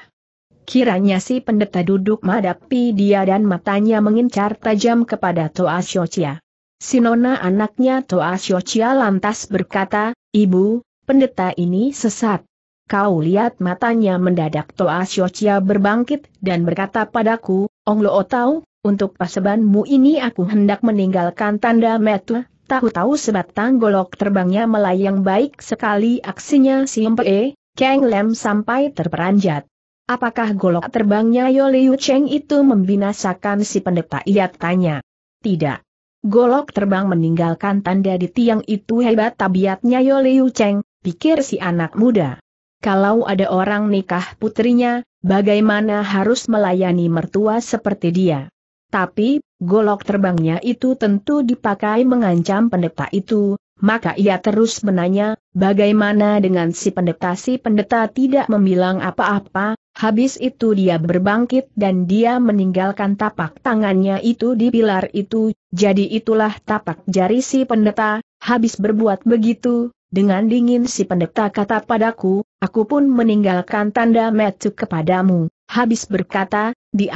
Kiranya si pendeta duduk menghadapi dia dan matanya mengincar tajam kepada Toa Shochia. Sinona anaknya Toa Shochia lantas berkata, Ibu, pendeta ini sesat, Kau lihat matanya mendadak Toa Syocia berbangkit dan berkata padaku, Ong Lo tau, untuk pasebanmu ini aku hendak meninggalkan tanda metu, tahu-tahu sebatang golok terbangnya melayang baik sekali aksinya Mpe, Kang Lem sampai terperanjat. Apakah golok terbangnya Yoliu Cheng itu membinasakan si pendeta ia tanya? Tidak. Golok terbang meninggalkan tanda di tiang itu hebat tabiatnya Yoliu Cheng, pikir si anak muda kalau ada orang nikah putrinya, bagaimana harus melayani mertua seperti dia. Tapi, golok terbangnya itu tentu dipakai mengancam pendeta itu, maka ia terus menanya, bagaimana dengan si pendeta si pendeta tidak membilang apa-apa, habis itu dia berbangkit dan dia meninggalkan tapak tangannya itu di pilar itu, jadi itulah tapak jari si pendeta, habis berbuat begitu, dengan dingin si pendeta kata padaku, Aku pun meninggalkan tanda metu kepadamu. Habis berkata, dia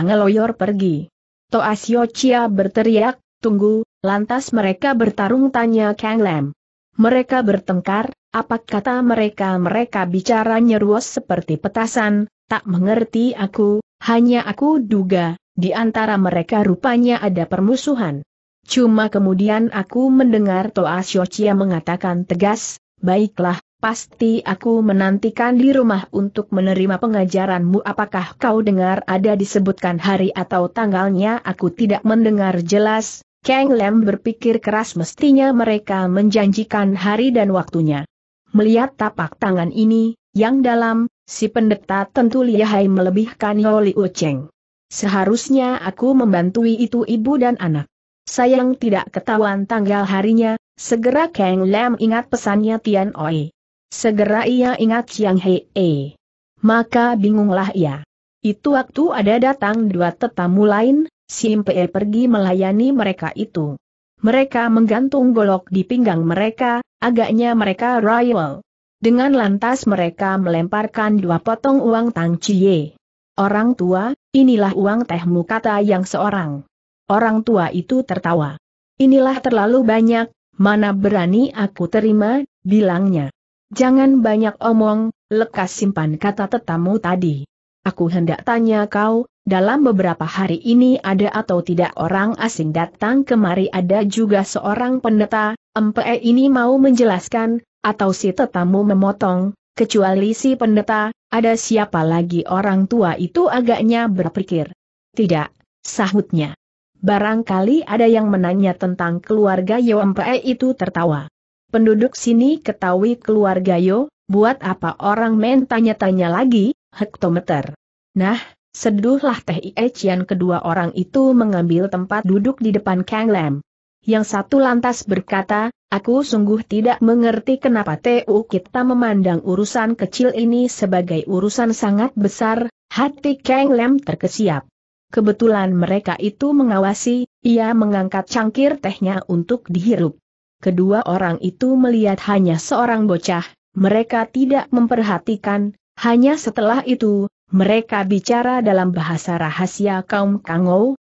pergi. Toas Yochia berteriak, tunggu, lantas mereka bertarung tanya Kang Lam. Mereka bertengkar, apa kata mereka mereka bicara nyeruas seperti petasan, tak mengerti aku, hanya aku duga, di antara mereka rupanya ada permusuhan. Cuma kemudian aku mendengar Toa Siochia mengatakan tegas, baiklah, Pasti aku menantikan di rumah untuk menerima pengajaranmu apakah kau dengar ada disebutkan hari atau tanggalnya aku tidak mendengar jelas. Kang Lem berpikir keras mestinya mereka menjanjikan hari dan waktunya. Melihat tapak tangan ini, yang dalam, si pendeta tentu lihai melebihkan Yoli Ucheng. Seharusnya aku membantui itu ibu dan anak. Sayang tidak ketahuan tanggal harinya, segera Kang Lem ingat pesannya Tian Oi. Segera ia ingat siang Hei. E. Maka bingunglah ia. Itu waktu ada datang dua tetamu lain, Sim Pe e pergi melayani mereka itu. Mereka menggantung golok di pinggang mereka, agaknya mereka rival. Dengan lantas mereka melemparkan dua potong uang Tang Chie. Orang tua, inilah uang tehmu kata yang seorang. Orang tua itu tertawa. Inilah terlalu banyak, mana berani aku terima, bilangnya. Jangan banyak omong, lekas simpan kata tetamu tadi. Aku hendak tanya kau, dalam beberapa hari ini ada atau tidak orang asing datang kemari ada juga seorang pendeta, empe ini mau menjelaskan, atau si tetamu memotong, kecuali si pendeta, ada siapa lagi orang tua itu agaknya berpikir. Tidak, sahutnya. Barangkali ada yang menanya tentang keluarga Yoempe itu tertawa. Penduduk sini ketahui keluarga yo, buat apa orang men tanya-tanya lagi, hektometer. Nah, seduhlah Teh Iecian kedua orang itu mengambil tempat duduk di depan Kang Lam. Yang satu lantas berkata, aku sungguh tidak mengerti kenapa TU kita memandang urusan kecil ini sebagai urusan sangat besar, hati Kang Lam terkesiap. Kebetulan mereka itu mengawasi, ia mengangkat cangkir tehnya untuk dihirup kedua orang itu melihat hanya seorang bocah, mereka tidak memperhatikan, hanya setelah itu, mereka bicara dalam bahasa rahasia kaum Kangou.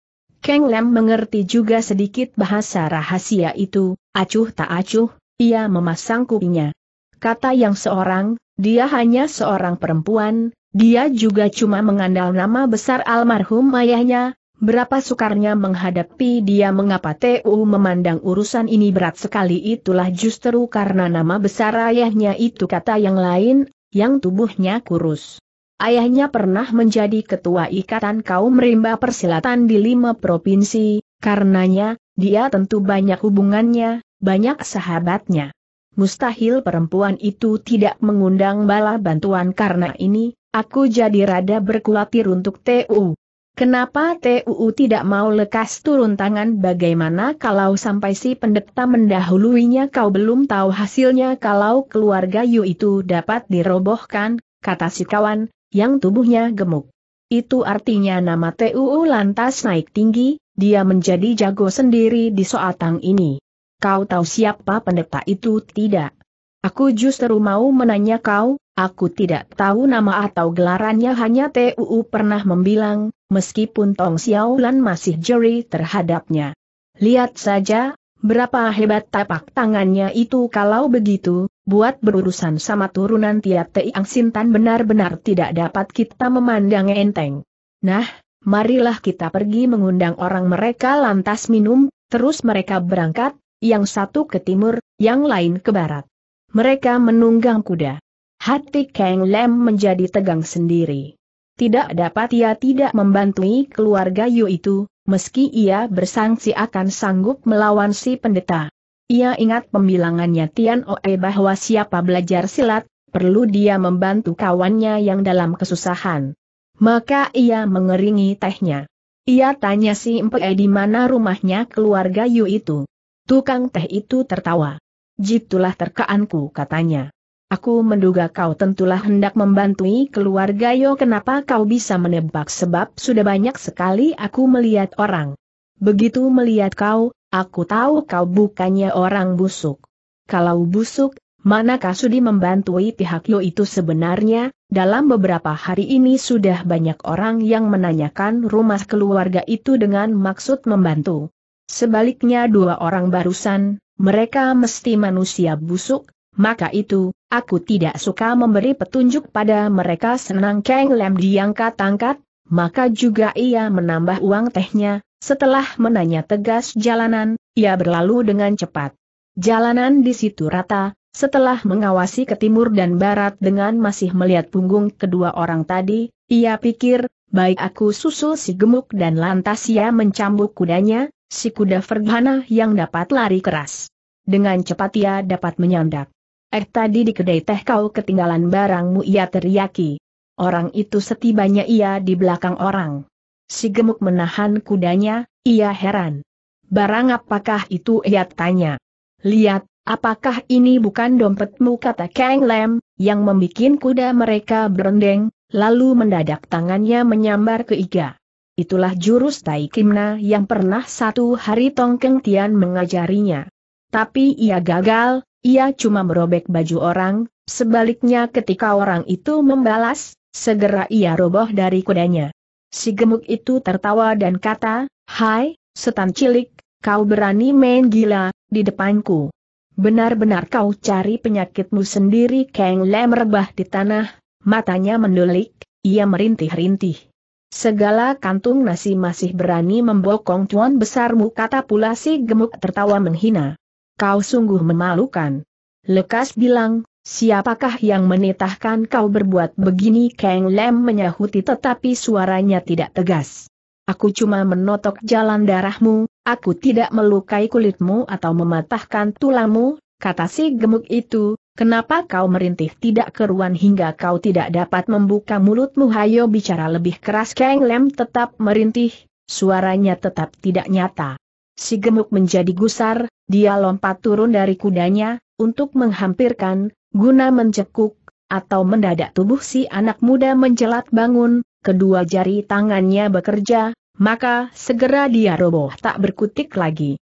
Kang Lam mengerti juga sedikit bahasa rahasia itu, acuh tak acuh, ia memasang kupingnya. Kata yang seorang, dia hanya seorang perempuan, dia juga cuma mengandalkan nama besar almarhum ayahnya, Berapa sukarnya menghadapi dia mengapa TU memandang urusan ini berat sekali itulah justru karena nama besar ayahnya itu kata yang lain, yang tubuhnya kurus. Ayahnya pernah menjadi ketua ikatan kaum rimba persilatan di lima provinsi, karenanya, dia tentu banyak hubungannya, banyak sahabatnya. Mustahil perempuan itu tidak mengundang bala bantuan karena ini, aku jadi rada berkulatir untuk TU. Kenapa TUU tidak mau lekas turun tangan bagaimana kalau sampai si pendeta mendahuluinya kau belum tahu hasilnya kalau keluarga Yu itu dapat dirobohkan, kata si kawan, yang tubuhnya gemuk. Itu artinya nama TUU lantas naik tinggi, dia menjadi jago sendiri di soatang ini. Kau tahu siapa pendeta itu tidak? Aku justru mau menanya kau, Aku tidak tahu nama atau gelarannya hanya TUU pernah membilang, meskipun Tong Xiaolan masih juri terhadapnya. Lihat saja, berapa hebat tapak tangannya itu kalau begitu, buat berurusan sama turunan tiap Tiang Sintan benar-benar tidak dapat kita memandang enteng. Nah, marilah kita pergi mengundang orang mereka lantas minum, terus mereka berangkat, yang satu ke timur, yang lain ke barat. Mereka menunggang kuda. Hati Kang Lem menjadi tegang sendiri. Tidak dapat ia tidak membantui keluarga Yu itu, meski ia bersangsi akan sanggup melawan si pendeta. Ia ingat pembilangannya Tian Oe bahwa siapa belajar silat, perlu dia membantu kawannya yang dalam kesusahan. Maka ia mengeringi tehnya. Ia tanya si Mpe di mana rumahnya keluarga Yu itu. Tukang teh itu tertawa. Jitulah terkaanku katanya. Aku menduga kau tentulah hendak membantu keluarga yo kenapa kau bisa menebak sebab sudah banyak sekali aku melihat orang. Begitu melihat kau, aku tahu kau bukannya orang busuk. Kalau busuk, manakah sudi membantui pihak lo itu sebenarnya, dalam beberapa hari ini sudah banyak orang yang menanyakan rumah keluarga itu dengan maksud membantu. Sebaliknya dua orang barusan, mereka mesti manusia busuk, maka itu, Aku tidak suka memberi petunjuk pada mereka senang Kang Lem diangkat-angkat, maka juga ia menambah uang tehnya, setelah menanya tegas jalanan, ia berlalu dengan cepat. Jalanan di situ rata, setelah mengawasi ke timur dan barat dengan masih melihat punggung kedua orang tadi, ia pikir, baik aku susul si gemuk dan lantas ia mencambuk kudanya, si kuda Verghana yang dapat lari keras. Dengan cepat ia dapat menyandak. Eh tadi di kedai teh kau ketinggalan barangmu ia teriaki. Orang itu setibanya ia di belakang orang. Si gemuk menahan kudanya, ia heran. Barang apakah itu ia tanya. Lihat, apakah ini bukan dompetmu kata Kang Lem, yang membuat kuda mereka berendeng, lalu mendadak tangannya menyambar ke iga. Itulah jurus Tai Kimna yang pernah satu hari Tongkeng Tian mengajarinya. Tapi ia gagal, ia cuma merobek baju orang, sebaliknya ketika orang itu membalas, segera ia roboh dari kudanya. Si gemuk itu tertawa dan kata, Hai, setan cilik, kau berani main gila, di depanku. Benar-benar kau cari penyakitmu sendiri Kang Lem merebah di tanah, matanya mendulik, ia merintih-rintih. Segala kantung nasi masih berani membokong tuan besarmu kata pula si gemuk tertawa menghina kau sungguh memalukan. Lekas bilang, siapakah yang menitahkan kau berbuat begini? Kang Lem menyahuti tetapi suaranya tidak tegas. Aku cuma menotok jalan darahmu, aku tidak melukai kulitmu atau mematahkan tulangmu, kata si gemuk itu, kenapa kau merintih tidak keruan hingga kau tidak dapat membuka mulutmu hayo bicara lebih keras Kang Lem tetap merintih, suaranya tetap tidak nyata si gemuk menjadi gusar, dia lompat turun dari kudanya, untuk menghampirkan, guna mencekuk, atau mendadak tubuh si anak muda menjelat bangun, kedua jari tangannya bekerja, maka segera dia roboh tak berkutik lagi.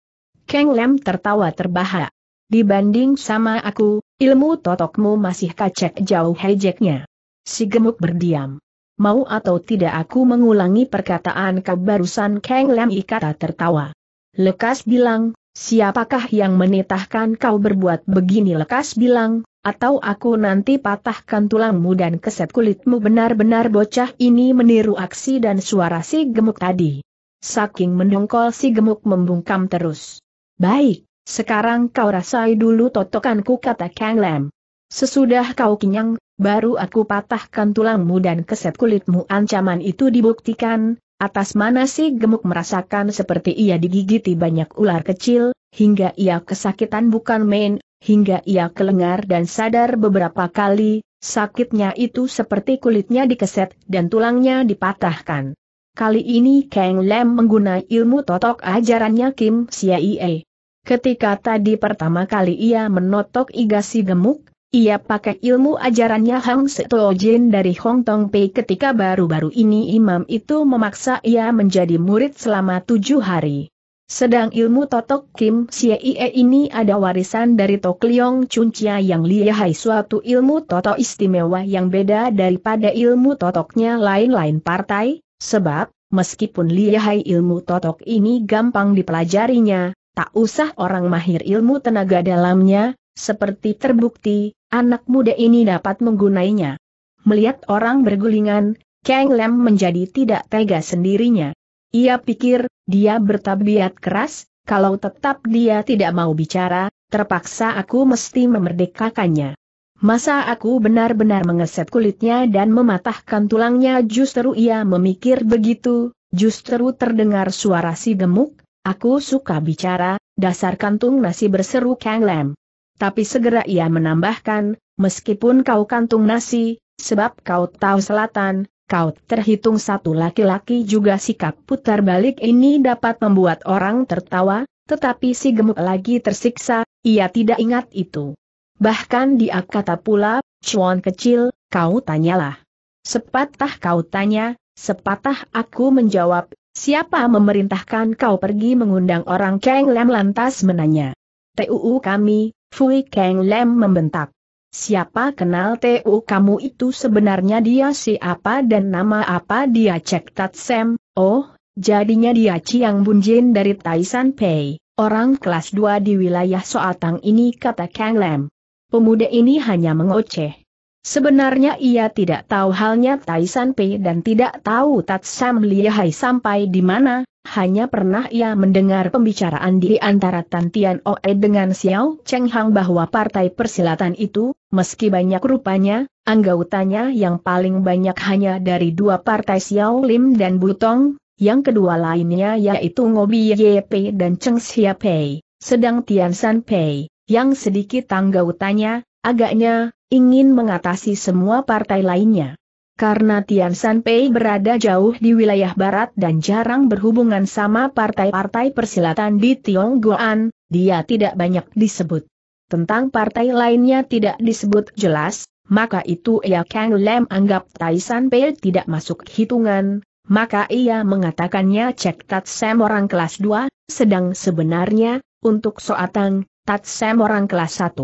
Kang Lem tertawa terbahak. Dibanding sama aku, ilmu totokmu masih kacek jauh hejeknya. Si gemuk berdiam. Mau atau tidak aku mengulangi perkataan kebarusan barusan Kang Lem ikata tertawa. Lekas bilang, siapakah yang menitahkan kau berbuat begini lekas bilang, atau aku nanti patahkan tulangmu dan keset kulitmu benar-benar bocah ini meniru aksi dan suara si gemuk tadi. Saking mendongkol si gemuk membungkam terus. Baik, sekarang kau rasai dulu totokanku kata Kang Lam. Sesudah kau kenyang, baru aku patahkan tulangmu dan keset kulitmu ancaman itu dibuktikan, Atas mana si gemuk merasakan seperti ia digigiti banyak ular kecil, hingga ia kesakitan bukan main, hingga ia kelengar dan sadar beberapa kali, sakitnya itu seperti kulitnya dikeset dan tulangnya dipatahkan. Kali ini Kang Lem menggunakan ilmu totok ajarannya Kim Siaie. Ketika tadi pertama kali ia menotok iga gemuk, ia pakai ilmu ajarannya Hang Seto Jin dari Hong Tong Pei ketika baru-baru ini imam itu memaksa ia menjadi murid selama tujuh hari. Sedang ilmu totok Kim Xie ini ada warisan dari Tok Leong Chun Chia yang lihai suatu ilmu totok istimewa yang beda daripada ilmu totoknya lain-lain partai, sebab, meskipun lihai ilmu totok ini gampang dipelajarinya, tak usah orang mahir ilmu tenaga dalamnya, seperti terbukti, anak muda ini dapat menggunainya. Melihat orang bergulingan, Kang Lem menjadi tidak tega sendirinya. Ia pikir, dia bertabiat keras, kalau tetap dia tidak mau bicara, terpaksa aku mesti memerdekakannya. Masa aku benar-benar mengeset kulitnya dan mematahkan tulangnya justru ia memikir begitu, justru terdengar suara si gemuk, aku suka bicara, dasar kantung nasi berseru Kang Lem. Tapi segera ia menambahkan, meskipun kau kantung nasi, sebab kau tahu selatan, kau terhitung satu laki-laki juga sikap putar balik ini dapat membuat orang tertawa, tetapi si gemuk lagi tersiksa, ia tidak ingat itu. Bahkan dia kata pula, cuan kecil, kau tanyalah. Sepatah kau tanya, sepatah aku menjawab, siapa memerintahkan kau pergi mengundang orang Kang Lam lantas menanya. TUU kami, Fui Kang Lem membentak. Siapa kenal TU kamu itu sebenarnya dia siapa dan nama apa dia cek Tat Sam, oh, jadinya dia Chiang Bunjin dari Taisan Pei, orang kelas 2 di wilayah Soatang ini kata Kang Lem. Pemuda ini hanya mengoceh. Sebenarnya ia tidak tahu halnya Taisan Pei dan tidak tahu Tat Sam lihai sampai di mana, hanya pernah ia mendengar pembicaraan di antara Tan Tian Oe dengan Xiao Cheng Hang bahwa partai persilatan itu, meski banyak rupanya, anggotanya yang paling banyak hanya dari dua partai Xiao Lim dan Butong, yang kedua lainnya yaitu Ngobi Yepe dan Cheng Xia Pei, sedang Tian San Pei, yang sedikit anggotanya, agaknya, ingin mengatasi semua partai lainnya. Karena Tian Sanpei berada jauh di wilayah barat dan jarang berhubungan sama partai-partai persilatan di Tionggoan, dia tidak banyak disebut. Tentang partai lainnya tidak disebut jelas, maka itu ia Kang Lem anggap Tai Sanpei tidak masuk hitungan, maka ia mengatakannya cek Tat Sam orang kelas 2, sedang sebenarnya, untuk Soatang, Sam orang kelas 1.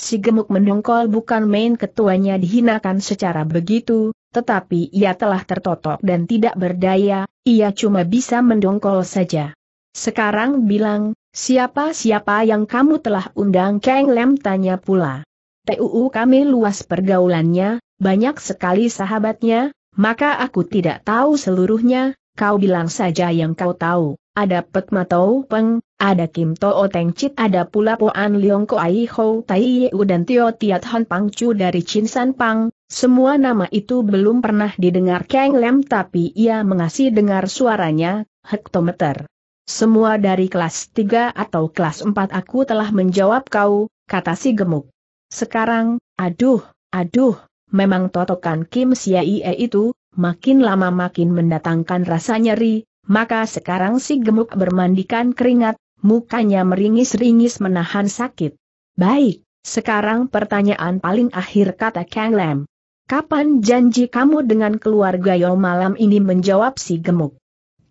Si gemuk mendongkol bukan main ketuanya dihinakan secara begitu, tetapi ia telah tertotok dan tidak berdaya, ia cuma bisa mendongkol saja. Sekarang bilang, siapa-siapa yang kamu telah undang Kang Lem tanya pula. TUU kami luas pergaulannya, banyak sekali sahabatnya, maka aku tidak tahu seluruhnya, kau bilang saja yang kau tahu, ada Pek Matou, Peng, ada Kim To'o Teng Chit, ada pula Poan Leong Ko Ai Ho Tai Yeu dan Tio Tiat Han Pang Chu dari Chin San Pang, semua nama itu belum pernah didengar Kang Lem tapi ia mengasih dengar suaranya, hektometer. Semua dari kelas 3 atau kelas 4 aku telah menjawab kau, kata si gemuk. Sekarang, aduh, aduh, memang totokan Kim Siaie itu, makin lama makin mendatangkan rasa nyeri, maka sekarang si gemuk bermandikan keringat, mukanya meringis-ringis menahan sakit. Baik, sekarang pertanyaan paling akhir kata Kang Lam. Kapan janji kamu dengan keluarga Yo malam ini menjawab si gemuk?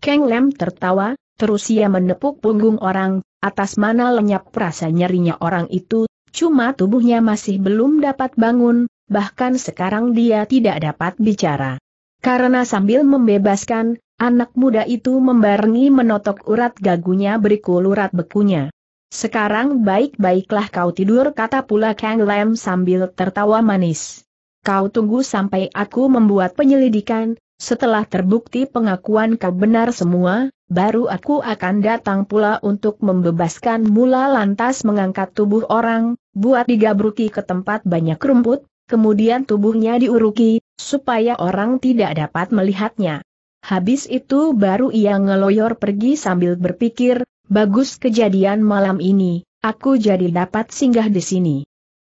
Kang Lam tertawa, terus ia menepuk punggung orang, atas mana lenyap rasa nyerinya orang itu, cuma tubuhnya masih belum dapat bangun, bahkan sekarang dia tidak dapat bicara. Karena sambil membebaskan, anak muda itu membarengi menotok urat gagunya berikul urat bekunya. Sekarang baik-baiklah kau tidur kata pula Kang Lam sambil tertawa manis. Kau tunggu sampai aku membuat penyelidikan, setelah terbukti pengakuan kau benar semua, baru aku akan datang pula untuk membebaskan mula lantas mengangkat tubuh orang, buat digabruki ke tempat banyak rumput, kemudian tubuhnya diuruki, supaya orang tidak dapat melihatnya. Habis itu baru ia ngeloyor pergi sambil berpikir, bagus kejadian malam ini, aku jadi dapat singgah di sini.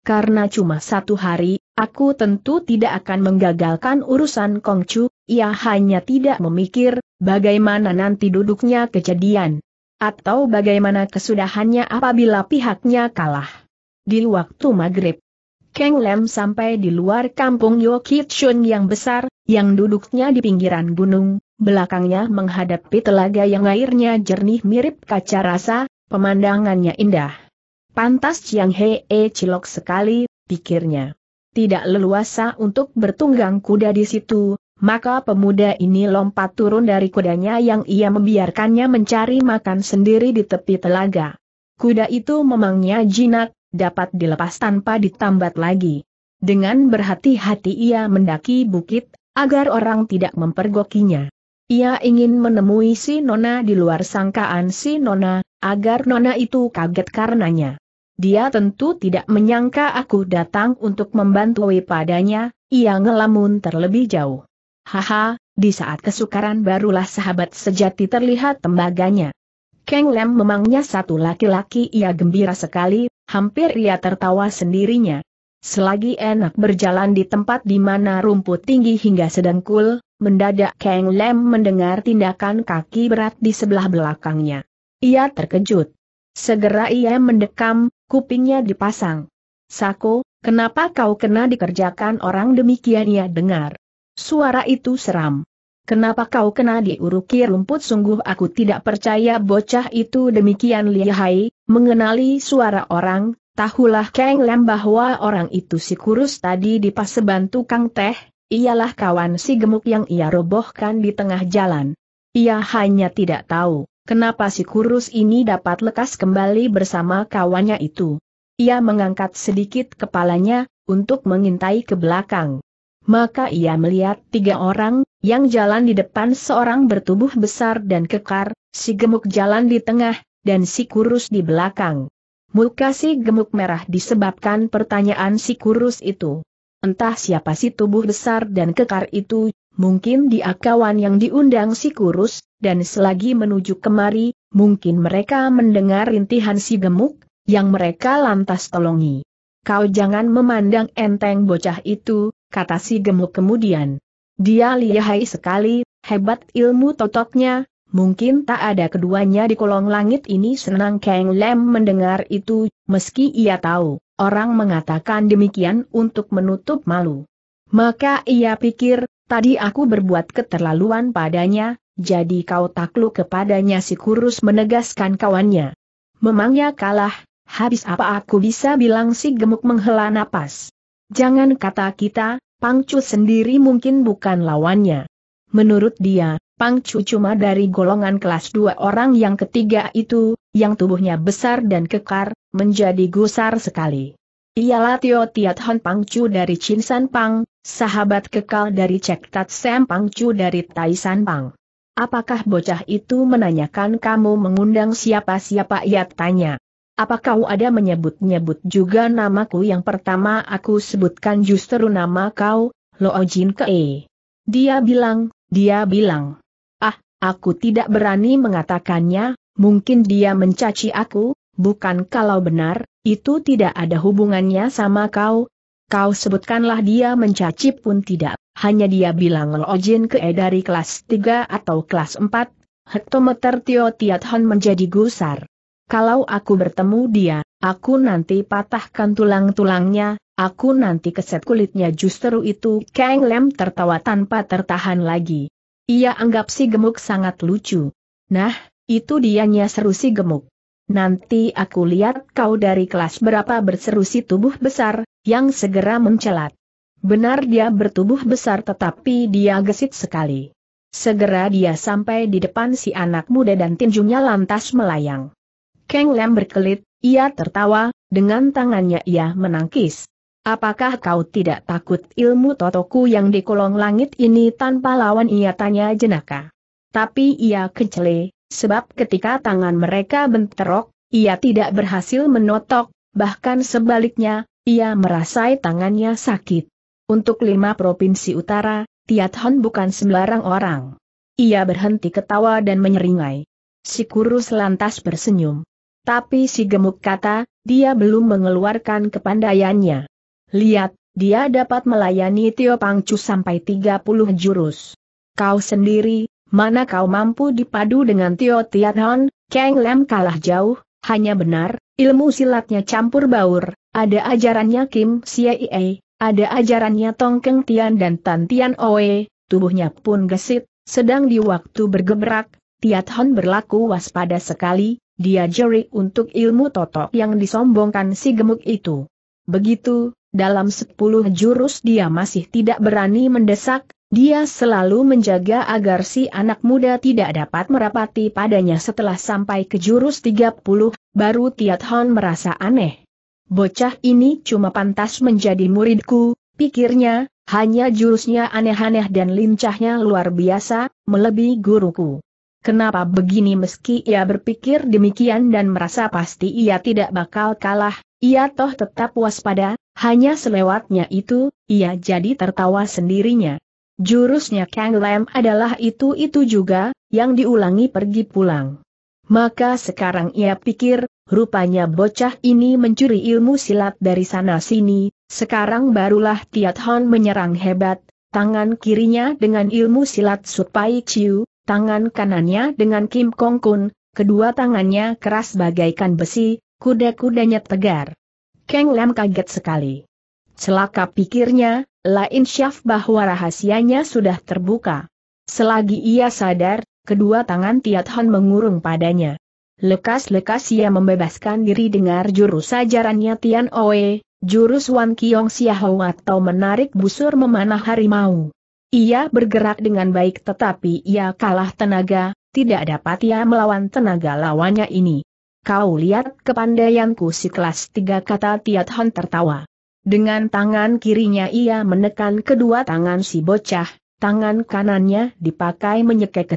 Karena cuma satu hari, aku tentu tidak akan menggagalkan urusan Kongcu, ia hanya tidak memikir, bagaimana nanti duduknya kejadian. Atau bagaimana kesudahannya apabila pihaknya kalah. Di waktu maghrib, Kang Lem sampai di luar kampung Chun yang besar, yang duduknya di pinggiran gunung, belakangnya menghadapi telaga yang airnya jernih mirip kaca rasa, pemandangannya indah. Pantas Chiang -e cilok sekali, pikirnya. Tidak leluasa untuk bertunggang kuda di situ, maka pemuda ini lompat turun dari kudanya yang ia membiarkannya mencari makan sendiri di tepi telaga. Kuda itu memangnya jinak, dapat dilepas tanpa ditambat lagi. Dengan berhati-hati ia mendaki bukit, agar orang tidak mempergokinya. Ia ingin menemui si Nona di luar sangkaan si Nona, agar Nona itu kaget karenanya. Dia tentu tidak menyangka aku datang untuk membantu padanya, ia ngelamun terlebih jauh. Haha, di saat kesukaran barulah sahabat sejati terlihat tembaganya. Keng Lem memangnya satu laki-laki ia gembira sekali, hampir ia tertawa sendirinya. Selagi enak berjalan di tempat di mana rumput tinggi hingga sedengkul, mendadak Kang Lem mendengar tindakan kaki berat di sebelah belakangnya. Ia terkejut. Segera ia mendekam, kupingnya dipasang. Sako, kenapa kau kena dikerjakan orang demikian ia dengar. Suara itu seram. Kenapa kau kena diuruki rumput sungguh aku tidak percaya bocah itu demikian lihai, mengenali suara orang, tahulah Kang Lam bahwa orang itu si kurus tadi di paseban tukang teh, ialah kawan si gemuk yang ia robohkan di tengah jalan. Ia hanya tidak tahu, kenapa si kurus ini dapat lekas kembali bersama kawannya itu. Ia mengangkat sedikit kepalanya, untuk mengintai ke belakang maka ia melihat tiga orang, yang jalan di depan seorang bertubuh besar dan kekar, si gemuk jalan di tengah, dan si kurus di belakang. Muka si gemuk merah disebabkan pertanyaan si kurus itu. Entah siapa si tubuh besar dan kekar itu, mungkin dia kawan yang diundang si kurus, dan selagi menuju kemari, mungkin mereka mendengar rintihan si gemuk, yang mereka lantas tolongi. Kau jangan memandang enteng bocah itu, kata si gemuk kemudian. Dia lihai sekali, hebat ilmu totoknya, mungkin tak ada keduanya di kolong langit ini senang Kang Lem mendengar itu, meski ia tahu, orang mengatakan demikian untuk menutup malu. Maka ia pikir, tadi aku berbuat keterlaluan padanya, jadi kau takluk kepadanya si kurus menegaskan kawannya. Memangnya kalah, habis apa aku bisa bilang si gemuk menghela napas. Jangan kata kita, Pangcu sendiri mungkin bukan lawannya. Menurut dia, Pangcu cuma dari golongan kelas dua orang yang ketiga itu, yang tubuhnya besar dan kekar, menjadi gusar sekali. Ialah Tio Tiat Hon Pangcu dari Chinsan Pang, sahabat kekal dari Cek Tat Sam Pangcu dari Taisan Pang. Apakah bocah itu menanyakan kamu mengundang siapa-siapa ia tanya apa kau ada menyebut-nyebut juga namaku yang pertama aku sebutkan justru nama kau, Loa Jin Kee. Dia bilang, dia bilang. Ah, aku tidak berani mengatakannya, mungkin dia mencaci aku, bukan kalau benar, itu tidak ada hubungannya sama kau. Kau sebutkanlah dia mencaci pun tidak, hanya dia bilang Loa Jin Kee dari kelas 3 atau kelas 4, hektometer Tio Tiat Hon menjadi gusar. Kalau aku bertemu dia, aku nanti patahkan tulang-tulangnya, aku nanti keset kulitnya justru itu Kang Lem tertawa tanpa tertahan lagi. Ia anggap si gemuk sangat lucu. Nah, itu dianya seru si gemuk. Nanti aku lihat kau dari kelas berapa berseru si tubuh besar, yang segera mencelat. Benar dia bertubuh besar tetapi dia gesit sekali. Segera dia sampai di depan si anak muda dan tinjunya lantas melayang. Keng lem berkelit, ia tertawa, dengan tangannya ia menangkis. Apakah kau tidak takut ilmu totoku yang di kolong langit ini tanpa lawan ia tanya jenaka? Tapi ia kecele, sebab ketika tangan mereka benterok, ia tidak berhasil menotok, bahkan sebaliknya, ia merasai tangannya sakit. Untuk lima provinsi utara, Tiat Hon bukan sembarang orang. Ia berhenti ketawa dan menyeringai. Si kurus lantas bersenyum. Tapi si gemuk kata, dia belum mengeluarkan kepandaiannya. Lihat, dia dapat melayani Tio Pangcu sampai 30 jurus. Kau sendiri, mana kau mampu dipadu dengan Tio Tiathon, Kang Lem kalah jauh, hanya benar, ilmu silatnya campur baur, ada ajarannya Kim Siei, ada ajarannya Tongkeng Tian dan Tan Tian Oe, tubuhnya pun gesit, sedang di waktu bergebrak, Tiathon berlaku waspada sekali, dia jerik untuk ilmu totok yang disombongkan si gemuk itu. Begitu, dalam sepuluh jurus dia masih tidak berani mendesak, dia selalu menjaga agar si anak muda tidak dapat merapati padanya setelah sampai ke jurus 30, baru Tiat Hon merasa aneh. Bocah ini cuma pantas menjadi muridku, pikirnya, hanya jurusnya aneh-aneh dan lincahnya luar biasa, melebihi guruku. Kenapa begini meski ia berpikir demikian dan merasa pasti ia tidak bakal kalah, ia toh tetap waspada, hanya selewatnya itu, ia jadi tertawa sendirinya. Jurusnya Kang Lam adalah itu-itu juga, yang diulangi pergi pulang. Maka sekarang ia pikir, rupanya bocah ini mencuri ilmu silat dari sana-sini, sekarang barulah Tiat Hon menyerang hebat, tangan kirinya dengan ilmu silat Supai Chiu, tangan kanannya dengan Kim Kong Kun, kedua tangannya keras bagaikan besi, kuda-kudanya tegar. Kang Lam kaget sekali. Celaka pikirnya, lain syaf bahwa rahasianya sudah terbuka. Selagi ia sadar, kedua tangan Tiat Han mengurung padanya. Lekas-lekas ia membebaskan diri dengar jurus ajarannya Tian Oe, jurus Wan Kiong Siahou atau menarik busur memanah harimau. Ia bergerak dengan baik tetapi ia kalah tenaga, tidak dapat ia melawan tenaga lawannya ini. Kau lihat kepandaianku si kelas tiga kata Tiat Han tertawa. Dengan tangan kirinya ia menekan kedua tangan si bocah, tangan kanannya dipakai menyekek ke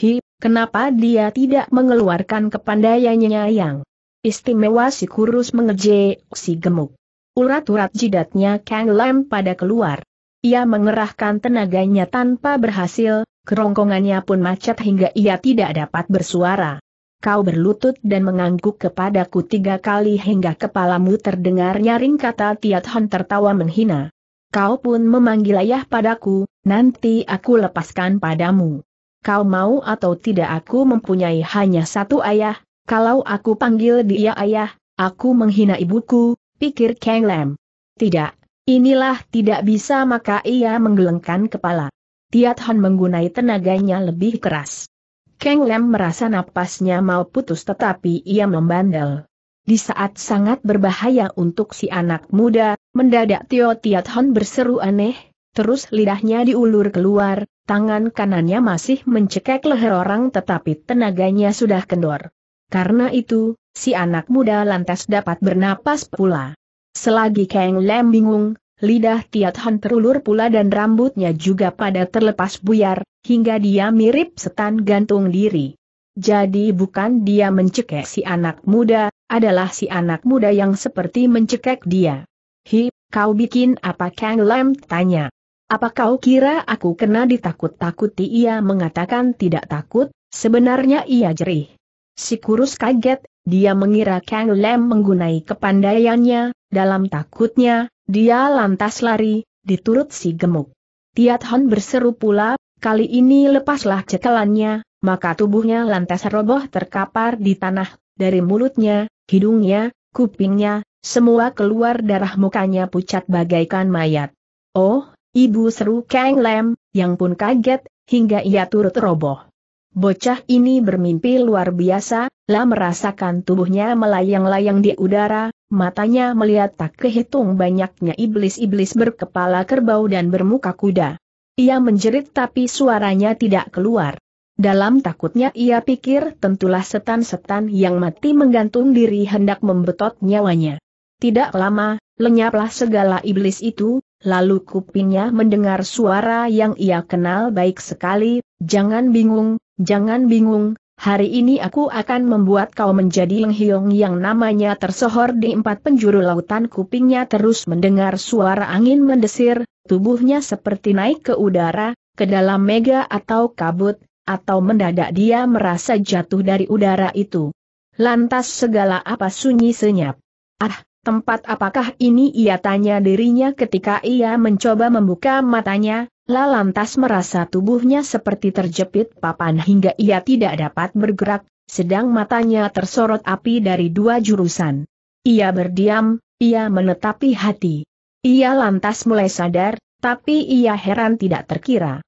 Hi, kenapa dia tidak mengeluarkan kepandaiannya yang istimewa si kurus mengejek si gemuk. Urat-urat jidatnya Kang Lam pada keluar. Ia mengerahkan tenaganya tanpa berhasil, kerongkongannya pun macet hingga ia tidak dapat bersuara. Kau berlutut dan mengangguk kepadaku tiga kali hingga kepalamu terdengar nyaring kata Tiat Han tertawa menghina. Kau pun memanggil ayah padaku, nanti aku lepaskan padamu. Kau mau atau tidak aku mempunyai hanya satu ayah, kalau aku panggil dia ayah, aku menghina ibuku, pikir Kang Lam. Tidak, Inilah tidak bisa maka ia menggelengkan kepala. Tiat Han menggunai tenaganya lebih keras. Kang Lem merasa napasnya mau putus tetapi ia membandel. Di saat sangat berbahaya untuk si anak muda, mendadak Tio Tiat Han berseru aneh, terus lidahnya diulur keluar, tangan kanannya masih mencekek leher orang tetapi tenaganya sudah kendor. Karena itu, si anak muda lantas dapat bernapas pula. Selagi Kang Lem bingung, lidah Tiat Han terulur pula dan rambutnya juga pada terlepas buyar, hingga dia mirip setan gantung diri. Jadi bukan dia mencekek si anak muda, adalah si anak muda yang seperti mencekek dia. Hi, kau bikin apa Kang Lem tanya. Apa kau kira aku kena ditakut-takuti ia mengatakan tidak takut, sebenarnya ia jerih. Si kurus kaget, dia mengira Kang Lem menggunai kepandaiannya, dalam takutnya, dia lantas lari, diturut si gemuk. Tiat Hon berseru pula, kali ini lepaslah cekelannya, maka tubuhnya lantas roboh terkapar di tanah, dari mulutnya, hidungnya, kupingnya, semua keluar darah mukanya pucat bagaikan mayat. Oh, ibu seru Kang Lem, yang pun kaget, hingga ia turut roboh. Bocah ini bermimpi luar biasa, La merasakan tubuhnya melayang-layang di udara, matanya melihat tak kehitung banyaknya iblis-iblis berkepala kerbau dan bermuka kuda. Ia menjerit tapi suaranya tidak keluar. Dalam takutnya ia pikir tentulah setan-setan yang mati menggantung diri hendak membetot nyawanya. Tidak lama, lenyaplah segala iblis itu, lalu kupingnya mendengar suara yang ia kenal baik sekali, jangan bingung, jangan bingung, Hari ini aku akan membuat kau menjadi lenghiong yang namanya tersohor di empat penjuru lautan kupingnya terus mendengar suara angin mendesir, tubuhnya seperti naik ke udara, ke dalam mega atau kabut, atau mendadak dia merasa jatuh dari udara itu. Lantas segala apa sunyi senyap. Ah, tempat apakah ini ia tanya dirinya ketika ia mencoba membuka matanya, Lantas merasa tubuhnya seperti terjepit papan hingga ia tidak dapat bergerak, sedang matanya tersorot api dari dua jurusan. Ia berdiam, ia menetapi hati. Ia lantas mulai sadar, tapi ia heran tidak terkira.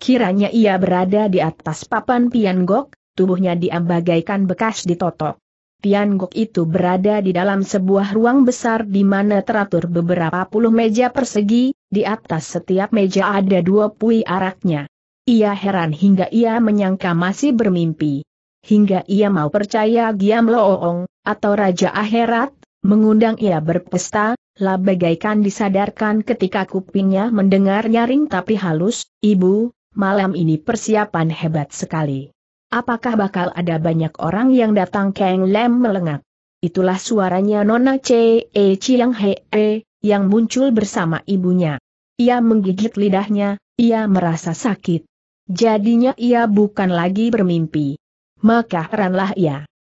Kiranya ia berada di atas papan Gok, tubuhnya diambagaikan bekas ditotok. Gok itu berada di dalam sebuah ruang besar di mana teratur beberapa puluh meja persegi, di atas setiap meja ada dua pui araknya. Ia heran hingga ia menyangka masih bermimpi. Hingga ia mau percaya Giam Loong, atau Raja Akhirat, mengundang ia berpesta, lah bagaikan disadarkan ketika kupingnya mendengar nyaring tapi halus, Ibu, malam ini persiapan hebat sekali. Apakah bakal ada banyak orang yang datang Kang Lem melengak? Itulah suaranya Nona C.E. Chiang Hee, eh, yang muncul bersama ibunya. Ia menggigit lidahnya, ia merasa sakit. Jadinya ia bukan lagi bermimpi. Maka heranlah ia.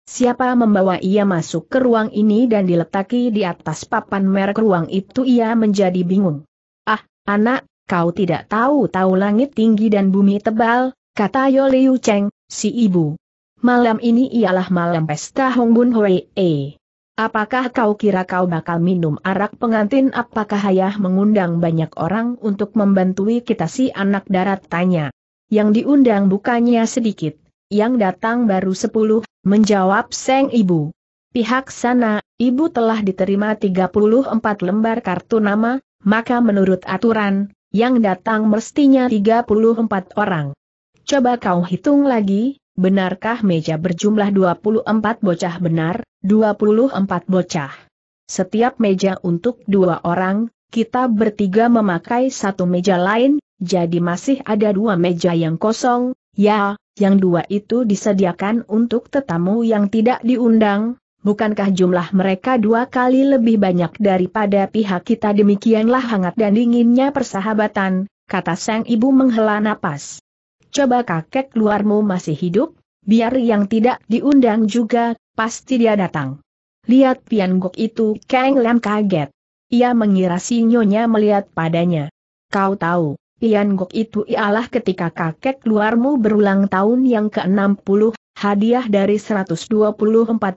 Siapa membawa ia masuk ke ruang ini dan diletaki di atas papan merek ruang itu ia menjadi bingung. Ah, anak, kau tidak tahu-tahu langit tinggi dan bumi tebal, kata Yoliu Cheng, si ibu. Malam ini ialah malam pesta Hongbun Hwee. Apakah kau kira kau bakal minum arak pengantin apakah ayah mengundang banyak orang untuk membantu kita si anak darat tanya. Yang diundang bukannya sedikit, yang datang baru sepuluh, menjawab Seng Ibu. Pihak sana, Ibu telah diterima 34 lembar kartu nama, maka menurut aturan, yang datang mestinya 34 orang. Coba kau hitung lagi, benarkah meja berjumlah 24 bocah benar, 24 bocah. Setiap meja untuk dua orang, kita bertiga memakai satu meja lain, jadi masih ada dua meja yang kosong, ya, yang dua itu disediakan untuk tetamu yang tidak diundang, bukankah jumlah mereka dua kali lebih banyak daripada pihak kita demikianlah hangat dan dinginnya persahabatan, kata sang ibu menghela napas coba kakek luarmu masih hidup, biar yang tidak diundang juga, pasti dia datang. Lihat Pian Gok itu Kang Lam kaget. Ia mengira si nyonya melihat padanya. Kau tahu, Pian Gok itu ialah ketika kakek luarmu berulang tahun yang ke-60, hadiah dari 124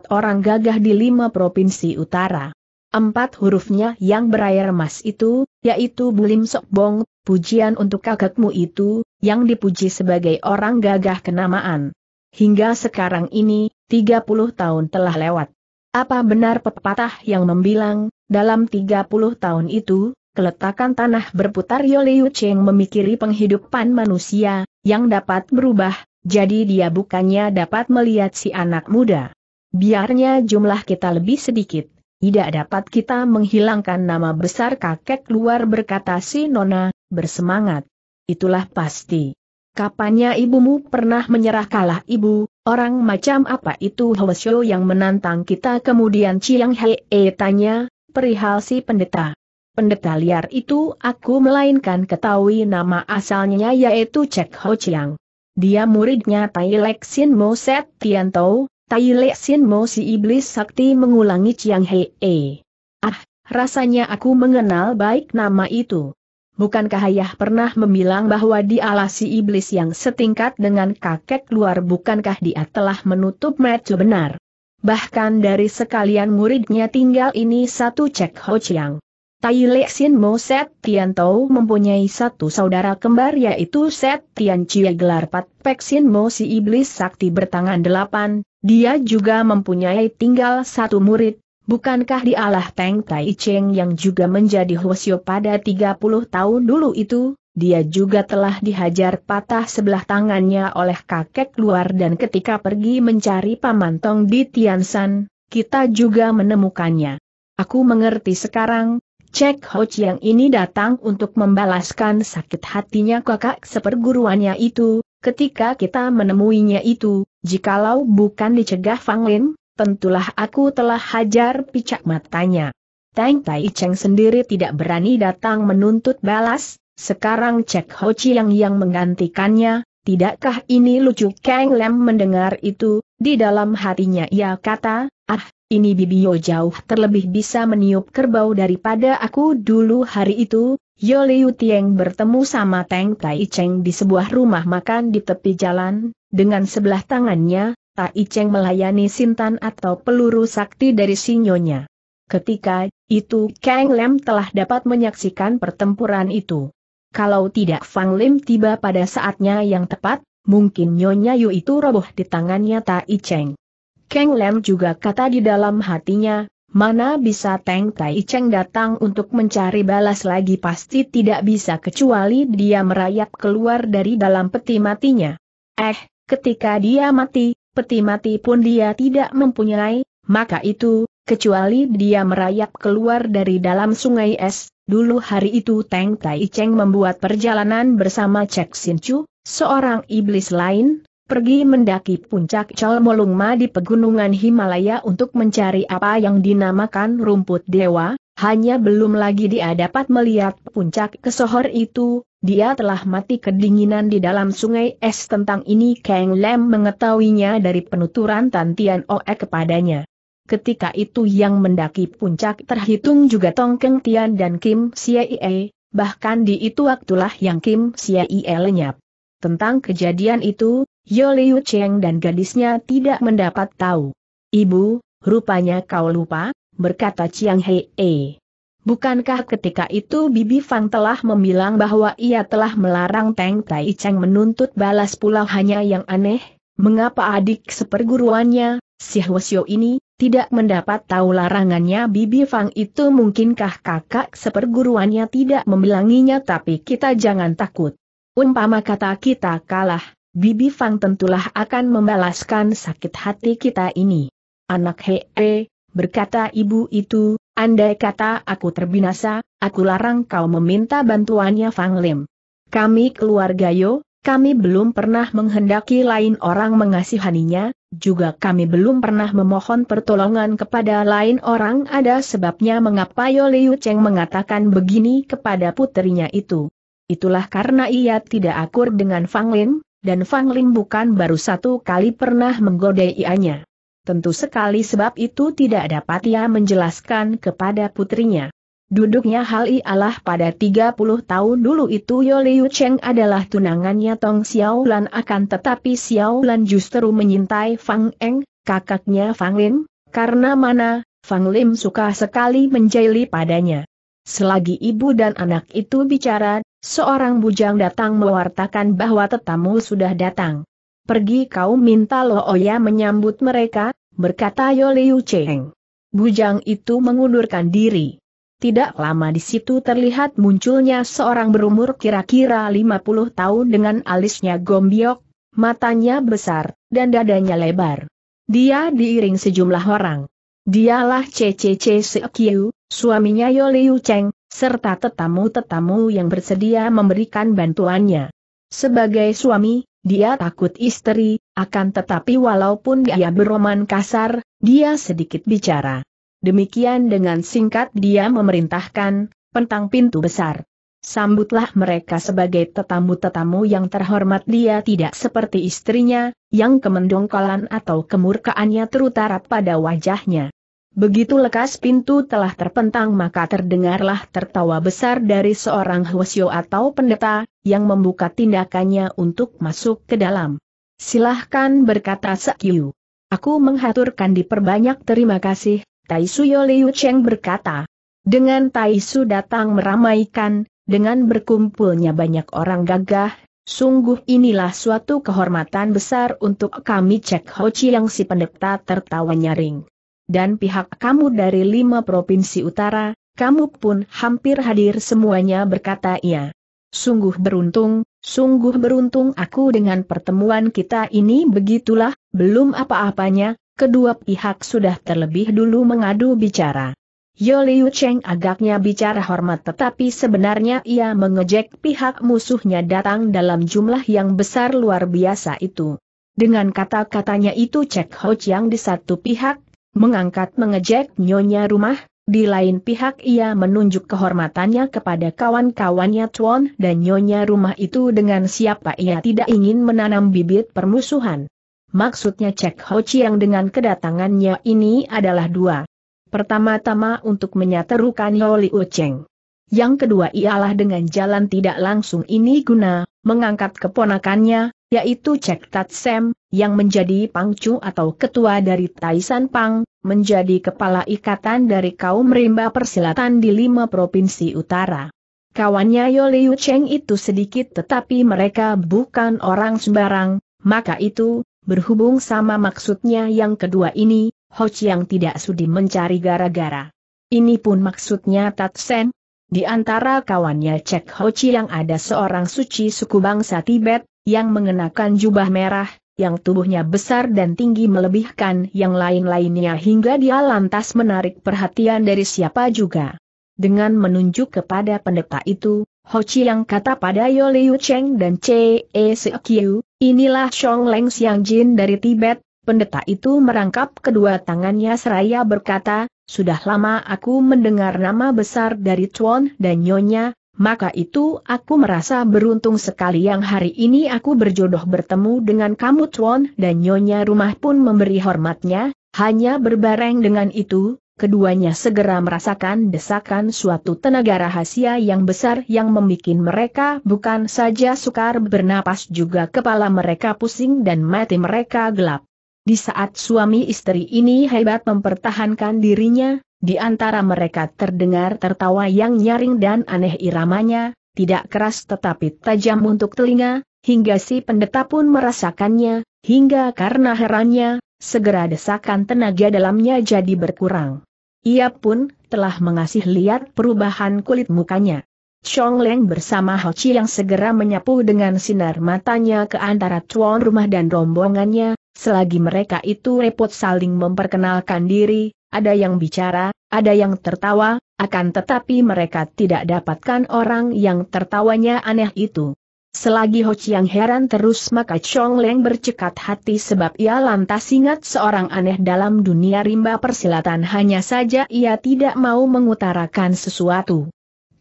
orang gagah di lima provinsi utara. Empat hurufnya yang berair emas itu, yaitu Bulim Sok Bong, pujian untuk kakekmu itu, yang dipuji sebagai orang gagah kenamaan. Hingga sekarang ini, 30 tahun telah lewat. Apa benar pepatah yang membilang, dalam 30 tahun itu, keletakan tanah berputar Yole Cheng memikiri penghidupan manusia, yang dapat berubah, jadi dia bukannya dapat melihat si anak muda. Biarnya jumlah kita lebih sedikit, tidak dapat kita menghilangkan nama besar kakek luar berkata si Nona, bersemangat itulah pasti. Kapannya ibumu pernah menyerah kalah ibu, orang macam apa itu Hwesyo yang menantang kita kemudian Chiang Hei tanya, perihal si pendeta. Pendeta liar itu aku melainkan ketahui nama asalnya yaitu Cek Ho Chiang. Dia muridnya Tai Lek Sin Mo Set Tian Tau, Tai Lek Sin Mo si iblis sakti mengulangi Chiang Hei Ah, rasanya aku mengenal baik nama itu. Bukankah ayah pernah membilang bahwa dialasi si iblis yang setingkat dengan kakek luar bukankah dia telah menutup mata benar? Bahkan dari sekalian muridnya tinggal ini satu cek Ho Chiang. Tai Lek Sin Mo Set Tian Tau mempunyai satu saudara kembar yaitu Set Tian Chia gelar Pat Pek Sin Mo si iblis sakti bertangan delapan, dia juga mempunyai tinggal satu murid, Bukankah dialah Teng Tai Cheng yang juga menjadi Hwasyo pada 30 tahun dulu itu? Dia juga telah dihajar patah sebelah tangannya oleh kakek luar dan ketika pergi mencari pamantong Tong di Tiansan, kita juga menemukannya. Aku mengerti sekarang, Cek Ho yang ini datang untuk membalaskan sakit hatinya kakak seperguruannya itu, ketika kita menemuinya itu, jikalau bukan dicegah Fang Lin, tentulah aku telah hajar picak matanya. Tang Tai Cheng sendiri tidak berani datang menuntut balas, sekarang Cek Ho Chi yang menggantikannya, tidakkah ini lucu Kang Lem mendengar itu, di dalam hatinya ia kata, ah, ini Bibi Yo jauh terlebih bisa meniup kerbau daripada aku dulu hari itu, Yo Liu Tieng bertemu sama Tang Tai Cheng di sebuah rumah makan di tepi jalan, dengan sebelah tangannya, Tai Cheng melayani sintan atau peluru sakti dari sinyonya. Ketika itu Kang Lem telah dapat menyaksikan pertempuran itu. Kalau tidak Fang Lim tiba pada saatnya yang tepat, mungkin Nyonya Yu itu roboh di tangannya Tai Cheng. Kang Lem juga kata di dalam hatinya, Mana bisa Teng Tai Cheng datang untuk mencari balas lagi pasti tidak bisa kecuali dia merayap keluar dari dalam peti matinya. Eh, ketika dia mati, peti mati pun dia tidak mempunyai, maka itu, kecuali dia merayap keluar dari dalam sungai es, dulu hari itu Teng Tai Cheng membuat perjalanan bersama Cek Sin Chu, seorang iblis lain, pergi mendaki puncak Chol Molungma di pegunungan Himalaya untuk mencari apa yang dinamakan rumput dewa, hanya belum lagi dia dapat melihat puncak kesohor itu, dia telah mati kedinginan di dalam sungai es tentang ini Kang Lem mengetahuinya dari penuturan Tantian Oe kepadanya. Ketika itu yang mendaki puncak terhitung juga Tong Keng Tian dan Kim Siaie, bahkan di itu waktulah yang Kim Siaie lenyap. Tentang kejadian itu, Yo Liu Cheng dan gadisnya tidak mendapat tahu. Ibu, rupanya kau lupa, berkata Chiang Hei. Bukankah ketika itu Bibi Fang telah membilang bahwa ia telah melarang Teng Tai Cheng menuntut balas pula hanya yang aneh? Mengapa adik seperguruannya, si Hwasyo ini, tidak mendapat tahu larangannya Bibi Fang itu mungkinkah kakak seperguruannya tidak membilanginya tapi kita jangan takut. Umpama kata kita kalah, Bibi Fang tentulah akan membalaskan sakit hati kita ini. Anak Hee berkata ibu itu, andai kata aku terbinasa, aku larang kau meminta bantuannya Fang Lim. Kami keluarga Yo, kami belum pernah menghendaki lain orang mengasihaninya, juga kami belum pernah memohon pertolongan kepada lain orang ada sebabnya mengapa Yo Liu Cheng mengatakan begini kepada putrinya itu. Itulah karena ia tidak akur dengan Fang Lim, dan Fang Lim bukan baru satu kali pernah menggodai ianya. Tentu sekali sebab itu tidak dapat ia menjelaskan kepada putrinya. Duduknya hal ialah pada 30 tahun dulu itu Yoliu Yu Cheng adalah tunangannya Tong Xiaolan akan tetapi Xiaolan justru menyintai Fang Eng, kakaknya Fang Lim, karena mana, Fang Lim suka sekali menjeli padanya. Selagi ibu dan anak itu bicara, seorang bujang datang mewartakan bahwa tetamu sudah datang pergi kau minta Lo Oya menyambut mereka, berkata Yoliu Cheng. Bujang itu mengundurkan diri. Tidak lama di situ terlihat munculnya seorang berumur kira-kira 50 tahun dengan alisnya gombiok, matanya besar, dan dadanya lebar. Dia diiring sejumlah orang. Dialah CCC Sekiu, suaminya Yoliu Cheng, serta tetamu-tetamu yang bersedia memberikan bantuannya. Sebagai suami, dia takut istri, akan tetapi walaupun dia beroman kasar, dia sedikit bicara. Demikian dengan singkat dia memerintahkan, pentang pintu besar. Sambutlah mereka sebagai tetamu-tetamu yang terhormat dia tidak seperti istrinya, yang kemendongkolan atau kemurkaannya terutarat pada wajahnya. Begitu lekas pintu telah terpentang maka terdengarlah tertawa besar dari seorang hwasyo atau pendeta, yang membuka tindakannya untuk masuk ke dalam. Silahkan berkata Sekyu. Aku menghaturkan diperbanyak terima kasih, Tai Suyo Liu Cheng berkata. Dengan Tai Su datang meramaikan, dengan berkumpulnya banyak orang gagah, sungguh inilah suatu kehormatan besar untuk kami cek Ho Chi yang si pendeta tertawa nyaring dan pihak kamu dari lima provinsi utara, kamu pun hampir hadir semuanya berkata ia. Sungguh beruntung, sungguh beruntung aku dengan pertemuan kita ini begitulah, belum apa-apanya, kedua pihak sudah terlebih dulu mengadu bicara. Yo Liu Cheng agaknya bicara hormat tetapi sebenarnya ia mengejek pihak musuhnya datang dalam jumlah yang besar luar biasa itu. Dengan kata-katanya itu Cek Ho Chiang di satu pihak, mengangkat mengejek nyonya rumah, di lain pihak ia menunjuk kehormatannya kepada kawan-kawannya Tuan dan nyonya rumah itu dengan siapa ia tidak ingin menanam bibit permusuhan. Maksudnya Cek Ho Chiang dengan kedatangannya ini adalah dua. Pertama-tama untuk menyaterukan Yoli Ucheng. Yang kedua ialah dengan jalan tidak langsung ini guna, mengangkat keponakannya, yaitu Cek Tat Sem, yang menjadi pangcu atau ketua dari Taisan Pang, menjadi kepala ikatan dari kaum rimba persilatan di lima provinsi utara. Kawannya Yole Yu Cheng itu sedikit tetapi mereka bukan orang sembarang, maka itu, berhubung sama maksudnya yang kedua ini, Ho Chiang tidak sudi mencari gara-gara. Ini pun maksudnya Tat Sen. Di antara kawannya Cek Ho Chiang ada seorang suci suku bangsa Tibet, yang mengenakan jubah merah, yang tubuhnya besar dan tinggi melebihkan yang lain-lainnya hingga dia lantas menarik perhatian dari siapa juga. Dengan menunjuk kepada pendeta itu, Ho Chi yang kata pada Yo Liu Cheng dan C. E. Sekyu, inilah Xiong Leng Xiang Jin dari Tibet, pendeta itu merangkap kedua tangannya seraya berkata, sudah lama aku mendengar nama besar dari Chuan dan Nyonya, maka itu aku merasa beruntung sekali yang hari ini aku berjodoh bertemu dengan kamu Tuan dan Nyonya rumah pun memberi hormatnya, hanya berbareng dengan itu, keduanya segera merasakan desakan suatu tenaga rahasia yang besar yang membuat mereka bukan saja sukar bernapas juga kepala mereka pusing dan mati mereka gelap. Di saat suami istri ini hebat mempertahankan dirinya, di antara mereka terdengar tertawa yang nyaring dan aneh iramanya, tidak keras tetapi tajam untuk telinga, hingga si pendeta pun merasakannya, hingga karena herannya, segera desakan tenaga dalamnya jadi berkurang. Ia pun telah mengasih lihat perubahan kulit mukanya. Chong Leng bersama Ho Chi yang segera menyapu dengan sinar matanya ke antara tuan rumah dan rombongannya, selagi mereka itu repot saling memperkenalkan diri, ada yang bicara, ada yang tertawa, akan tetapi mereka tidak dapatkan orang yang tertawanya aneh itu. Selagi Ho Chiang heran terus maka Chong Leng bercekat hati sebab ia lantas ingat seorang aneh dalam dunia rimba persilatan hanya saja ia tidak mau mengutarakan sesuatu.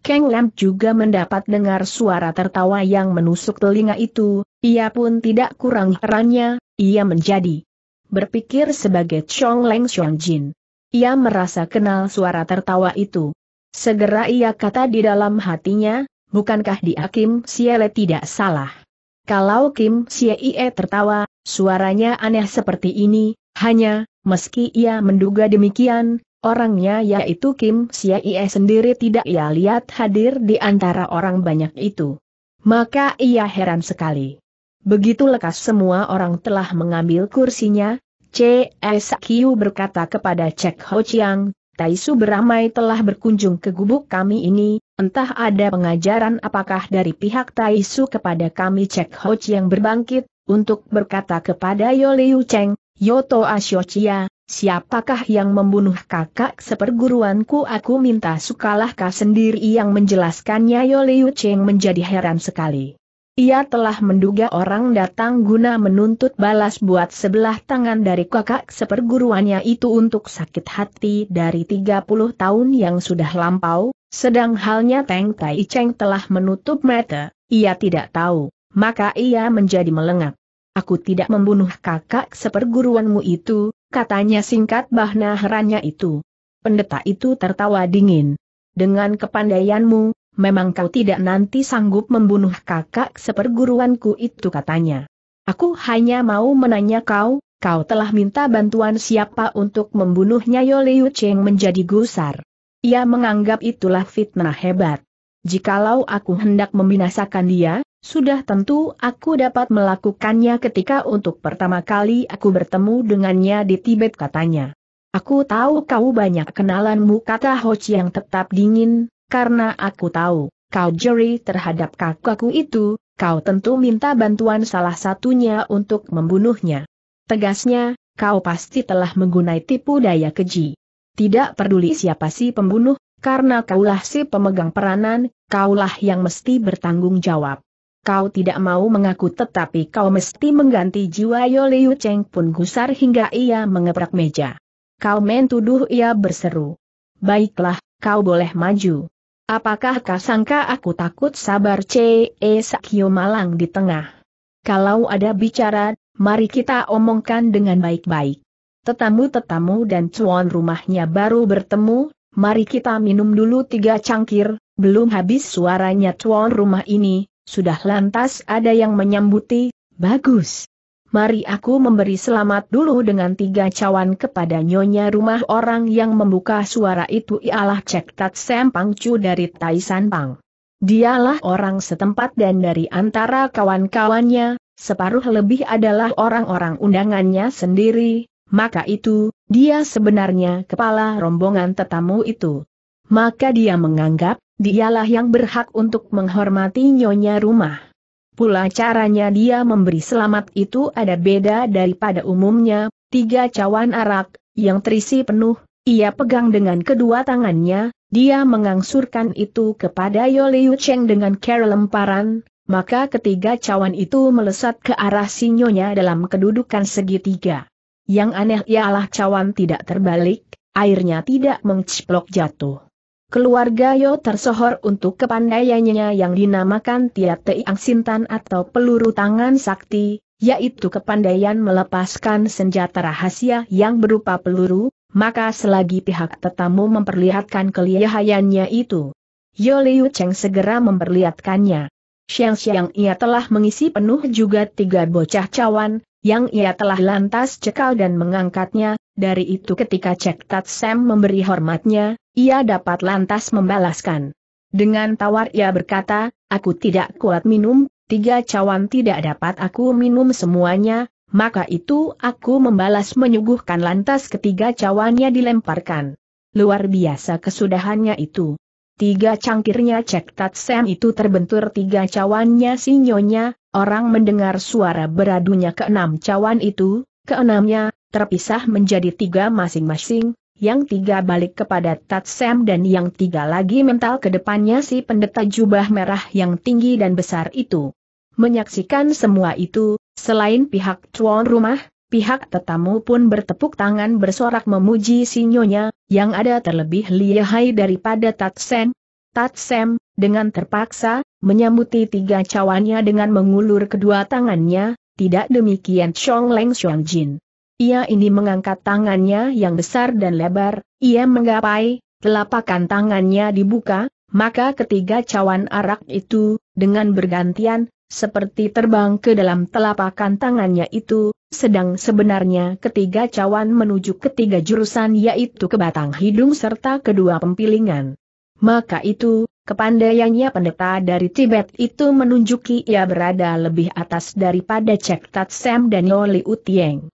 Kang Lam juga mendapat dengar suara tertawa yang menusuk telinga itu, ia pun tidak kurang herannya, ia menjadi berpikir sebagai Chong Leng Xiong Jin. Ia merasa kenal suara tertawa itu. Segera ia kata di dalam hatinya, bukankah dia Kim Siele tidak salah? Kalau Kim Siele tertawa, suaranya aneh seperti ini, hanya, meski ia menduga demikian, orangnya yaitu Kim Siele sendiri tidak ia lihat hadir di antara orang banyak itu. Maka ia heran sekali. Begitu lekas semua orang telah mengambil kursinya, CSQ berkata kepada Cek Ho Chiang, Taisu beramai telah berkunjung ke gubuk kami ini, entah ada pengajaran apakah dari pihak Taisu kepada kami Cek Ho Chiang berbangkit, untuk berkata kepada Yo Liu Cheng, Yoto Asyochia, siapakah yang membunuh kakak seperguruanku aku minta sukalahkah sendiri yang menjelaskannya Yo Liu Cheng menjadi heran sekali. Ia telah menduga orang datang guna menuntut balas buat sebelah tangan dari kakak seperguruannya itu untuk sakit hati dari 30 tahun yang sudah lampau, sedang halnya Teng Tai Cheng telah menutup mata, ia tidak tahu, maka ia menjadi melengak. Aku tidak membunuh kakak seperguruanmu itu, katanya singkat bahna herannya itu. Pendeta itu tertawa dingin. Dengan kepandaianmu, memang kau tidak nanti sanggup membunuh kakak seperguruanku itu katanya. Aku hanya mau menanya kau, kau telah minta bantuan siapa untuk membunuhnya Yoliu Cheng menjadi gusar. Ia menganggap itulah fitnah hebat. Jikalau aku hendak membinasakan dia, sudah tentu aku dapat melakukannya ketika untuk pertama kali aku bertemu dengannya di Tibet katanya. Aku tahu kau banyak kenalanmu kata Ho Chiang tetap dingin, karena aku tahu, kau juri terhadap kakakku itu, kau tentu minta bantuan salah satunya untuk membunuhnya. Tegasnya, kau pasti telah menggunai tipu daya keji. Tidak peduli siapa si pembunuh, karena kaulah si pemegang peranan, kaulah yang mesti bertanggung jawab. Kau tidak mau mengaku tetapi kau mesti mengganti jiwa Yoliu Cheng pun gusar hingga ia mengeprak meja. Kau mentuduh ia berseru. Baiklah, kau boleh maju. Apakah kasangka aku takut sabar C.E. Sakyo Malang di tengah? Kalau ada bicara, mari kita omongkan dengan baik-baik. Tetamu-tetamu dan cuan rumahnya baru bertemu, mari kita minum dulu tiga cangkir, belum habis suaranya cuan rumah ini, sudah lantas ada yang menyambuti, bagus mari aku memberi selamat dulu dengan tiga cawan kepada nyonya rumah orang yang membuka suara itu ialah Cek Tat Sempang Pangcu dari Tai San Pang. Dialah orang setempat dan dari antara kawan-kawannya, separuh lebih adalah orang-orang undangannya sendiri, maka itu, dia sebenarnya kepala rombongan tetamu itu. Maka dia menganggap, dialah yang berhak untuk menghormati nyonya rumah pula caranya dia memberi selamat itu ada beda daripada umumnya, tiga cawan arak, yang terisi penuh, ia pegang dengan kedua tangannya, dia mengangsurkan itu kepada Yoliu Cheng dengan care lemparan, maka ketiga cawan itu melesat ke arah sinyonya dalam kedudukan segitiga. Yang aneh ialah cawan tidak terbalik, airnya tidak mengceplok jatuh. Keluarga Yo tersohor untuk kepandaiannya yang dinamakan Tiat Tiang Sintan atau peluru tangan sakti, yaitu kepandaian melepaskan senjata rahasia yang berupa peluru, maka selagi pihak tetamu memperlihatkan kelihayannya itu, Yo Liu Cheng segera memperlihatkannya. Siang-siang ia telah mengisi penuh juga tiga bocah cawan, yang ia telah lantas cekal dan mengangkatnya, dari itu ketika Cek Tat Sam memberi hormatnya, ia dapat lantas membalaskan. Dengan tawar ia berkata, aku tidak kuat minum, tiga cawan tidak dapat aku minum semuanya, maka itu aku membalas menyuguhkan lantas ketiga cawannya dilemparkan. Luar biasa kesudahannya itu. Tiga cangkirnya Cek Tat Sam itu terbentur tiga cawannya sinyonya, orang mendengar suara beradunya keenam cawan itu, keenamnya, terpisah menjadi tiga masing-masing, yang tiga balik kepada Tatsem dan yang tiga lagi mental ke depannya si pendeta jubah merah yang tinggi dan besar itu. Menyaksikan semua itu, selain pihak tuan rumah, pihak tetamu pun bertepuk tangan bersorak memuji sinyonya, yang ada terlebih lihai daripada Tatsen. Tatsem, dengan terpaksa, menyambuti tiga cawannya dengan mengulur kedua tangannya, tidak demikian Chong Leng Xiong Jin. Ia ini mengangkat tangannya yang besar dan lebar, ia menggapai, telapakan tangannya dibuka, maka ketiga cawan arak itu, dengan bergantian, seperti terbang ke dalam telapakan tangannya itu, sedang sebenarnya ketiga cawan menuju ketiga jurusan yaitu ke batang hidung serta kedua pempilingan. Maka itu, kepandaiannya pendeta dari Tibet itu menunjuki ia berada lebih atas daripada Cek Tat Sam dan Yoli Utieng.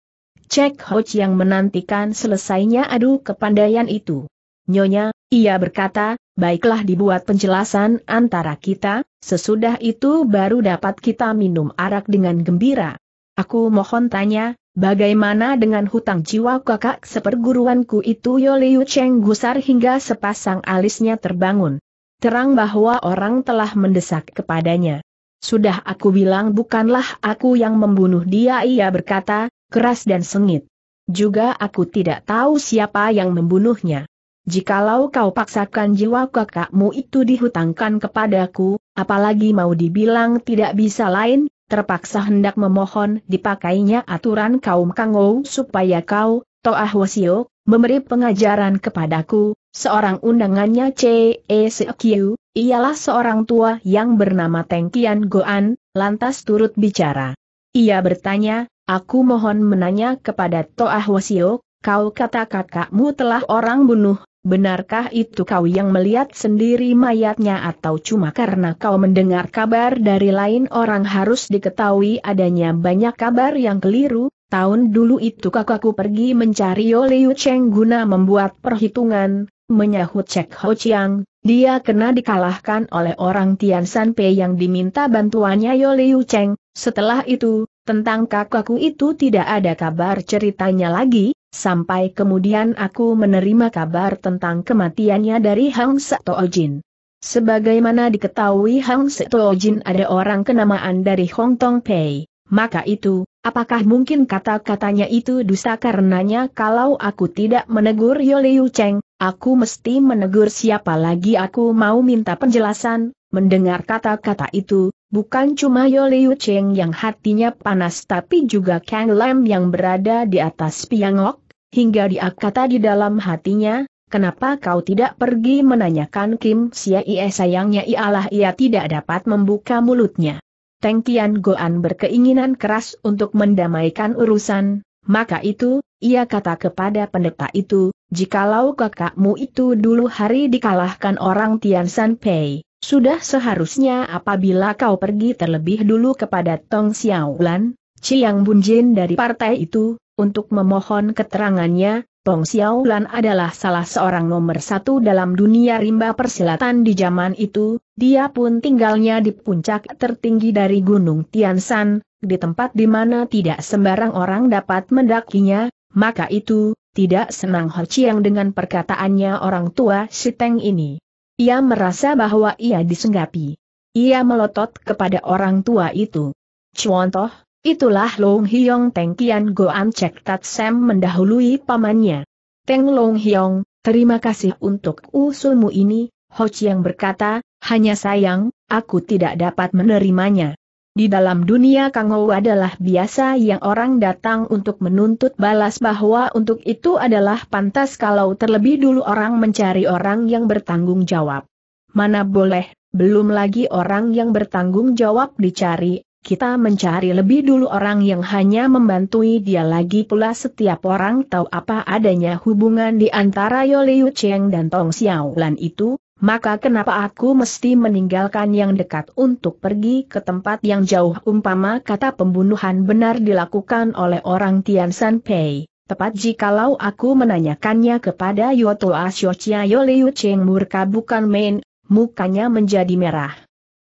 Cek Hoch yang menantikan selesainya adu kepandaian itu. Nyonya, ia berkata, baiklah dibuat penjelasan antara kita, sesudah itu baru dapat kita minum arak dengan gembira. Aku mohon tanya, bagaimana dengan hutang jiwa kakak seperguruanku itu Yoliu Cheng gusar hingga sepasang alisnya terbangun. Terang bahwa orang telah mendesak kepadanya. Sudah aku bilang bukanlah aku yang membunuh dia ia berkata, keras dan sengit. Juga aku tidak tahu siapa yang membunuhnya. Jikalau kau paksakan jiwa kakakmu itu dihutangkan kepadaku, apalagi mau dibilang tidak bisa lain, terpaksa hendak memohon dipakainya aturan kaum Kangou supaya kau, Toah Wasio, memberi pengajaran kepadaku, seorang undangannya C.E. Sekiu, ialah seorang tua yang bernama Tengkian Goan, lantas turut bicara. Ia bertanya, Aku mohon menanya kepada Toah Wasio, kau kata kakakmu telah orang bunuh, benarkah itu kau yang melihat sendiri mayatnya atau cuma karena kau mendengar kabar dari lain orang harus diketahui adanya banyak kabar yang keliru, tahun dulu itu kakakku pergi mencari Liu Cheng guna membuat perhitungan, menyahut Cek Ho Chiang, dia kena dikalahkan oleh orang Tian San Pei yang diminta bantuannya Yo Liu Cheng, setelah itu, tentang kakakku itu tidak ada kabar ceritanya lagi, sampai kemudian aku menerima kabar tentang kematiannya dari Hang Ojin. Sebagaimana diketahui Hang Ojin ada orang kenamaan dari Hong Tong Pei, maka itu, apakah mungkin kata-katanya itu dusta karenanya kalau aku tidak menegur Yoliu Cheng, aku mesti menegur siapa lagi aku mau minta penjelasan, Mendengar kata-kata itu, bukan cuma Yo Cheng yang hatinya panas tapi juga Kang Lam yang berada di atas piangok, hingga dia kata di dalam hatinya, kenapa kau tidak pergi menanyakan Kim Sia Ie sayangnya ialah ia tidak dapat membuka mulutnya. Teng Tian Goan berkeinginan keras untuk mendamaikan urusan, maka itu, ia kata kepada pendeta itu, jikalau kakakmu itu dulu hari dikalahkan orang Tian San Pei sudah seharusnya apabila kau pergi terlebih dulu kepada Tong Xiaolan, Chiang Bunjin dari partai itu, untuk memohon keterangannya, Tong Xiaolan adalah salah seorang nomor satu dalam dunia rimba persilatan di zaman itu, dia pun tinggalnya di puncak tertinggi dari Gunung Tiansan, di tempat di mana tidak sembarang orang dapat mendakinya, maka itu, tidak senang Ho Chiang dengan perkataannya orang tua si ini. Ia merasa bahwa ia disenggapi. Ia melotot kepada orang tua itu. Contoh, itulah Long Hyong Teng Kian Goan Cek Tat Sam mendahului pamannya. Teng Long Hyong, terima kasih untuk usulmu ini, Ho Chiang berkata, hanya sayang, aku tidak dapat menerimanya. Di dalam dunia Kangou adalah biasa yang orang datang untuk menuntut balas bahwa untuk itu adalah pantas kalau terlebih dulu orang mencari orang yang bertanggung jawab. Mana boleh, belum lagi orang yang bertanggung jawab dicari, kita mencari lebih dulu orang yang hanya membantui dia lagi pula setiap orang tahu apa adanya hubungan di antara Yoliu Cheng dan Tong Xiaolan itu, maka kenapa aku mesti meninggalkan yang dekat untuk pergi ke tempat yang jauh umpama kata pembunuhan benar dilakukan oleh orang Tian San Pei. Tepat jikalau aku menanyakannya kepada Yoto Asyochia Yoleu Cheng murka bukan main, mukanya menjadi merah.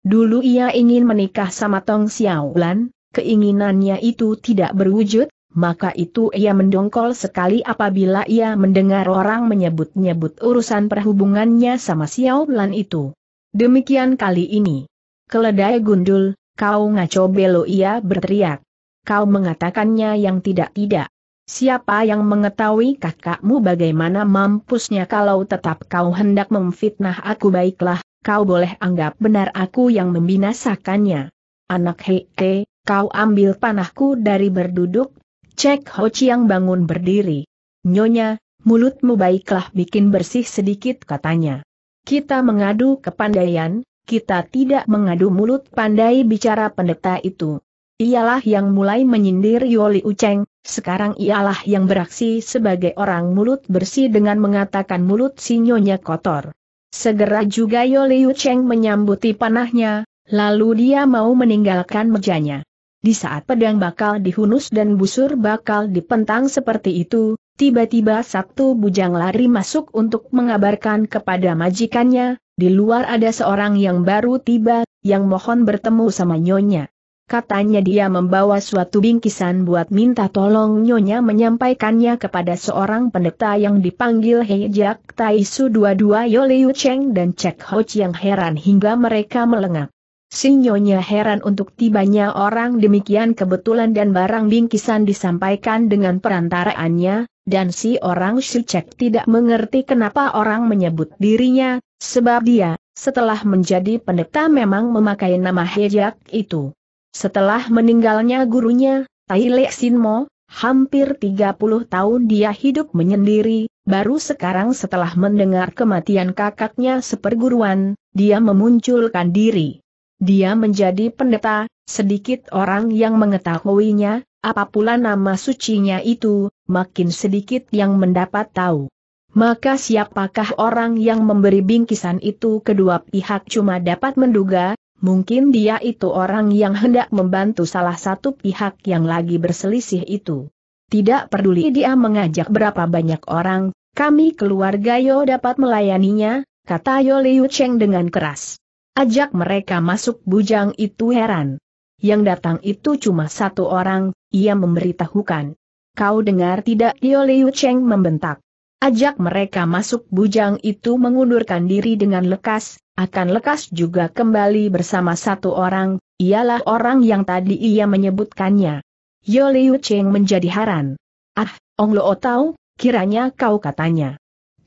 Dulu ia ingin menikah sama Tong Xiaolan, keinginannya itu tidak berwujud, maka itu ia mendongkol sekali apabila ia mendengar orang menyebut-nyebut urusan perhubungannya sama Xiao Lan itu. Demikian kali ini. Keledai gundul, kau ngaco belo ia berteriak. Kau mengatakannya yang tidak-tidak. Siapa yang mengetahui kakakmu bagaimana mampusnya kalau tetap kau hendak memfitnah aku baiklah, kau boleh anggap benar aku yang membinasakannya. Anak Hee, he, kau ambil panahku dari berduduk, Cek Ho Chiang bangun berdiri. Nyonya, mulutmu baiklah bikin bersih sedikit katanya. Kita mengadu kepandaian, kita tidak mengadu mulut pandai bicara pendeta itu. Ialah yang mulai menyindir Yoli Uceng, sekarang ialah yang beraksi sebagai orang mulut bersih dengan mengatakan mulut si nyonya kotor. Segera juga Yoli Uceng menyambuti panahnya, lalu dia mau meninggalkan mejanya. Di saat pedang bakal dihunus dan busur bakal dipentang seperti itu, tiba-tiba satu bujang lari masuk untuk mengabarkan kepada majikannya, di luar ada seorang yang baru tiba, yang mohon bertemu sama nyonya. Katanya dia membawa suatu bingkisan buat minta tolong Nyonya menyampaikannya kepada seorang pendeta yang dipanggil Hejak Taisu dua-dua Yoliu Cheng dan Cek Ho yang heran hingga mereka melengak. Sinyonya heran untuk tibanya orang demikian kebetulan dan barang bingkisan disampaikan dengan perantaraannya, dan si orang Syicek tidak mengerti kenapa orang menyebut dirinya, sebab dia, setelah menjadi pendeta memang memakai nama Hejak itu. Setelah meninggalnya gurunya, Tai Sinmo, hampir 30 tahun dia hidup menyendiri, baru sekarang setelah mendengar kematian kakaknya seperguruan, dia memunculkan diri. Dia menjadi pendeta, sedikit orang yang mengetahuinya, apapula nama sucinya itu, makin sedikit yang mendapat tahu. Maka siapakah orang yang memberi bingkisan itu kedua pihak cuma dapat menduga, mungkin dia itu orang yang hendak membantu salah satu pihak yang lagi berselisih itu. Tidak peduli dia mengajak berapa banyak orang, kami keluarga Yo dapat melayaninya, kata Yo Liu Cheng dengan keras. Ajak mereka masuk bujang itu heran. Yang datang itu cuma satu orang, ia memberitahukan. Kau dengar tidak Yo Liu Cheng membentak. Ajak mereka masuk bujang itu mengundurkan diri dengan lekas, akan lekas juga kembali bersama satu orang, ialah orang yang tadi ia menyebutkannya. Yo Liu Cheng menjadi heran. Ah, Ong Lo tahu, kiranya kau katanya.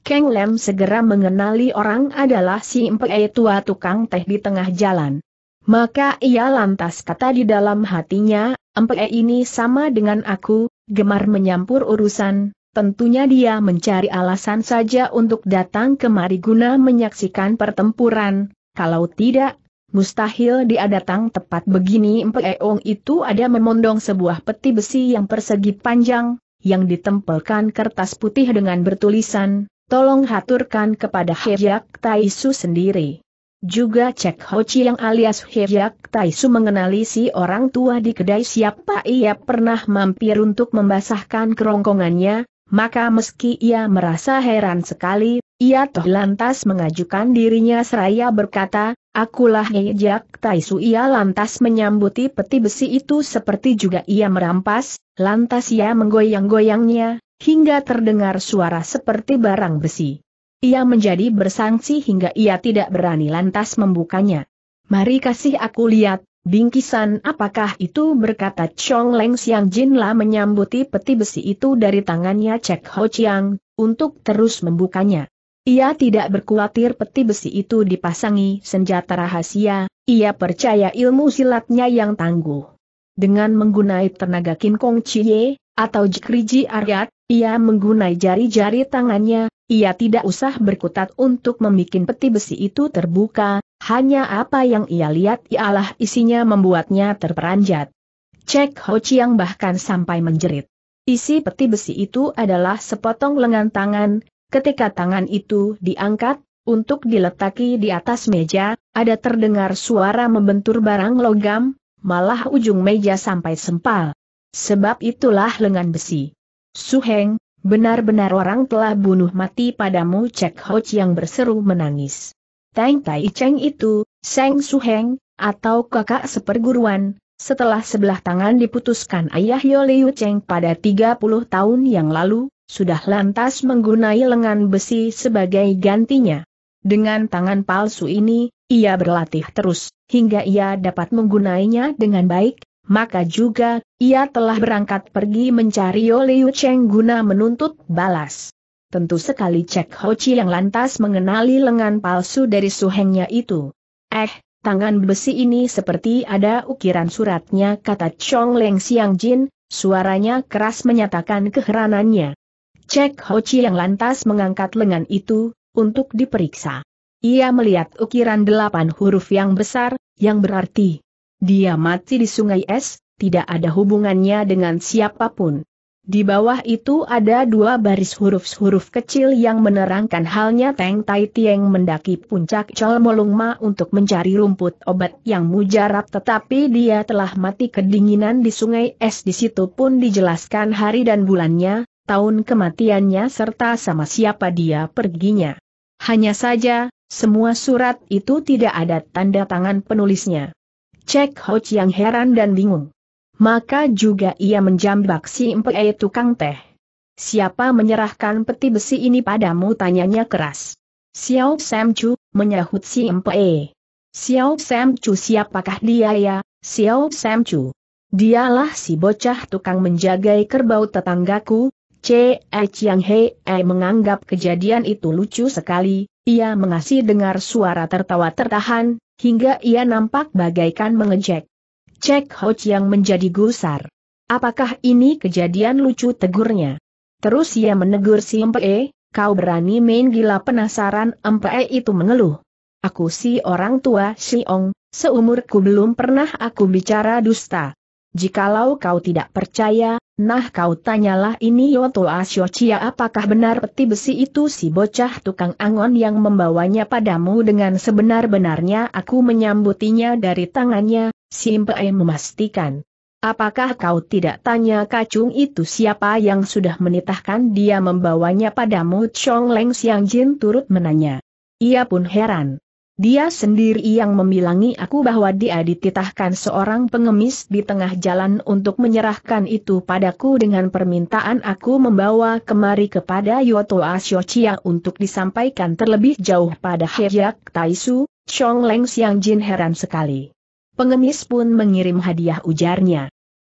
Keng Lem segera mengenali orang adalah si Mpei tua tukang teh di tengah jalan. Maka ia lantas kata di dalam hatinya, Mpei ini sama dengan aku, gemar menyampur urusan, tentunya dia mencari alasan saja untuk datang kemari guna menyaksikan pertempuran, kalau tidak, mustahil dia datang tepat begini Mpei-ong itu ada memondong sebuah peti besi yang persegi panjang, yang ditempelkan kertas putih dengan bertulisan, tolong haturkan kepada Hejak Taisu sendiri. Juga cek Ho Chi yang alias Hejak Taisu mengenali si orang tua di kedai siapa ia pernah mampir untuk membasahkan kerongkongannya, maka meski ia merasa heran sekali, ia toh lantas mengajukan dirinya seraya berkata, Akulah Hejak Taisu ia lantas menyambuti peti besi itu seperti juga ia merampas, lantas ia menggoyang-goyangnya, hingga terdengar suara seperti barang besi. Ia menjadi bersangsi hingga ia tidak berani lantas membukanya. Mari kasih aku lihat, bingkisan apakah itu berkata Chong Leng Xiang Jinla menyambuti peti besi itu dari tangannya Cek Ho Chiang, untuk terus membukanya. Ia tidak berkhawatir peti besi itu dipasangi senjata rahasia, ia percaya ilmu silatnya yang tangguh. Dengan menggunakan tenaga Kim Kong Chie, atau jikriji aryat, ia menggunai jari-jari tangannya, ia tidak usah berkutat untuk membuat peti besi itu terbuka, hanya apa yang ia lihat ialah isinya membuatnya terperanjat. Cek Ho Chiang bahkan sampai menjerit. Isi peti besi itu adalah sepotong lengan tangan, ketika tangan itu diangkat, untuk diletaki di atas meja, ada terdengar suara membentur barang logam, malah ujung meja sampai sempal. Sebab itulah lengan besi. Su Heng, benar-benar orang telah bunuh mati padamu Cek Ho yang berseru menangis. Teng Tai Cheng itu, Seng Heng, atau kakak seperguruan, setelah sebelah tangan diputuskan ayah Yoleu Cheng pada 30 tahun yang lalu, sudah lantas menggunai lengan besi sebagai gantinya. Dengan tangan palsu ini, ia berlatih terus, hingga ia dapat menggunainya dengan baik, maka juga, ia telah berangkat pergi mencari Yoliu Cheng guna menuntut balas. Tentu sekali Cek Ho Chi yang lantas mengenali lengan palsu dari suhengnya itu. Eh, tangan besi ini seperti ada ukiran suratnya kata Chong Leng Siang Jin, suaranya keras menyatakan keheranannya. Cek Ho Chi yang lantas mengangkat lengan itu, untuk diperiksa. Ia melihat ukiran delapan huruf yang besar, yang berarti dia mati di sungai es, tidak ada hubungannya dengan siapapun. Di bawah itu ada dua baris huruf-huruf kecil yang menerangkan halnya Teng Tai Tieng mendaki puncak Chol Molung untuk mencari rumput obat yang mujarab tetapi dia telah mati kedinginan di sungai es di situ pun dijelaskan hari dan bulannya, tahun kematiannya serta sama siapa dia perginya. Hanya saja, semua surat itu tidak ada tanda tangan penulisnya. Cek Ho Chiang heran dan bingung. Maka juga ia menjambak si Mpee tukang teh. Siapa menyerahkan peti besi ini padamu tanyanya keras. Xiao Sam Chu, menyahut si Mpee. Xiao Sam Chu siapakah dia ya, Xiao Sam Chu. Dialah si bocah tukang menjagai kerbau tetanggaku, C.E. Chiang He -e menganggap kejadian itu lucu sekali, ia mengasih dengar suara tertawa tertahan, hingga ia nampak bagaikan mengejek. Cek Hoch yang menjadi gusar. Apakah ini kejadian lucu tegurnya? Terus ia menegur si Mpee, kau berani main gila penasaran Mpee itu mengeluh. Aku si orang tua Siong, seumurku belum pernah aku bicara dusta. Jikalau kau tidak percaya, nah kau tanyalah ini Yoto Asyocia apakah benar peti besi itu si bocah tukang angon yang membawanya padamu dengan sebenar-benarnya aku menyambutinya dari tangannya, si Impe memastikan. Apakah kau tidak tanya kacung itu siapa yang sudah menitahkan dia membawanya padamu Chong Leng Siang Jin turut menanya. Ia pun heran. Dia sendiri yang membilangi aku bahwa dia dititahkan seorang pengemis di tengah jalan untuk menyerahkan itu padaku dengan permintaan aku membawa kemari kepada Yoto Asyochia untuk disampaikan terlebih jauh pada Hyak Taisu, Chong Leng Siang Jin heran sekali. Pengemis pun mengirim hadiah ujarnya.